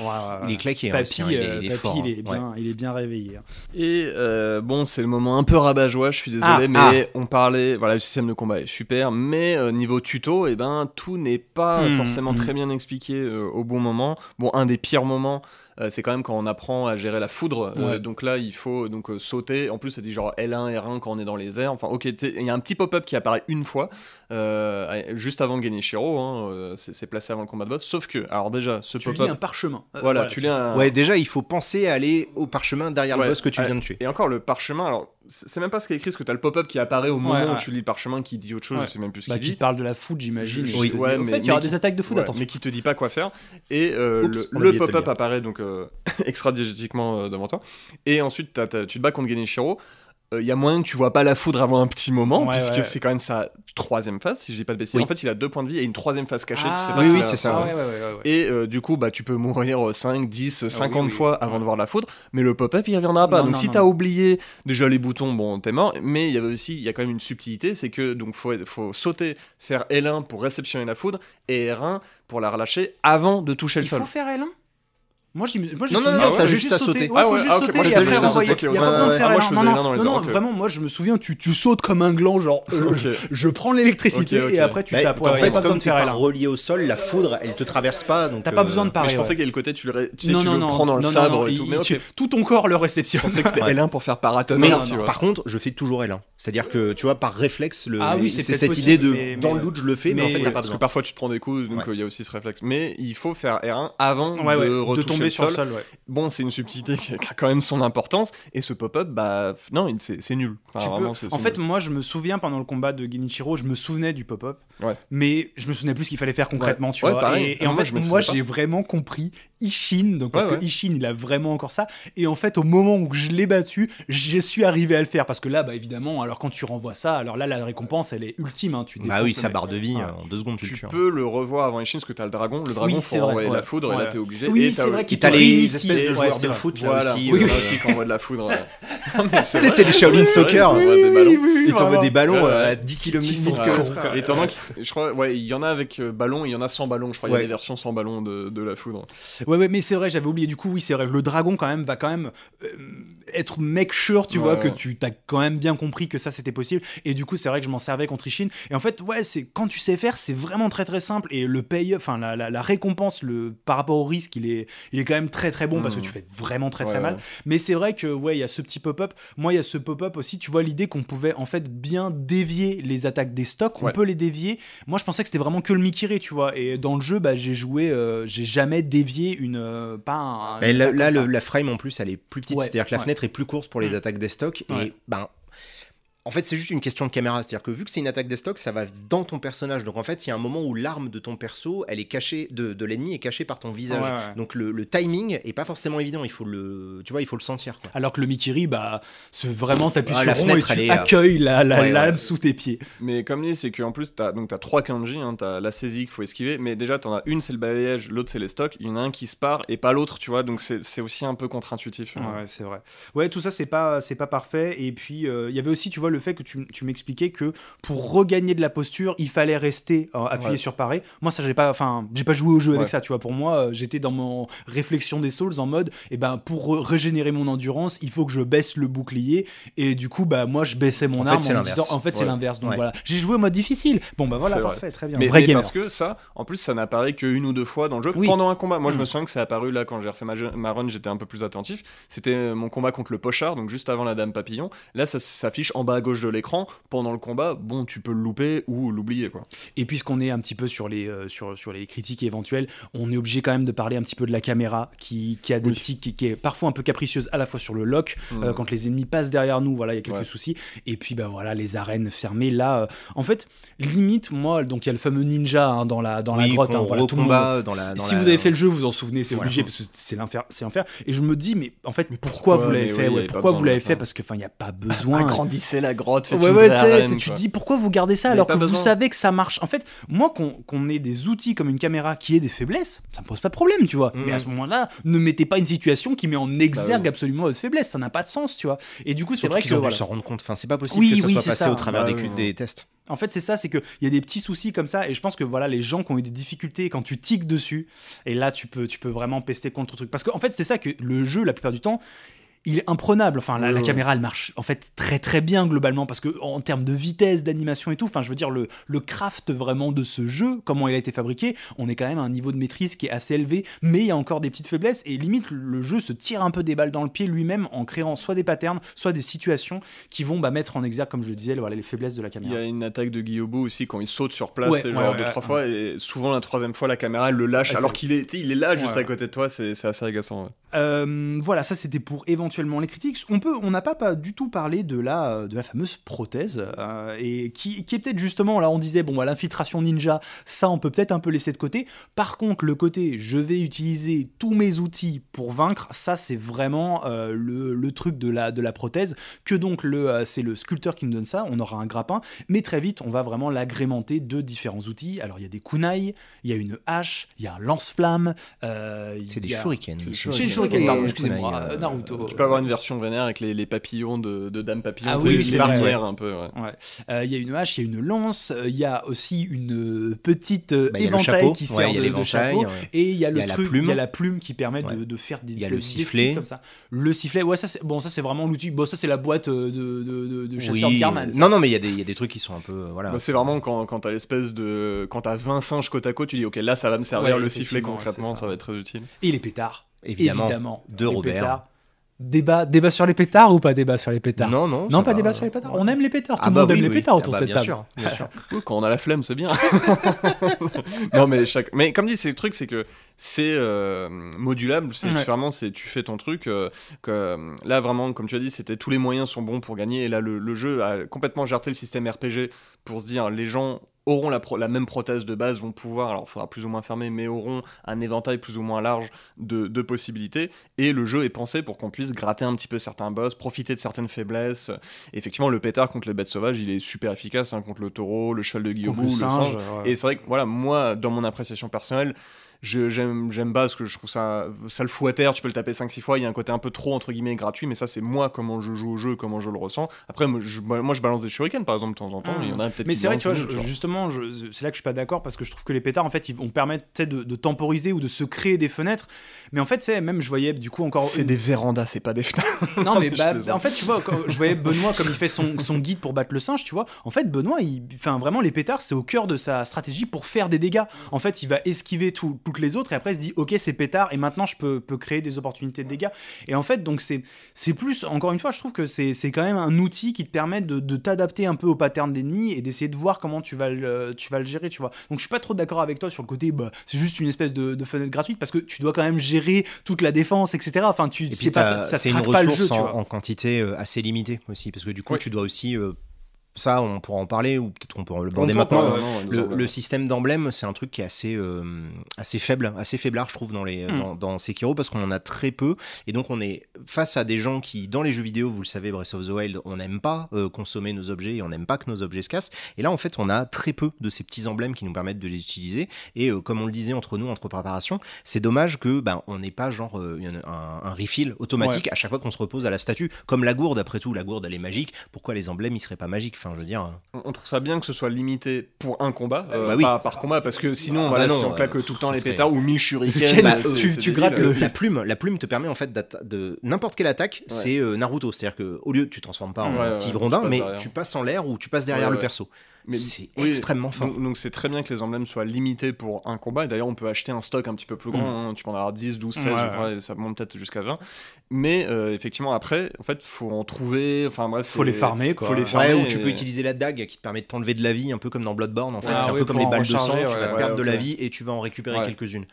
Il est hein, il, est, euh, hein. bien, il, est, bien, réveillé. Hein. Et euh, bon, c'est le moment un peu rabat-joie, je suis désolé, ah, mais ah. on parlait, voilà, le système de combat est super, mais niveau tuto, et eh ben, tout n'est pas hmm. forcément très hmm. bien expliqué au bon moment. Bon, un des pires moments, euh, c'est quand même quand on apprend à gérer la foudre. Euh, donc là, il faut donc euh, sauter. En plus, ça dit genre L1, R1 quand on est dans les airs. Enfin, ok, il y a un petit pop-up qui apparaît une fois, juste avant de gagner Shiro c'est placé avant le combat de boss. Sauf que, alors déjà, ce pop-up. Tu lis un parchemin. Voilà, tu Ouais, déjà, il faut penser à aller au parchemin derrière le boss que tu viens de tuer. Et encore, le parchemin, alors c'est même pas ce qui est écrit, parce que t'as le pop-up qui apparaît au moment où tu lis parchemin qui dit autre chose, je sais même plus ce bah, qu'il dit. Qui parle de la foudre, j'imagine. en fait, il y des attaques de foudre, attention. Mais qui te dit pas quoi faire. Et euh, le, pop-up apparaît donc euh, *laughs* extra-diégétiquement euh, devant toi. Et ensuite, tu te bats contre Genichiro il euh, y a moyen que tu vois pas la foudre avant un petit moment, puisque c'est quand même sa troisième phase, si j'ai pas de bêtises. En fait, il a deux points de vie et une troisième phase cachée. sais ah pas oui, oui, c'est ça. et euh, du coup, bah, tu peux mourir 5, 10, 50 fois avant de voir la foudre, mais le pop-up, il reviendra pas. donc, si si t'as oublié déjà les boutons, bon, t'es mort. Mais il y avait aussi, il y a quand même une subtilité, c'est que donc faut, faut sauter, faire L1 pour réceptionner la foudre et R1 pour la relâcher avant de toucher le sol. Il faut faire L1 moi, j'ai moi, non, non, non, non t'as juste à sauter. Ouais, faut juste ah, sauter et après renvoyer. Il n'y a pas besoin de faire élan. Non, non, non, vraiment, moi, je me souviens, tu, tu sautes comme un gland, genre, *laughs* euh, je prends l'électricité et après tu tapes. En fait, comme tu es relié au sol, la foudre, elle te traverse pas. T'as pas besoin de euh, parler. Je pensais qu'il y a le côté, tu le prends dans le sabre et tout. Tout ton corps le réceptionne. c'était L1 pour faire paratonner. Par contre, je fais toujours L1. C'est-à-dire que, tu vois, par réflexe, ah c'est cette idée de dans le doute, je le fais, mais en fait, t'as pas besoin. Parce que parfois, tu te prends des coups, donc euh, il y a aussi ce réflexe. Mais il faut faire R1 avant de retomber sur le sol. Bon, c'est une subtilité qui a quand même son importance. Et ce pop-up, bah non, c'est nul. en fait, moi, je me souviens pendant le combat de Genichiro, je me souvenais du pop-up, mais je me souvenais plus ce qu'il fallait faire concrètement, tu vois. Et, en fait, moi, j'ai vraiment compris Ishin, donc parce que Ishin, il a vraiment encore ça. Et en fait, au moment où je l'ai battu, je suis arrivé à le faire parce que là, bah évidemment, alors quand tu renvoies ça, alors là, la récompense, elle est ultime. Hein, tu bah oui, sa barre de vie en deux secondes, tu hein. peux le revoir avant Ishin parce que t'as le dragon, le dragon, la foudre, et là, t'es obligé. c'est vrai qui t'ont Espèces de joueurs de foot là aussi, oui, euh, oui. qui de la foudre. Euh. *laughs* tu sais, c'est les Shaolin Soccer. Ils t'envoient des ballons euh, à 10 km. je crois, ouais, il y en a avec ballon, il y en a sans ballon. Je crois qu'il y a des versions sans ballon de la foudre. Ouais, mais c'est vrai, j'avais oublié. Du coup, oui, c'est vrai. Le dragon quand même va quand même être make sure, tu vois, que tu t'as quand même bien compris que ça c'était possible. Et du coup, c'est vrai que je m'en servais contre Ishin. Et en fait, ouais, c'est quand tu sais faire, c'est vraiment très très simple. Et le paye, enfin la, récompense, le par rapport au risque, il est quand même très très bon parce que mmh. tu fais vraiment très très mal. Mais c'est vrai que ouais, il y a ce petit pop-up. Moi, il y a ce pop-up aussi. Tu vois l'idée qu'on pouvait en fait bien dévier les attaques des stocks. On peut les dévier. Moi, je pensais que c'était vraiment que le Mikiri, tu vois. Et dans le jeu, bah, j'ai joué, euh, j'ai jamais dévié une euh, pas. là, la frame en plus, elle est plus petite. C'est-à-dire que la fenêtre est plus courte pour les attaques des stocks. Et ben en fait, c'est juste une question de caméra. C'est-à-dire que vu que c'est une attaque des stocks, ça va dans ton personnage. Donc en fait, il y a un moment où l'arme de ton perso, elle est cachée, de, l'ennemi est cachée par ton visage. Donc le, timing est pas forcément évident. Il faut le, tu vois, il faut le sentir. Alors que le Mikiri, bah, vraiment t'appuies sur rond fenêtre, et tu euh, accueilles la, la lame sous tes pieds. Mais comme dit, c'est qu'en plus, t'as, donc as trois kanji, hein, t'as la saisie qu'il faut esquiver, mais déjà t'en as une, c'est le balayage, l'autre c'est les stocks, il y en a un qui se part et pas l'autre, tu vois. Donc c'est, aussi un peu contre-intuitif. Hein. Ouais, c'est vrai. Ouais, tout ça c'est pas, c'est pas parfait. Et puis euh, il y avait aussi, tu vois, le fait que tu, tu m'expliquais que pour regagner de la posture, il fallait rester euh, appuyé sur pareil Moi, ça, j'ai pas, enfin, j'ai pas joué au jeu avec ça, tu vois. Pour moi, euh, j'étais dans mon réflexion des Souls en mode, et eh ben, pour régénérer mon endurance, il faut que je baisse le bouclier. Et du coup, bah, moi, je baissais mon arme en disant, en fait, c'est l'inverse. Donc voilà, j'ai joué au mode difficile. Bon, bah voilà, parfait, très bien. Mais, Vrai parce que ça, en plus, ça n'apparaît qu'une ou deux fois dans le jeu pendant un combat. Moi, je mm. me souviens que ça apparu là quand j'ai refait ma, run, j'étais un peu plus attentif. C'était mon combat contre le pochard, donc juste avant la dame papillon. Là, ça s'affiche en bas gauche de l'écran pendant le combat, bon, tu peux le louper ou l'oublier. quoi. Et puisqu'on est un petit peu sur les, euh, sur, sur les critiques éventuelles, on est obligé quand même de parler un petit peu de la caméra qui, qui a des petits, qui, est parfois un peu capricieuse à la fois sur le lock, euh, mmh. quand les ennemis passent derrière nous, voilà, il y a quelques soucis. Et puis, ben voilà, les arènes fermées, là, euh, en fait, limite, moi, donc il y a le fameux ninja hein, dans la, dans la grotte. Hein, dans la, si vous avez fait le jeu, vous en souvenez, c'est obligé, parce que c'est l'enfer, c'est l'enfer. Et je me dis, mais en fait, pourquoi, vous l'avez fait ouais, Pourquoi vous l'avez fait Parce que, enfin, il n'y a pas besoin. Agrandissez la grotte ouais, ouais, Tu te dis pourquoi vous gardez ça alors que vous savez que ça marche. En fait, moi, qu'on ait des outils comme une caméra qui ait des faiblesses, ça me pose pas de problème, tu vois. Mm-hmm. Mais à ce moment-là, ne mettez pas une situation qui met en bah exergue absolument votre faiblesse. Ça n'a pas de sens, tu vois. Et du coup, c'est vrai que ont voilà. dû se rendre compte. Enfin, c'est pas possible oui, que ça soit passé au travers bah des, tests. En fait, c'est ça, c'est qu'il y a des petits soucis comme ça, et je pense que voilà, les gens qui ont eu des difficultés, quand tu tiques dessus, et là, tu peux, tu peux vraiment pester contre le truc. Parce qu'en en fait, c'est ça que le jeu, la plupart du temps, il est imprenable. Enfin, la, caméra, elle marche en fait très très bien globalement parce que en termes de vitesse, d'animation et tout. Enfin, je veux dire le, le craft vraiment de ce jeu, comment il a été fabriqué, on est quand même à un niveau de maîtrise qui est assez élevé, mais il y a encore des petites faiblesses et limite le jeu se tire un peu des balles dans le pied lui-même en créant soit des patterns, soit des situations qui vont bah, mettre en exergue, comme je le disais, voilà, les faiblesses de la caméra. Il y a une attaque de Guillaume aussi quand il saute sur place, genre deux trois fois et souvent la troisième fois la caméra elle le lâche alors qu'il est, il est là juste à côté de toi, c'est assez agaçant. Euh, voilà, ça c'était pour éventuellement les critiques. On peut, on n'a pas, pas, du tout parlé de la, euh, de la fameuse prothèse, euh, et qui, est peut-être justement, là on disait, bon, bah, l'infiltration ninja, ça on peut peut-être un peu laisser de côté. Par contre, le côté, je vais utiliser tous mes outils pour vaincre, ça c'est vraiment euh, le, truc de la, de la prothèse, que donc le, c'est le sculpteur qui me donne ça, on aura un grappin, mais très vite on va vraiment l'agrémenter de différents outils. Alors il y a des kunai, il y a une hache, il y a un lance-flamme, c'est des shurikens. C'est shurikens, excusez-moi, Naruto avoir une version vénère avec les, papillons de, Dame Papillon. Ah oui, c'est un peu. Il ouais. y a une hache, il y a une lance, il y a aussi une petite éventail qui sert de, chapeau. Et il y a le truc, il a la plume qui permet de, faire des, y le sifflet. comme ça. Le sifflet, ouais, ça c'est bon, ça c'est vraiment l'outil. Bon, ça c'est la boîte de, de, de Non, non, mais il y, a des, trucs qui sont un peu. Voilà. c'est vraiment quand, quand t'as l'espèce de. Quand t'as 20 singes côte à côte, tu dis, ok, là ça va me servir le sifflet concrètement, ça. va être très utile. Et les pétards. Évidemment, évidemment, de Pétards, Débat, débat sur les pétards ou pas débat sur les pétards Non, non. Non, pas débat sur les pétards. On aime les pétards. Tout ah le bah monde aime les pétards ah autour bah de cette bien table. Sûr, bien sûr. *laughs* quand on a la flemme, c'est bien. *laughs* non, mais chaque. Mais comme dit, c'est le truc, c'est que c'est euh, modulable. C'est vraiment, c'est tu fais ton truc. Euh, que, euh, là, vraiment, comme tu as dit, c'était tous les moyens sont bons pour gagner. Et là, le, le jeu a complètement jarté le système RPG pour se dire les gens auront la, même prothèse de base, vont pouvoir, alors il faudra plus ou moins fermer, mais auront un éventail plus ou moins large de, possibilités. Et le jeu est pensé pour qu'on puisse gratter un petit peu certains boss, profiter de certaines faiblesses. effectivement, le pétard contre les bêtes sauvages, il est super efficace, hein, contre le taureau, le cheval de Guillaume, le, singe. Et c'est vrai que, voilà, moi, dans mon appréciation personnelle, j'aime j'aime pas parce que je trouve ça ça le fout à terre tu peux le taper 5 6 fois il y a un côté un peu trop entre guillemets gratuit mais ça c'est moi comment je joue au jeu comment je le ressens après moi je, balance des shurikens par exemple de temps en temps mais ah. il y en a peut-être mais c'est vrai tu vois, justement c'est là que je suis pas d'accord parce que je trouve que les pétards en fait ils vont permettre de, de temporiser ou de se créer des fenêtres mais en fait c'est même je voyais du coup encore c'est des vérandas c'est pas des fenêtres *laughs* non, mais, *laughs* bah, en fait tu vois je voyais Benoît comme il fait son, son, guide pour battre le singe tu vois en fait Benoît il enfin vraiment les pétards c'est au cœur de sa stratégie pour faire des dégâts en fait il va esquiver tout, tout les autres et après se dit ok c'est pétard et maintenant je peux, peux créer des opportunités de dégâts et en fait donc c'est plus encore une fois je trouve que c'est quand même un outil qui te permet de, t'adapter un peu au pattern d'ennemi et d'essayer de voir comment tu vas le tu vas le gérer tu vois donc je suis pas trop d'accord avec toi sur le côté bah, c'est juste une espèce de, fenêtre gratuite parce que tu dois quand même gérer toute la défense etc enfin tu c'est pas ça, c'est une pas en, quantité euh, assez limitée aussi parce que du coup tu dois aussi euh, ça, on pourra en parler, ou peut-être qu'on peut le border maintenant. le, système d'emblème, c'est un truc qui est assez, euh, assez faible, assez faiblard, je trouve, dans, les, hmm. dans, Sekiro, parce qu'on en a très peu. Et donc, on est face à des gens qui, dans les jeux vidéo, vous le savez, Breath of the Wild, on n'aime pas euh, consommer nos objets et on n'aime pas que nos objets se cassent. Et là, en fait, on a très peu de ces petits emblèmes qui nous permettent de les utiliser. Et euh, comme on le disait entre nous, entre préparation, c'est dommage que ben, on n'ait pas genre un, refill automatique à chaque fois qu'on se repose à la statue. Comme la gourde, après tout, la gourde, elle est magique. Pourquoi les emblèmes, ils seraient pas magiques Hein. On trouve ça bien que ce soit limité pour un combat, bah euh, pas par combat, parce que sinon, voilà, ah si on claque bah euh, tout le temps les pétards ou mi bah, euh, tu, grappes la plume. La plume te permet en fait de n'importe quelle attaque, c'est Naruto, c'est-à-dire que au lieu tu transformes pas en petit grondin rondin, mais tu passes en l'air ou tu passes derrière le perso c'est extrêmement fort. Donc c'est très bien que les emblèmes soient limités pour un combat. D'ailleurs, on peut acheter un stock un petit peu plus grand. Mm. Hein. Tu peux en avoir 10, 12, 16, ça monte peut-être jusqu'à 20. Mais euh, effectivement, après, en fait, faut en trouver. Enfin bref, faut les farmer Faut les farmer ou tu peux utiliser la dague qui te permet de t'enlever de la vie, un peu comme dans Bloodborne. En fait, ah c'est un peu comme les balles de sang. tu vas perdre de la vie et tu vas en récupérer quelques-unes.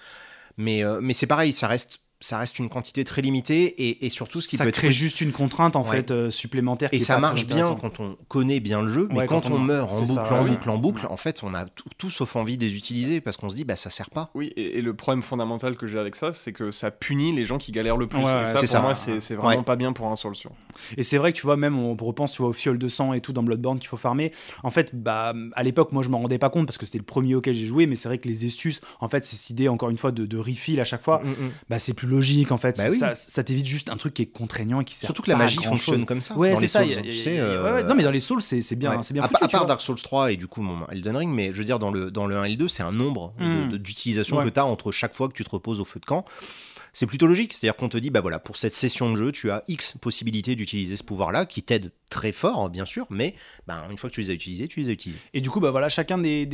Mais, euh, mais c'est pareil, ça reste ça reste une quantité très limitée et, surtout ce qui ça peut crée juste une contrainte en fait euh, supplémentaire et ça marche bien quand on connaît bien le jeu mais quand, on, meurt en boucle, en boucle en boucle en fait on a tout, sauf envie de les utiliser parce qu'on se dit bah ça sert pas oui et, le problème fondamental que j'ai avec ça c'est que ça punit les gens qui galèrent le plus ça pour moi c'est vraiment pas bien pour un sur et c'est vrai que tu vois même on repense tu vois au fiole de sang et tout dans Bloodborne qu'il faut farmer en fait bah à l'époque moi je m'en rendais pas compte parce que c'était le premier auquel j'ai joué mais c'est vrai que les astuces en fait cette idée encore une fois de, de refill à chaque fois mm, mm, mm. bah c'est plus logique en fait. Bah ça, t'évite juste un truc qui est contraignant et qui sert Surtout que la magie fonctionne comme ça. Ouais, c'est ça. non, mais dans les Souls, c'est bien. c'est bien à, foutu, à part Dark Souls 3 et du coup Elden Ring, mais je veux dire, dans le, dans le 1 et le 2, c'est un nombre hmm. d'utilisations que tu as entre chaque fois que tu te reposes au feu de camp c'est plutôt logique. C'est-à-dire qu'on te dit, bah voilà, pour cette session de jeu, tu as X possibilités d'utiliser ce pouvoir-là qui t'aide très fort bien sûr, mais bah, une fois que tu les as utilisés, tu les as utilisés. Et du coup, bah, voilà, chacun des,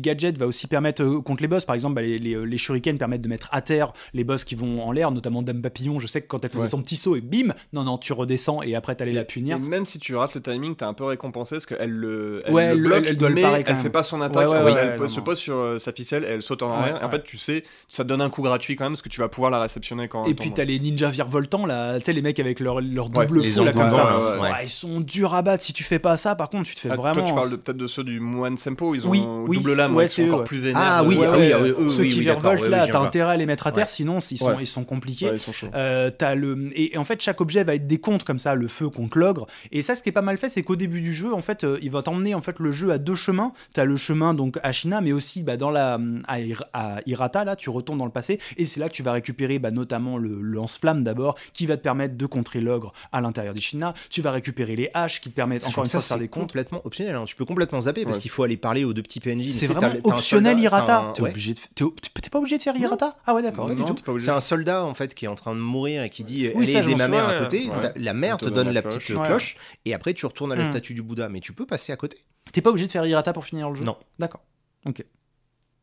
gadgets va aussi permettre, euh, contre les boss, par exemple, bah, les, euh, les, shurikens permettent de mettre à terre les boss qui vont en l'air, notamment Dame Papillon. Je sais que quand elle faisait son petit saut et bim, non, non, tu redescends et après t'allais la punir. même si tu rates le timing, as un peu récompensé parce qu'elle le, elle bloque, elle, doit elle fait pas son attaque. elle se pose sur euh, sa ficelle elle saute en arrière. en fait, tu sais, ça te donne un coup gratuit quand même parce que tu vas pouvoir la réceptionner quand Et puis t'as les ninjas virevoltants, là, tu sais, les mecs avec leur, leur double fou, là, comme ça. Ils sont du rabat, Si tu fais pas ça, par contre, tu te fais ah, vraiment. Toi, tu parles peut-être de ceux du Moine Sempo, ils ont oui, double lame, encore plus vénère Ah oui, ah oui, ah ceux qui virevoltent là, t'as intérêt à les mettre à terre, sinon ils sont, ils sont compliqués. Euh, as le... et, en fait, chaque objet va être des contres comme ça, le feu contre l'ogre. Et ça, ce qui est pas mal fait, c'est qu'au début du jeu, en fait, euh, il va t'emmener en fait le jeu à deux chemins. T'as le chemin donc à China, mais aussi bah, dans la à, Irata là, tu retournes dans le passé, et c'est là que tu vas récupérer bah, notamment le lance-flamme d'abord, qui va te permettre de contrer l'ogre à l'intérieur du China. Tu vas récupérer les H qui te permet encore une fois de faire des comptes. complètement optionnel. Hein. Tu peux complètement zapper parce qu'il faut aller parler aux deux petits PNJ. C'est vraiment optionnel Irata. T'es obligé pas obligé de faire Irata Ah ouais, d'accord. C'est un soldat en fait qui est en train de mourir et qui dit oui, Allez ma mère à côté. La mère te donne la petite cloche et après tu retournes à la statue du Bouddha. Mais tu peux passer à côté. T'es pas obligé de faire Irata pour finir le jeu Non. D'accord. Ok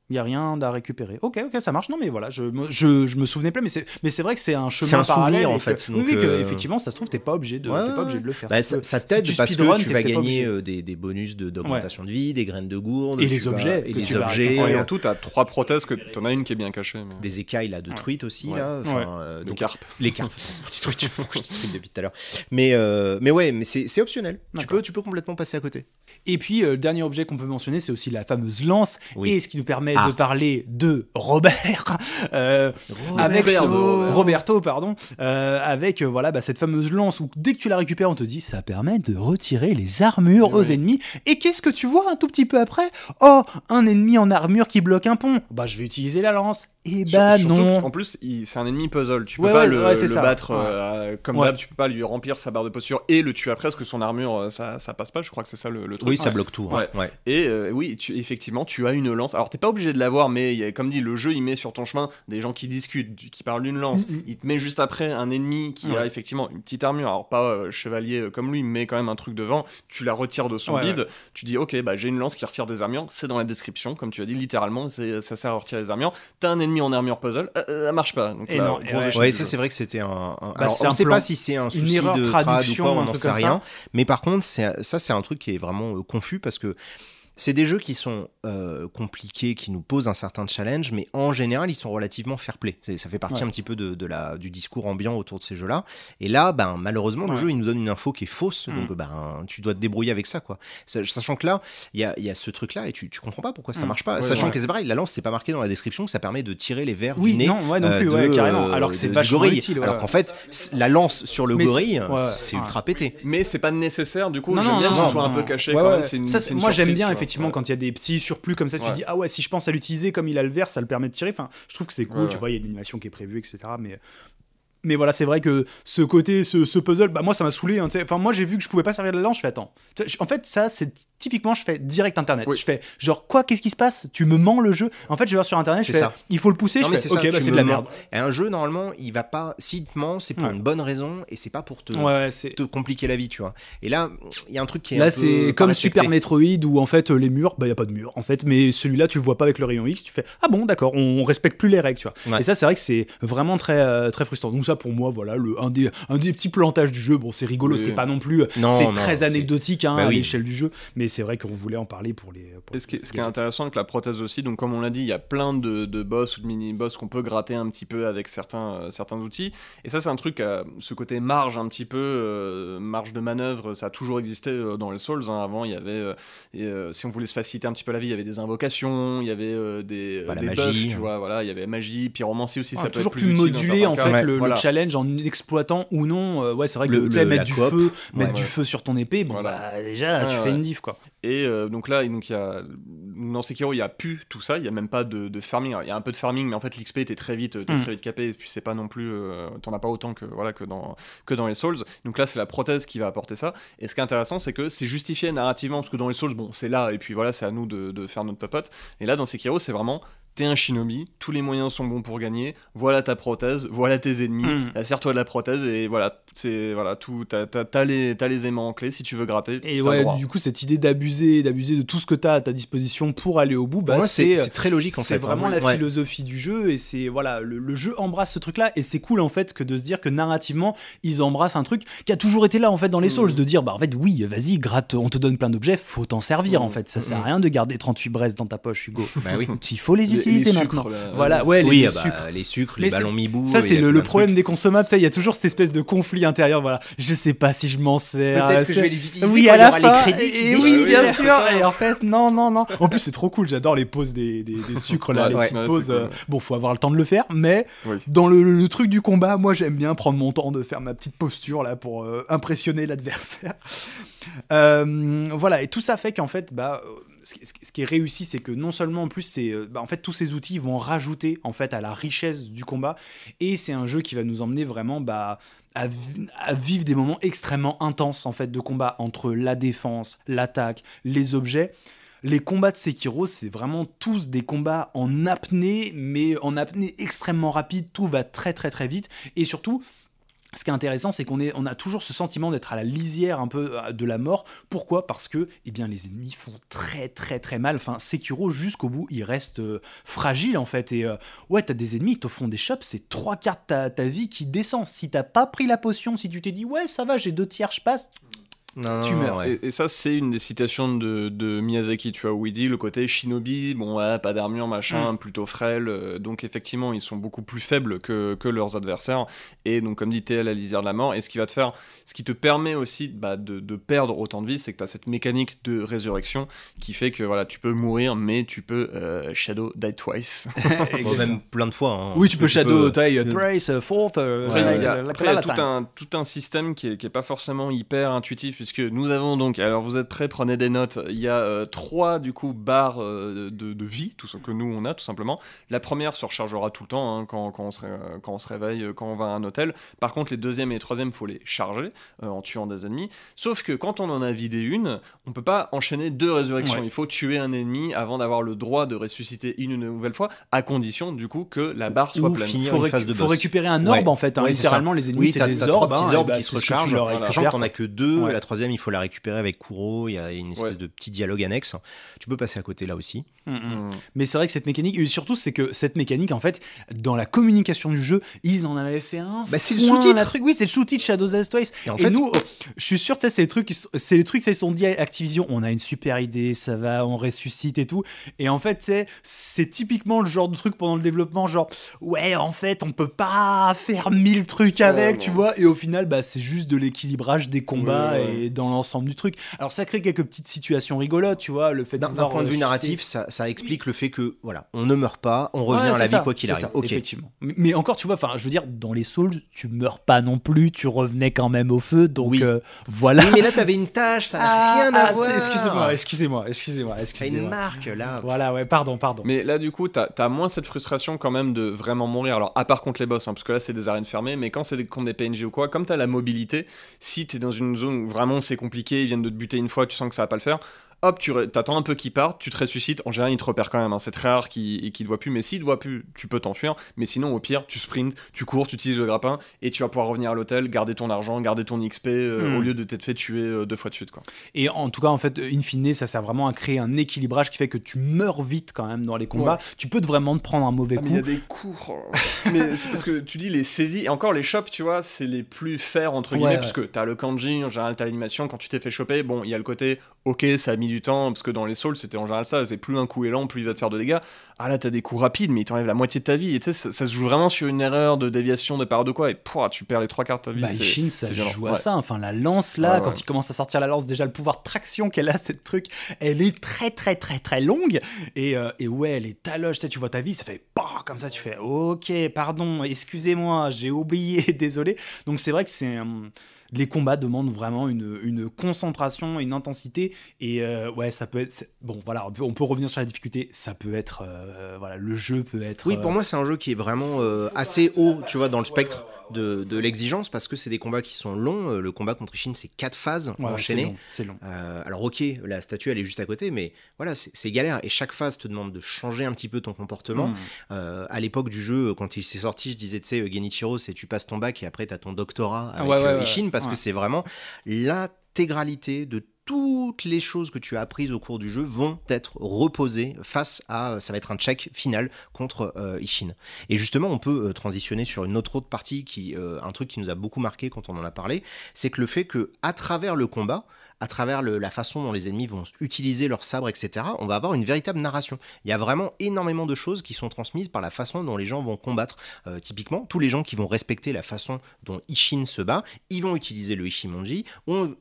il n'y a rien à récupérer. Ok, ok, ça marche. Non, mais voilà, je ne je, je me souvenais pas, mais c'est, mais c'est vrai que c'est un chemin un parallèle. Souvenir, en fait. oui, euh, effectivement, ça se trouve, tu pas obligé de, pas obligé de le faire. Bah, ça, ça t'aide parce que tu vas gagner euh, des, des, bonus d'augmentation de, d'augmentation de vie, des graines de gourde. Et les objets. Et les objets. tu en tout, trois prothèses que en as une qui est bien cachée. Des écailles là, de truites aussi. Là, de euh, carpes. Les carpes. Petit *laughs* *laughs* truites depuis tout à l'heure. Mais, mais ouais, mais c'est optionnel. Tu peux, tu peux complètement passer à côté. Et puis, le dernier objet qu'on peut mentionner, c'est aussi la fameuse lance. Et ce qui nous permet de ah. parler de Robert, euh, avec Roberto, pardon, euh, avec euh, voilà bah, cette fameuse lance où dès que tu la récupères, on te dit ça permet de retirer les armures aux ennemis. Et qu'est-ce que tu vois un tout petit peu après Oh, un ennemi en armure qui bloque un pont. Bah je vais utiliser la lance. Et eh bah ben non. en plus, c'est un ennemi puzzle. Tu peux pas le, battre euh, comme d'hab. Tu peux pas lui remplir sa barre de posture et le tuer après parce que son armure, euh, ça, ça passe pas. Je crois que c'est ça le, truc. Oui, ça bloque tout. Hein. Et euh, oui, tu, effectivement, tu as une lance. Alors t'es pas obligé de l'avoir, mais comme dit, le jeu il met sur ton chemin des gens qui discutent, qui parlent d'une lance. Mm-hmm. Il te met juste après un ennemi qui a effectivement une petite armure. Alors pas chevalier comme lui, mais quand même un truc devant. Tu la retires de son bide. Tu dis ok, bah j'ai une lance qui retire des armures. C'est dans la description, comme tu as dit, littéralement, ça sert à retirer des armures. T'as un ennemi mis en armure puzzle, euh, euh, ça marche pas. Donc, et là, non, gros ouais. ouais, ça c'est vrai que c'était un. un... Bah, alors, on ne sait pas si c'est un souci de traduction trad ou quoi, on n'en sait rien. Ça. Mais par contre, ça c'est un truc qui est vraiment euh, confus parce que c'est des jeux qui sont euh, compliqués, qui nous posent un certain challenge, mais en général, ils sont relativement fair-play. Ça fait partie un petit peu de, la, du discours ambiant autour de ces jeux-là. Et là, ben, malheureusement, le jeu, il nous donne une info qui est fausse, mm. donc ben, tu dois te débrouiller avec ça. quoi. Sachant que là, il y a, y a, ce truc-là, et tu, tu comprends pas pourquoi ça mm. marche pas. Sachant que c'est pareil, la lance, c'est pas marqué dans la description que ça permet de tirer les verres oui, non Non, non euh, plus, carrément. Alors que c'est vachement utile. Alors qu'en fait, la lance sur le gorille, c'est ultra pété. Mais c'est pas nécessaire, du coup, j'aime bien que ce soit un peu caché. Moi, j'aime bien, effectivement effectivement, quand il y a des petits surplus comme ça, tu dis, ah ouais, si je pense à l'utiliser comme il a le verre, ça le permet de tirer. Enfin, je trouve que c'est cool, tu vois, il y a une animation qui est prévue, etc. Mais mais voilà, c'est vrai que ce côté, ce, puzzle, bah moi ça m'a saoulé. Hein, enfin, moi j'ai vu que je pouvais pas servir de la lance, je fais attends. En fait, ça, c'est typiquement, je fais direct internet. Je fais genre quoi, qu'est-ce qui se passe Tu me mens le jeu En fait, je vais voir sur internet, je fais il faut le pousser, je fais, ok, bah, c'est de la merde. Et un jeu, normalement, il va pas, s'il te ment, c'est pour une bonne raison et c'est pas pour te, te compliquer la vie, tu vois. Et là, il y a un truc qui est. Là, c'est comme Super Metroid où en fait euh, les murs, bah il y a pas de mur en fait, mais celui-là, tu le vois pas avec le rayon X, tu fais ah bon, d'accord, on respecte plus les règles, tu vois. Et ça, c'est vrai que c'est vraiment très, euh, très frustrant. Donc, pour moi, voilà, le, un, des, un des petits plantages du jeu. Bon, c'est rigolo, c'est pas non plus. C'est très anecdotique hein, bah à l'échelle du jeu, mais c'est vrai qu'on voulait en parler pour les. Pour ce, qui, est intéressant avec la prothèse aussi, donc comme on l'a dit, il y a plein de, boss ou de mini-boss qu'on peut gratter un petit peu avec certains, euh, certains outils. Et ça, c'est un truc, à euh, ce côté marge un petit peu, euh, marge de manœuvre, ça a toujours existé dans les Souls. Hein. Avant, il y avait, et, si on voulait se faciliter un petit peu la vie, il y avait des invocations, il y avait des, bah, tu vois, voilà, il y avait magie, pyromancie aussi, ah, ça peut toujours être plus, en fait le, challenge en exploitant ou non. Euh, ouais, c'est vrai que mettre, du feu, mettre du feu sur ton épée, bon, bah, déjà, tu fais une diff, quoi. Et euh, donc là, et donc y a, dans Sekiro, il n'y a plus tout ça, il n'y a même pas de, farming. Il y a un peu de farming, mais en fait, l'XP, était très vite, euh, hmm. très vite capé, et puis c'est pas non plus. T'en as pas autant que, voilà, que, dans, que dans les Souls. Donc là, c'est la prothèse qui va apporter ça. Et ce qui est intéressant, c'est que c'est justifié narrativement, parce que dans les Souls, bon, c'est là, et puis voilà, c'est à nous de, faire notre popote Et là, dans Sekiro, c'est vraiment un shinobi, tous les moyens sont bons pour gagner, voilà ta prothèse, voilà tes ennemis, mmh. sers-toi de la prothèse et voilà, c'est voilà, tout, t'as, t'as, les, t'as les aimants en clé si tu veux gratter. Et ouais, du coup, cette idée d'abuser, d'abuser de tout ce que t'as à ta disposition pour aller au bout, bah, c'est, c'est, très logique en c'est fait. C'est hein. vraiment la philosophie du jeu et c'est voilà, le, jeu embrasse ce truc-là et c'est cool en fait que de se dire que narrativement, ils embrassent un truc qui a toujours été là en fait dans les hmm. Souls, de dire bah en fait, oui, vas-y, gratte, on te donne plein d'objets, faut t'en servir en hmm. fait, ça sert à hmm. rien de garder 38 braises dans ta poche, Hugo. bah oui. Il faut les utiliser voilà, ouais, oui, ah bah, les, sucres. les, sucres. mi Ça, c'est le, problème des consommables. Il y a toujours cette espèce de conflit intérieur. Voilà, je sais pas si je m'en sers. Peut-être euh, que je vais les utiliser. Oui, à la fin. oui, bien sûr. Et en fait, non, non, non. En plus, c'est trop cool. J'adore les pauses des, sucres là, les petites pauses. Euh, bon, faut avoir le temps de le faire, mais dans le, truc du combat, moi, j'aime bien prendre mon temps de faire ma petite posture là pour euh, impressionner l'adversaire. *laughs* voilà, et tout ça fait qu'en fait, bah ce, qui, est réussi, c'est que non seulement en plus, c'est, euh, bah, en fait, tous ces outils vont rajouter en fait à la richesse du combat, et c'est un jeu qui va nous emmener vraiment bah, à, à, vivre des moments extrêmement intenses en fait de combat entre la défense, l'attaque, les objets. Les combats de Sekiro, c'est vraiment tous des combats en apnée, mais en apnée extrêmement rapide, tout va très très très vite, et surtout, ce qui est intéressant, c'est qu'on on a toujours ce sentiment d'être à la lisière un peu euh, de la mort. Pourquoi Parce que eh bien, les ennemis font très très très mal. Enfin, Sekiro, jusqu'au bout, il reste euh, fragile en fait. Et euh, ouais, t'as des ennemis, qui te font des chops, c'est trois quarts de ta, ta, vie qui descend. Si t'as pas pris la potion, si tu t'es dit ouais, ça va, j'ai deux tiers, je passe, tu meurs. Et, ça, c'est une des citations de, Miyazaki, tu vois, où il dit le côté shinobi, bon, ouais, pas d'armure, machin, mm. plutôt frêle. Euh, donc, effectivement, ils sont beaucoup plus faibles que, leurs adversaires. Et donc, comme dit, T.L. la lisière de la mort. Et ce qui va te faire, ce qui te permet aussi bah, de, perdre autant de vie, c'est que as cette mécanique de résurrection qui fait que, voilà, tu peux mourir, mais tu peux euh, shadow die twice. *laughs* même plein de fois. Hein. Oui, tu peux shadow die thrice, euh, fourth. après, il y a, tout, un, tout un système qui est, qui est pas forcément hyper intuitif puisque nous avons donc, alors vous êtes prêts, prenez des notes, il y a euh, trois du coup barres euh, de, vie, tout ce que nous on a tout simplement. La première se rechargera tout le temps hein, quand, quand, on se, euh, quand, on se, réveille, quand on va à un hôtel. Par contre les deuxième et les troisième, faut les charger en tuant des ennemis. Sauf que quand on en a vidé une, on peut pas enchaîner deux résurrections. Il faut tuer un ennemi avant d'avoir le droit de ressusciter une, nouvelle fois, à condition du coup que la barre soit pleine. Il faut, récupérer un orbe en fait, hein. littéralement les ennemis c'est des orbes, hein, qui se rechargent. que t'en as que deux, la troisième, il faut la récupérer avec Kuro. Il y a une espèce de petit dialogue annexe. Tu peux passer à côté là aussi. Mm, mm. Mm. Mais c'est vrai que cette mécanique, et surtout, c'est que cette mécanique, en fait, dans la communication du jeu, ils en avaient fait un. Bah, c'est le sous-titre. Truc... Oui, c'est le sous-titre Shadows as Twice. Et, en fait... nous, euh, je suis sûr, c'est les trucs, c'est les trucs, c'est son dit à Activision, on a une super idée, ça va, on ressuscite et tout. Et en fait, c'est typiquement le genre de truc pendant le développement, genre, ouais, en fait, on peut pas faire mille trucs avec, tu vois. Et au final, bah, c'est juste de l'équilibrage des combats et dans l'ensemble du truc. Alors ça crée quelques petites situations rigolotes, tu vois, le fait d'un point de euh, vue narratif, ça, explique le fait que voilà, on ne meurt pas, on revient à la vie quoi qu'il arrive. Effectivement. Mais, encore, tu vois, enfin, je veux dire, dans les Souls, tu meurs pas non plus, tu revenais quand même au feu, donc euh, voilà. mais là, t'avais une tâche, ça n'a ah, rien à ah, voir. Excusez-moi, excusez-moi, excusez-moi, excusez-moi. une marque là. Voilà, ouais, pardon, pardon. Mais là, du coup, t'as as moins cette frustration quand même de vraiment mourir. Alors, à part contre les boss, hein, parce que là, c'est des arènes fermées, mais quand c'est contre des PNJ ou quoi, comme t'as la mobilité, si t'es dans une zone vraiment c'est compliqué, ils viennent de te buter une fois, tu sens que ça va pas le faire hop, tu attends un peu qu'il parte, tu te ressuscites. En général, il te repère quand même. Hein. C'est très rare qu'il qu ne voit plus. Mais s'il ne voit plus, tu peux t'enfuir. Mais sinon, au pire, tu sprints, tu cours, tu utilises le grappin et tu vas pouvoir revenir à l'hôtel, garder ton argent, garder ton XP euh, hmm. au lieu de t'être fait tuer euh, deux fois de suite. Quoi. Et en tout cas, en fait, in fine, ça sert vraiment à créer un équilibrage qui fait que tu meurs vite quand même dans les combats. Tu peux vraiment te prendre un mauvais ah, coup. il y a des cours oh. mais c'est parce que tu dis les saisies. Et encore, les shops, tu vois, c'est les plus fers entre guillemets, parce que tu as le kanji, en général, tu as l'animation. Quand tu t'es fait choper, bon, il y a le côté, ok, ça a mis du temps, parce que dans les souls, c'était en général ça, c'est plus un coup est lent, plus il va te faire de dégâts. Ah là, t'as des coups rapides, mais il t'enlève la moitié de ta vie. Et tu sais, ça, se joue vraiment sur une erreur de déviation de part de quoi, et pourra tu perds les trois cartes de ta vie. Bah, Shin, ça joue à ça. Enfin, la lance là, quand il commence à sortir la lance, déjà le pouvoir traction qu'elle a, cette truc, elle est très, très, très, très longue. Et, euh, et ouais, les taloches, tu vois ta vie, ça fait bah, comme ça, tu fais ok, pardon, excusez-moi, j'ai oublié, *laughs* désolé. Donc c'est vrai que c'est. un les combats demandent vraiment une, concentration, une intensité. Et euh, ouais, ça peut être. Bon, voilà, on peut, revenir sur la difficulté. Ça peut être. Euh, voilà, le jeu peut être. Oui, pour euh, moi, c'est un jeu qui est vraiment assez haut, tu vois, dans le spectre de, l'exigence, parce que c'est des combats qui sont longs. Le combat contre Chine, c'est quatre phases enchaînées. C'est long. alors, ok, la statue, elle est juste à côté, mais voilà, c'est galère. Et chaque phase te demande de changer un petit peu ton comportement. Hmm. à l'époque du jeu, quand il s'est sorti, je disais, tu sais, Genichiro, c'est tu passes ton bac et après, tu as ton doctorat avec parce que c'est vraiment l'intégralité de toutes les choses que tu as apprises au cours du jeu vont être reposées face à, euh, ça va être un check final contre euh, Ishin. Et justement, on peut euh, transitionner sur une autre autre partie qui, un truc qui nous a beaucoup marqué quand on en a parlé, c'est que le fait que à travers le combat, à travers la façon dont les ennemis vont utiliser leurs sabres, etc., on va avoir une véritable narration. Il y a vraiment énormément de choses qui sont transmises par la façon dont les gens vont combattre. Euh, typiquement, tous les gens qui vont respecter la façon dont Ishin se bat, ils vont utiliser le Ishimonji,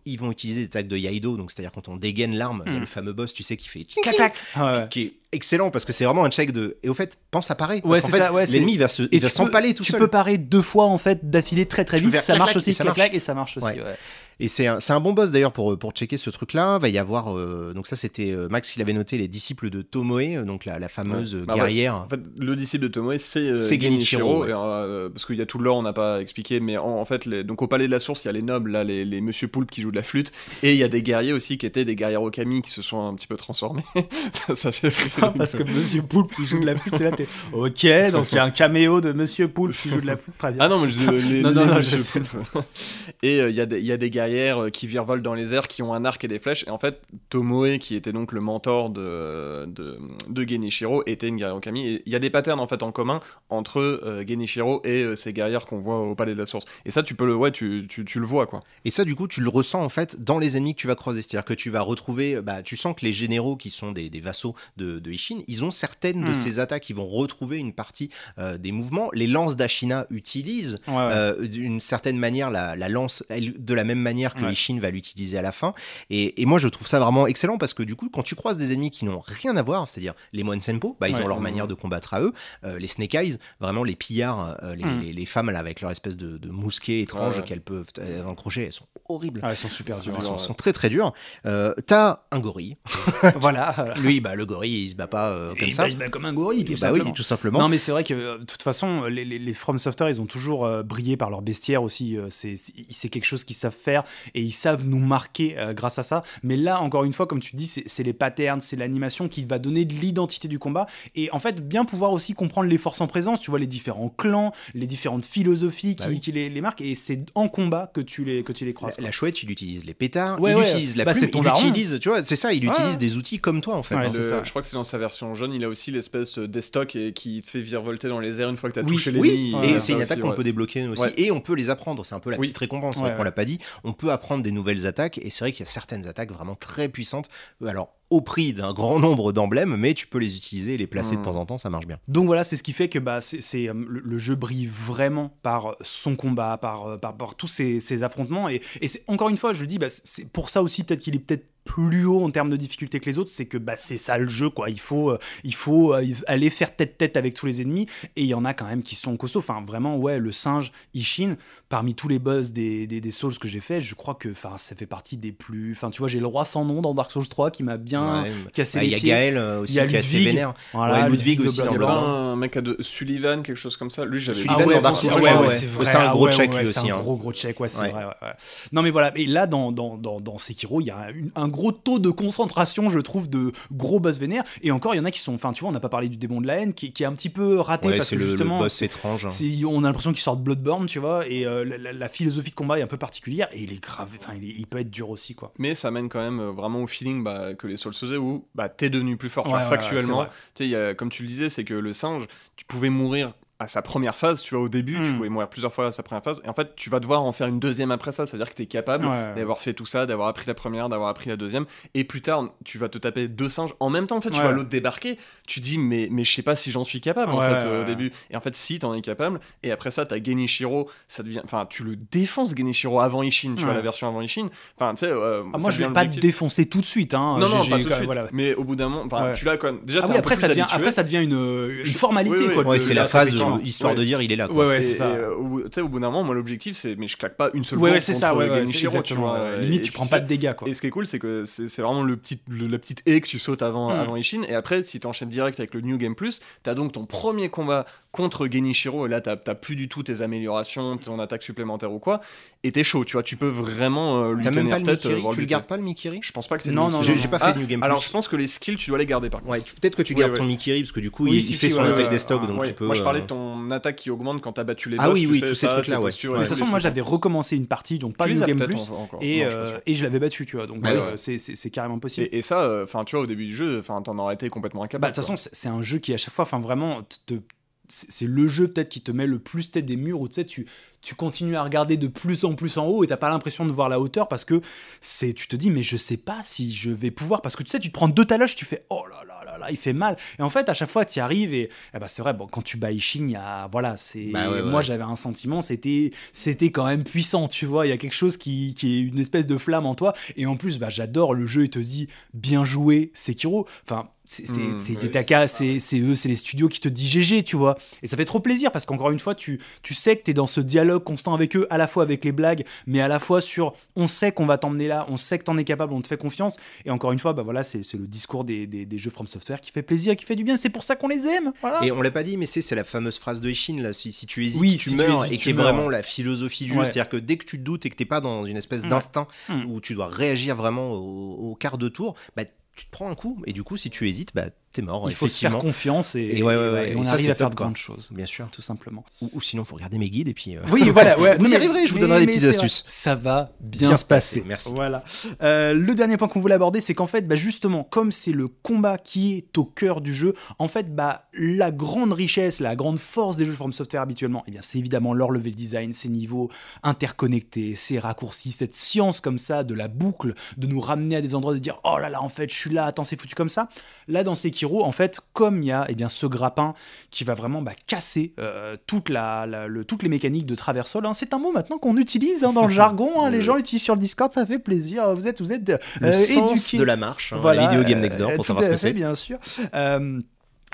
ils vont utiliser des attaques de Yaido, donc c'est-à-dire quand on dégaine l'arme, hmm. le fameux boss, tu sais, qui fait attaque ah qui est excellent parce que c'est vraiment un check de. Et au fait, pense à parer. Ouais, c'est L'ennemi va s'empaler tout seul. Tu peux parer deux fois en fait d'affilée très très vite. Ça marche aussi. ça, marche. et ça marche aussi. Et c'est un, bon boss d'ailleurs pour, euh, pour checker ce truc-là. Va y avoir. Euh, donc, ça, c'était euh, Max qui l'avait noté, les disciples de Tomoe, donc la, fameuse bah guerrière. En fait, le disciple de Tomoe, c'est Genichiro. parce qu'il y a tout l'or, on n'a pas expliqué, mais en, fait, les, donc au palais de la source, il y a les nobles, là, les, monsieur Poulpe qui jouent de la flûte, et il y a des guerriers aussi qui étaient des guerriers Okami qui se sont un petit peu transformés. *laughs* ça, *laughs* parce que monsieur Poulpe qui joue de la flûte, là, *laughs* ok, donc il y a un caméo de monsieur Poulpe qui joue de la flûte, très bien. Ah non, mais je, les, non, non, non, Et il y, y a des guerriers euh, qui virevolent dans les airs, qui ont un arc et des flèches. Et en fait, Tomoe, qui était donc le mentor de, de, Genichiro, était une guerrière Okami. Il y a des patterns en fait en commun entre euh, Genichiro et euh, ces guerrières qu'on voit au Palais de la Source. Et ça, tu peux le, ouais, tu, tu, tu, le vois quoi. Et ça, du coup, tu le ressens en fait dans les ennemis que tu vas croiser. C'est-à-dire que tu vas retrouver, bah, tu sens que les généraux qui sont des, vassaux de, de ils ont certaines de hmm. ces attaques, ils vont retrouver une partie des mouvements. Les lances d'Ashina utilisent d'une certaine manière la, la lance de la même manière que les Chines va l'utiliser à la fin. Et, moi, je trouve ça vraiment excellent parce que du coup, quand tu croises des ennemis qui n'ont rien à voir, c'est-à-dire les moines Senpo, bah, ils ont leur manière de combattre à eux, euh, les Snake Eyes, vraiment les pillards, euh, hmm. les, femmes là, avec leur espèce de, mousquet étrange qu'elles peuvent euh, encrocher, elles sont horribles. Ah, elles sont super dures. Elles sont, très très dures. T'as un gorille. *laughs* voilà. *laughs* Lui, bah, le gorille, il se bat pas comme eh ça. Bah, il se bat comme un gorille, tout eh bah simplement. Non, mais c'est vrai que de toute façon, les, From Software, ils ont toujours brillé par leur bestiaire aussi. c'est c'est quelque chose qu'ils savent faire et ils savent nous marquer euh, grâce à ça. Mais là, encore une fois, comme tu dis, c'est les patterns, c'est l'animation qui va donner de l'identité du combat et en fait bien pouvoir aussi comprendre les forces en présence, tu vois, les différents clans, les différentes philosophies qui, bah les, les, marquent et c'est en combat que tu les, que tu les croises. La, chouette, il utilise les pétards, il utilise la bah, il utilise, tu vois, c'est ça, il utilise des outils comme toi en fait. Je crois que c'est dans sa version jeune, il a aussi l'espèce d'estoc et qui te fait virevolter dans les airs une fois que tu as touché l'ennemi. et c'est une attaque qu'on peut débloquer aussi et on peut les apprendre, c'est un peu la petite récompense, hein, on l'a pas dit. On peut apprendre des nouvelles attaques, et c'est vrai qu'il y a certaines attaques vraiment très puissantes. Euh, alors, au prix d'un grand *laughs* nombre d'emblèmes, mais tu peux les utiliser et les placer de mm. temps en temps, ça marche bien. Donc voilà, c'est ce qui fait que bah, c'est, euh, le, jeu brille vraiment par euh, son combat, par, par, par tous ces affrontements. Et, encore une fois, je le dis, bah, c'est pour ça aussi peut-être qu'il est peut-être plus haut en termes de difficulté que les autres, c'est que bah, c'est ça le jeu, quoi. Il faut, il faut aller faire tête-tête avec tous les ennemis, et il y en a quand même qui sont costauds. Enfin, vraiment, ouais, le singe, Ishin, parmi tous les buzz des, des, Souls que j'ai fait, je crois que ça fait partie des plus. Enfin, tu vois, j'ai le roi sans nom dans Dark Souls 3 qui m'a bien cassé bah, les pieds. Il y a Gaël euh, aussi a qui est assez vénère. Voilà, ouais, Ludwig, Ludwig aussi dans Bloodborne. Un mec à de Sullivan, quelque chose comme ça. Lui, j'avais. Sullivan ouais, dans Dark Souls 3, c'est un gros check lui aussi. C'est un hein. gros gros check, ouais, c'est vrai. Non, mais voilà. Et là, dans, dans, Sekiro, il y a un gros taux de concentration, je trouve, de gros buzz vénère Et encore, il y en a qui sont. Enfin, tu vois, on n'a pas parlé du démon de la haine qui, est un petit peu raté parce que justement. C'est étrange. Hein. On a l'impression qu'il sort de Bloodborne, tu vois. Euh, euh, la, philosophie de combat est un peu particulière et il est grave, enfin, il, peut être dur aussi, quoi. Mais ça mène quand même euh, vraiment au feeling bah, que les sols faisaient où bah, t'es devenu plus fort, factuellement. comme tu le disais, c'est que le singe, tu pouvais mourir à sa première phase, tu vois, au début, tu hmm. pouvais mourir plusieurs fois à sa première phase, et en fait, tu vas devoir en faire une deuxième après ça, c'est-à-dire que tu es capable d'avoir fait tout ça, d'avoir appris la première, d'avoir appris la deuxième, et plus tard, tu vas te taper deux singes en même temps, tu, tu vois l'autre débarquer, tu dis, mais, mais je sais pas si j'en suis capable, euh, au début, et en fait, si, t'en es capable, et après ça, t'as Genichiro, ça devient, enfin, tu le défonces, Genichiro, avant Ishin, tu vois, la version avant Ishin, enfin, tu sais... Euh, ah, moi, je vais pas te défoncer tout de suite, hein, non, non, pas tout suite, voilà. mais au bout d'un moment, tu l'as quand même... ah oui, après, ça devient, après, ça devient une, formalité, quoi. c'est la phase histoire, de dire il est là. Ouais, c'est ça. Euh, au bout d'un moment, moi, l'objectif, c'est mais je claque pas une seule fois. ouais c'est ça, Limite, tu prends pas de dégâts, quoi. Et ce qui est cool, c'est que c'est vraiment le petit, la petite haie que tu sautes avant, mm. avant Ishin. Et après, si tu enchaînes direct avec le New Game Plus, t'as donc ton premier combat contre Genichiro, là, tu t'as plus du tout tes améliorations, ton attaque supplémentaire ou quoi, et t'es chaud, tu vois, tu peux vraiment euh, lui as tenir tête. Le euh, Mikiri, tu le gardes pas le Mikiri Je pense pas que c'est Non, non, j'ai pas fait ah, de New Game Plus. Alors, je pense que les skills, tu dois les garder par contre. Ouais, peut-être que tu gardes ton Mikiri, parce que du coup, il, fait son attaque des stocks, donc tu peux. Moi, je euh, parlais de ton attaque qui augmente quand t'as battu les ah boss. Ah oui, oui, tous ces trucs-là, ouais. De toute façon, moi, j'avais recommencé une partie, donc pas New Game Plus, et je l'avais battu, tu vois, donc bah c'est carrément possible. Et ça, enfin, tu vois, au début du jeu, t'en aurais été complètement incapable. Bah, de toute façon, c'est un jeu qui, à chaque fois, enfin, vraiment, te c'est le jeu peut-être qui te met le plus tête des murs où tu sais tu tu continues à regarder de plus en plus en haut et t'as pas l'impression de voir la hauteur parce que c'est, tu te dis, mais je sais pas si je vais pouvoir, parce que tu sais, tu te prends deux taloches, tu fais, oh là là là là, il fait mal. Et en fait, à chaque fois, tu y arrives et, eh ben, c'est vrai, bon, quand tu bats il voilà, c'est, bah moi j'avais un sentiment, c'était, c'était quand même puissant, tu vois, il y a quelque chose qui, qui est une espèce de flamme en toi. Et en plus, bah, j'adore le jeu, il te dit, bien joué, Sekiro. Enfin, c'est hmm, bah des takas, c'est eux, c'est les studios qui te disent GG, tu vois. Et ça fait trop plaisir parce qu'encore une fois, tu, tu sais que tu es dans ce dialogue constant avec eux, à la fois avec les blagues, mais à la fois sur on sait qu'on va t'emmener là, on sait que t'en es capable, on te fait confiance. Et encore une fois, bah voilà, c'est le discours des, jeux From Software qui fait plaisir, qui fait du bien. C'est pour ça qu'on les aime. Et on l'a pas dit, mais c'est la fameuse phrase de Ishin là, si, tu hésites, tu meurs, et qui est vraiment la philosophie du jeu. C'est-à-dire que dès que tu te doutes et que t'es pas dans une espèce d'instinct hmm. où tu dois réagir vraiment au, au quart de tour, bah tu te prends un coup. Et du coup, si tu hésites, bah t'es mort. Il faut se faire confiance et, on arrive à faire de grandes choses. Bien sûr. Tout simplement. Ou, sinon, il faut regarder mes guides et puis. Euh, oui, *laughs* voilà. vous y arriverez, je vous donnerai des petites astuces. Ça va bien, se passer. Merci. Voilà. Euh, le dernier point qu'on voulait aborder, c'est qu'en fait, bah, justement, comme c'est le combat qui est au cœur du jeu, en fait, bah, la grande richesse, la grande force des jeux de From Software habituellement, eh bien, c'est évidemment leur level design, ces niveaux interconnectés, ces raccourcis, cette science comme ça de la boucle, de nous ramener à des endroits, de dire oh là là, en fait, je suis là, attends, c'est foutu comme ça. Là, dans ces en fait, comme il y a eh bien, ce grappin qui va vraiment bah, casser euh, toutes les mécaniques de traversol, hein. c'est un mot maintenant qu'on utilise hein, dans le *laughs* jargon, hein. les gens l'utilisent sur le Discord, ça fait plaisir, vous êtes, vous êtes euh, le de la marche, voilà, vidéo Game euh, Next Door, pour savoir ce que c'est. bien sûr.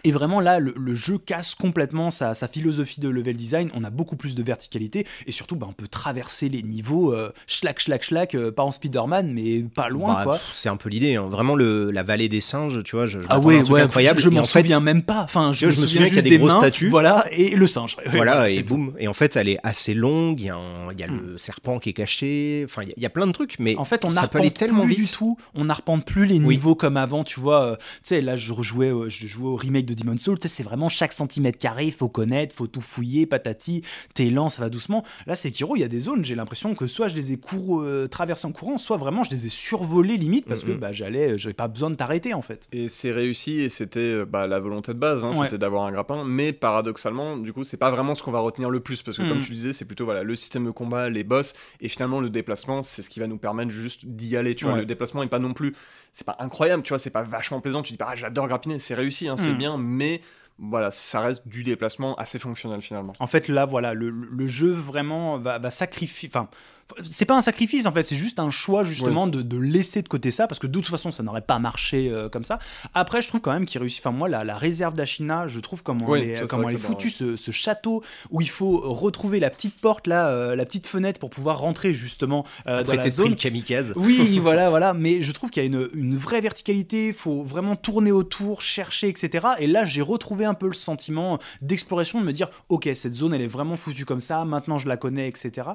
Et vraiment là, le, jeu casse complètement sa, philosophie de level design, on a beaucoup plus de verticalité, et surtout bah, on peut traverser les niveaux, euh, schlac, schlac, euh, pas en Spider-Man, mais pas loin. Bah, c'est un peu l'idée, hein. vraiment le, la vallée des singes, tu vois, je, ah incroyable. Je, m'en souviens même pas, enfin je, me, souviens, qu'il y a des, grosses statues. Voilà, et le singe. Voilà, et boum. Et en fait, elle est assez longue, il y a, le hmm. serpent qui est caché, enfin il y, a plein de trucs, mais en fait, on ça peut tellement plus vite. du tout, on n'arpente plus les niveaux comme avant, tu vois, euh, tu sais, là je je jouais au remake de de Demon Soul, c'est vraiment chaque centimètre carré, faut connaître, faut tout fouiller, patati, t'es lent, ça va doucement. Là, c'est Kiro il y a des zones, j'ai l'impression que soit je les ai cours, traversant euh, traversées en courant, soit vraiment je les ai survolées limite parce que mm-hmm. bah, j'allais, euh, j'avais pas besoin de t'arrêter en fait. Et c'est réussi et c'était euh, bah, la volonté de base, hein, c'était d'avoir un grappin, mais paradoxalement, du coup, c'est pas vraiment ce qu'on va retenir le plus parce que comme mm. tu disais, c'est plutôt voilà, le système de combat, les boss et finalement le déplacement, c'est ce qui va nous permettre juste d'y aller, tu vois. Le déplacement est pas non plus, c'est pas incroyable, tu vois, c'est pas vachement plaisant, tu dis pas ah, j'adore grappiner, c'est réussi, hein, c'est mm. bien, mais voilà, ça reste du déplacement assez fonctionnel finalement. En fait, là, voilà, le, jeu vraiment va, sacrifier, c'est pas un sacrifice en fait, c'est juste un choix justement de, laisser de côté ça parce que de toute façon ça n'aurait pas marché euh, comme ça. Après, je trouve quand même qu'il réussit. Enfin, moi, la, réserve d'Achina, je trouve comment elle est, comment est foutue, ce, château où il faut retrouver la petite porte là, euh, la petite fenêtre pour pouvoir rentrer justement euh, dans la zone. kamikaze. Oui, *laughs* voilà, voilà. Mais je trouve qu'il y a une, une vraie verticalité, faut vraiment tourner autour, chercher, etc. Et là, j'ai retrouvé un peu le sentiment d'exploration, de me dire, ok, cette zone elle est vraiment foutue comme ça, maintenant je la connais, etc.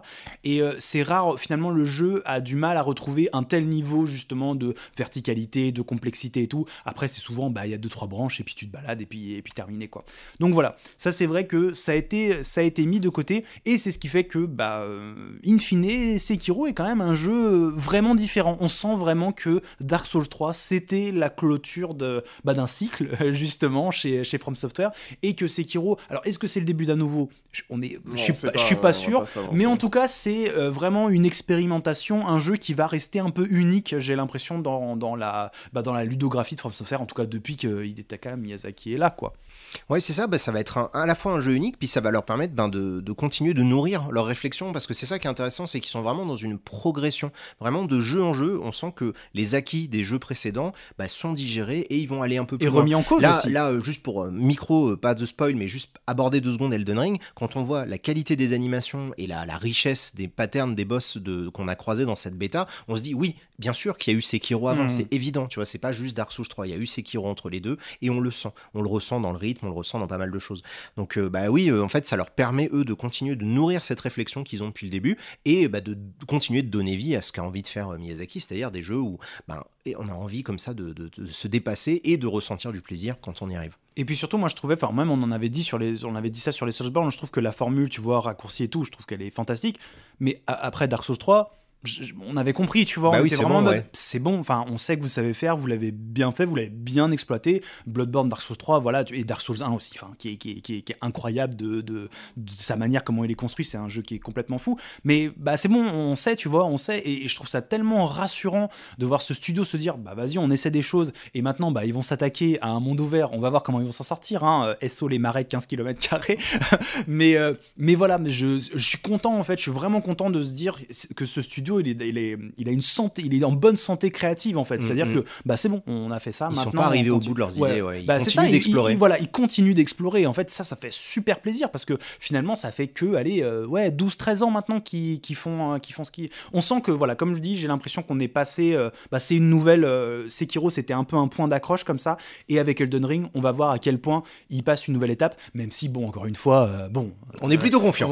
Et c'est rare, finalement, le jeu a du mal à retrouver un tel niveau justement de verticalité, de complexité et tout. Après, c'est souvent, bah, il y a deux, trois branches et puis tu te balades et puis, et puis terminé quoi. Donc voilà, ça c'est vrai que ça a, été, ça a été mis de côté et c'est ce qui fait que, bah, euh, in fine, Sekiro est quand même un jeu euh, vraiment différent. On sent vraiment que Dark Souls 3, c'était la clôture bah, d'un cycle *laughs* justement chez, chez From Software et que Sekiro, alors est-ce que c'est le début d'un nouveau on est, je suis, pas, sûr, mais en tout cas, c'est euh, vraiment une expérimentation, un jeu qui va rester un peu unique, j'ai l'impression, dans, la, bah, dans la ludographie de From Software, en tout cas depuis que Hidetaka Miyazaki est là, quoi. Oui, c'est ça. Bah, ça va être à la fois un jeu unique, puis ça va leur permettre ben, de, de, continuer de nourrir leurs réflexion, parce que c'est ça qui est intéressant, c'est qu'ils sont vraiment dans une progression, vraiment de jeu en jeu. On sent que les acquis des jeux précédents bah, sont digérés et ils vont aller un peu plus loin. et remis en cause là, aussi. Là, euh, juste pour euh, micro, euh, pas de spoil, mais juste aborder deux secondes Elden Ring. Quand on voit la qualité des animations et la, la richesse des patterns des boss de, qu'on a croisés dans cette bêta, on se dit oui, bien sûr qu'il y a eu Sekiro avant, hmm. c'est évident, tu vois, c'est pas juste Dark Souls 3, il y a eu Sekiro entre les deux et on le sent, on le ressent dans le rythme, on le ressent dans pas mal de choses. Donc euh, bah oui, euh, en fait, ça leur permet eux de continuer de nourrir cette réflexion qu'ils ont depuis le début et bah, de continuer de donner vie à ce qu'a envie de faire euh, Miyazaki, c'est-à-dire des jeux où bah, on a envie comme ça de, se dépasser et de ressentir du plaisir quand on y arrive. Et puis surtout, moi je trouvais, enfin même on en avait dit sur les, on avait dit ça sur les Soulsborne, je trouve que la formule, tu vois, raccourci et tout, je trouve qu'elle est fantastique. Mais après Dark Souls 3, on avait compris, tu vois. c'est bon, enfin, on sait que vous savez faire, vous l'avez bien fait, vous l'avez bien exploité. Bloodborne, Dark Souls 3, voilà, et Dark Souls 1 aussi, enfin, qui, est, qui, incroyable de, sa manière, comment il est construit. C'est un jeu qui est complètement fou. Mais bah, c'est bon, on sait, tu vois, on sait. Et, je trouve ça tellement rassurant de voir ce studio se dire, bah, vas-y, on essaie des choses. Et maintenant, bah, ils vont s'attaquer à un monde ouvert. On va voir comment ils vont s'en sortir. Hein, euh, SO, les marais 15 km. *laughs* mais, euh, mais voilà, je, je suis content, en fait, je suis vraiment content de se dire que ce studio il, est, il, a une santé, il est en bonne santé créative en fait. Mm, C'est-à-dire mm. que bah c'est bon, on a fait ça. Ils maintenant, sont pas arrivés au bout de leurs idées. Ils bah, continuent d'explorer. Voilà, ils continuent d'explorer. En fait, ça, ça fait super plaisir parce que finalement, ça fait que allez, euh, ouais, 12-13 ans maintenant qui, font euh, qui font ce qui. On sent que voilà, comme je dis, j'ai l'impression qu'on est passé. Euh, bah, c'est une nouvelle. Sekiro, c'était un peu un point d'accroche comme ça. Et avec Elden Ring, on va voir à quel point il passe une nouvelle étape. Même si bon, encore une fois, bon. On est plutôt confiant.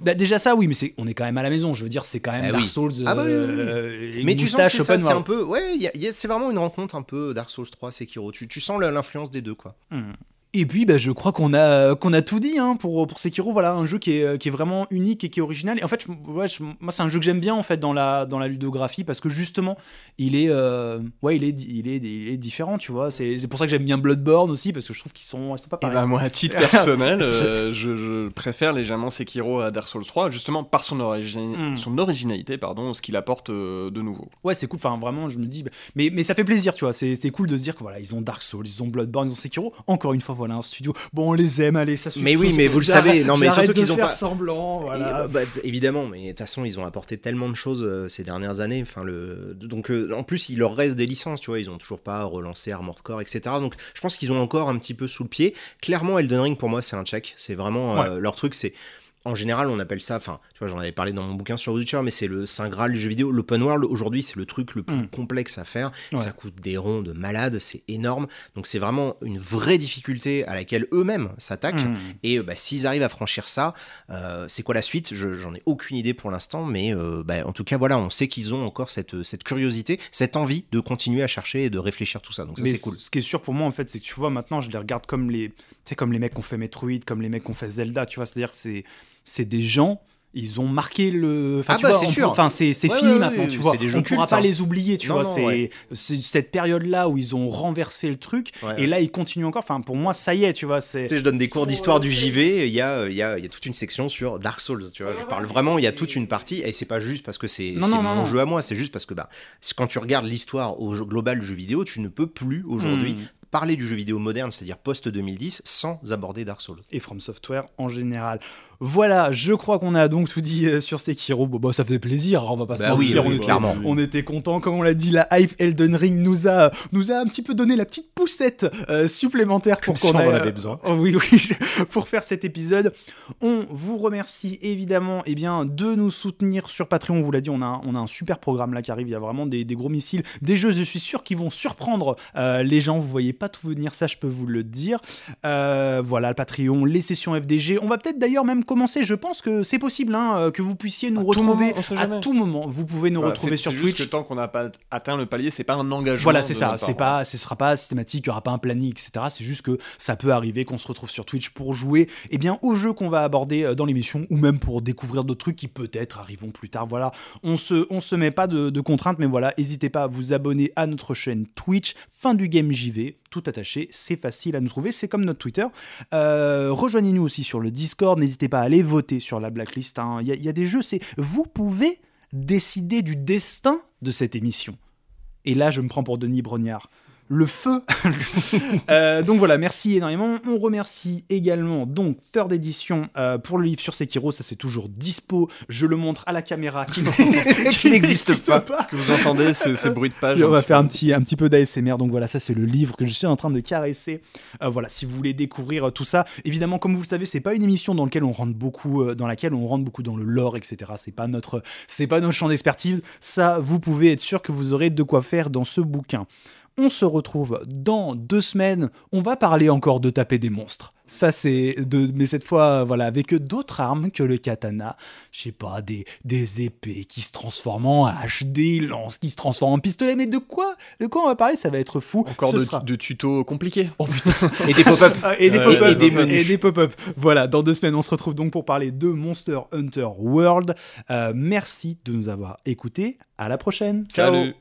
Bah, déjà ça, oui, mais c'est on est quand même à la maison. Je veux dire, c'est quand même eh Dark Souls, ah bah euh, Mais tu sens que c'est un peu. Ouais, c'est vraiment une rencontre un peu Dark Souls 3, Sekiro. Tu, tu sens l'influence des deux, quoi. Hmm. Et puis, bah, je crois qu'on a, qu'on a tout dit hein, pour, pour Sekiro. Voilà, un jeu qui est, qui est vraiment unique et qui est original. Et en fait, moi, c'est un jeu que j'aime bien en fait dans la, dans la ludographie parce que justement, il est, euh, ouais, il est, il est, il est différent, tu vois. C'est, pour ça que j'aime bien Bloodborne aussi parce que je trouve qu'ils sont, pas eh pareils. Ben, moi, à titre *laughs* personnel, euh, je, préfère légèrement Sekiro à Dark Souls 3, justement par son, hmm. son originalité, pardon, ce qu'il apporte euh, de nouveau. Ouais, c'est cool. Enfin, vraiment, je me dis, mais, mais ça fait plaisir, tu vois. C'est, cool de se dire que voilà, ils ont Dark Souls, ils ont Bloodborne, ils ont Sekiro. Encore une fois, voilà studio. Bon, on les aime, allez, ça suffit. Mais oui, mais vous le savez, non, mais surtout qu'ils ont faire pas semblant, voilà. Euh, bah, évidemment, mais de toute façon, ils ont apporté tellement de choses euh, ces dernières années. Enfin, le donc euh, en plus, il leur reste des licences, tu vois, ils ont toujours pas relancé Armored Core, etc. Donc, je pense qu'ils ont encore un petit peu sous le pied. Clairement, Elden Ring pour moi, c'est un check. C'est vraiment leur truc, c'est en général, on appelle ça, enfin, tu vois, j'en avais parlé dans mon bouquin sur YouTube, mais c'est le saint graal du jeu vidéo. L'open world, aujourd'hui, c'est le truc le plus mm. complexe à faire. Ça coûte des rondes de c'est énorme. Donc, c'est vraiment une vraie difficulté à laquelle eux-mêmes s'attaquent. Mm. Et euh, bah, s'ils arrivent à franchir ça, euh, c'est quoi la suite J'en ai aucune idée pour l'instant, mais euh, bah, en tout cas, voilà, on sait qu'ils ont encore cette, cette curiosité, cette envie de continuer à chercher et de réfléchir tout ça. Donc, c'est cool. Ce qui est sûr pour moi, en fait, c'est que tu vois, maintenant, je les regarde comme les, comme les mecs qu'on fait Metroid, comme les mecs ont fait Zelda, tu vois, c'est-à-dire que c'est c'est des gens ils ont marqué le. Enfin, ah tu bah, vois, c'est Enfin, c'est fini maintenant, tu vois. on ne pourra pas hein. les oublier, tu vois. C'est cette période-là où ils ont renversé le truc. Et là, ils continuent encore. Enfin, pour moi, ça y est, tu vois. Tu sais, je donne des cours d'histoire du JV. Il y a, il y, a, il y a toute une section sur Dark Souls, tu vois. je parle vraiment, il y a toute une partie. Et c'est pas juste parce que c'est mon jeu à moi. C'est juste parce que bah, quand tu regardes l'histoire au global du jeu vidéo, tu ne peux plus aujourd'hui. Hmm. parler du jeu vidéo moderne, c'est-à-dire post-2010, sans aborder Dark Souls. Et From Software en général. Voilà, je crois qu'on a donc tout dit sur euh, sur Sekiro. Bon, bah, ça faisait plaisir, hein, on va pas se bah mentir. on, Était, on contents, comme on l'a dit, la hype Elden Ring nous a, nous a un petit peu donné la petite poussette euh, supplémentaire pour qu'on besoin. Euh, oh oui, oui, *laughs* pour faire cet épisode. On vous remercie évidemment eh bien, de nous soutenir sur Patreon. On vous l'a dit, on a, on a un super programme là qui arrive. Il y a vraiment des, gros missiles, des jeux, je suis sûr, qui vont surprendre les gens. Vous voyez pas tout venir, ça, je peux vous le dire. voilà, le Patreon, les sessions FDG. On va peut-être d'ailleurs même je pense que c'est possible hein, euh, que vous puissiez nous retrouver à tout moment. Vous pouvez nous retrouver sur Twitch. tant qu'on n'a pas atteint le palier, c'est pas un engagement. Voilà, c'est ça. C'est pas, ce sera pas systématique, il n'y aura pas un planning, etc. C'est juste que ça peut arriver qu'on se retrouve sur Twitch pour jouer, Et eh bien, au jeu qu'on va aborder euh, dans l'émission, ou même pour découvrir d'autres trucs qui peut-être arriveront plus tard. Voilà, on se, on se met pas de, contraintes, mais voilà, n'hésitez pas à vous abonner à notre chaîne Twitch. Fin du game JV tout attaché, c'est facile à nous trouver, c'est comme notre Twitter. Euh, rejoignez-nous aussi sur le Discord, n'hésitez pas à aller voter sur la blacklist, hein. il y, a des jeux, c'est vous pouvez décider du destin de cette émission. Et là, je me prends pour Denis Brognard le feu. *laughs* Euh, donc voilà, merci énormément. On remercie également donc Third Edition euh, pour le livre sur Sekiro, ça c'est toujours dispo. Je le montre à la caméra qui, *laughs* n'existe pas. Ce que vous entendez, c'est bruit de page. on va faire un petit, un petit peu d'ASMR. Donc voilà, ça c'est le livre que je suis en train de caresser. Euh, voilà, si vous voulez découvrir tout ça, évidemment, comme vous le savez, c'est pas une émission dans laquelle on rentre beaucoup, dans laquelle on rentre beaucoup dans le lore, etc. C'est pas notre, c'est pas notre champ d'expertise. Ça, vous pouvez être sûr que vous aurez de quoi faire dans ce bouquin. On se retrouve dans deux semaines. On va parler encore de taper des monstres. Ça, c'est de, mais cette fois, voilà, avec d'autres armes que le katana. Je sais pas, des, des épées qui se transforment en HD, des lances qui se transforment en pistolet. Mais de quoi, de quoi on va parler Ça va être fou. Encore de, de, tutos compliqués. Oh putain. *laughs* et des pop-up. *laughs* et des euh, pop-up. Et, des pop-up. Voilà, dans deux semaines, on se retrouve donc pour parler de Monster Hunter World. Euh, merci de nous avoir écoutés. À la prochaine. Ciao. Salut.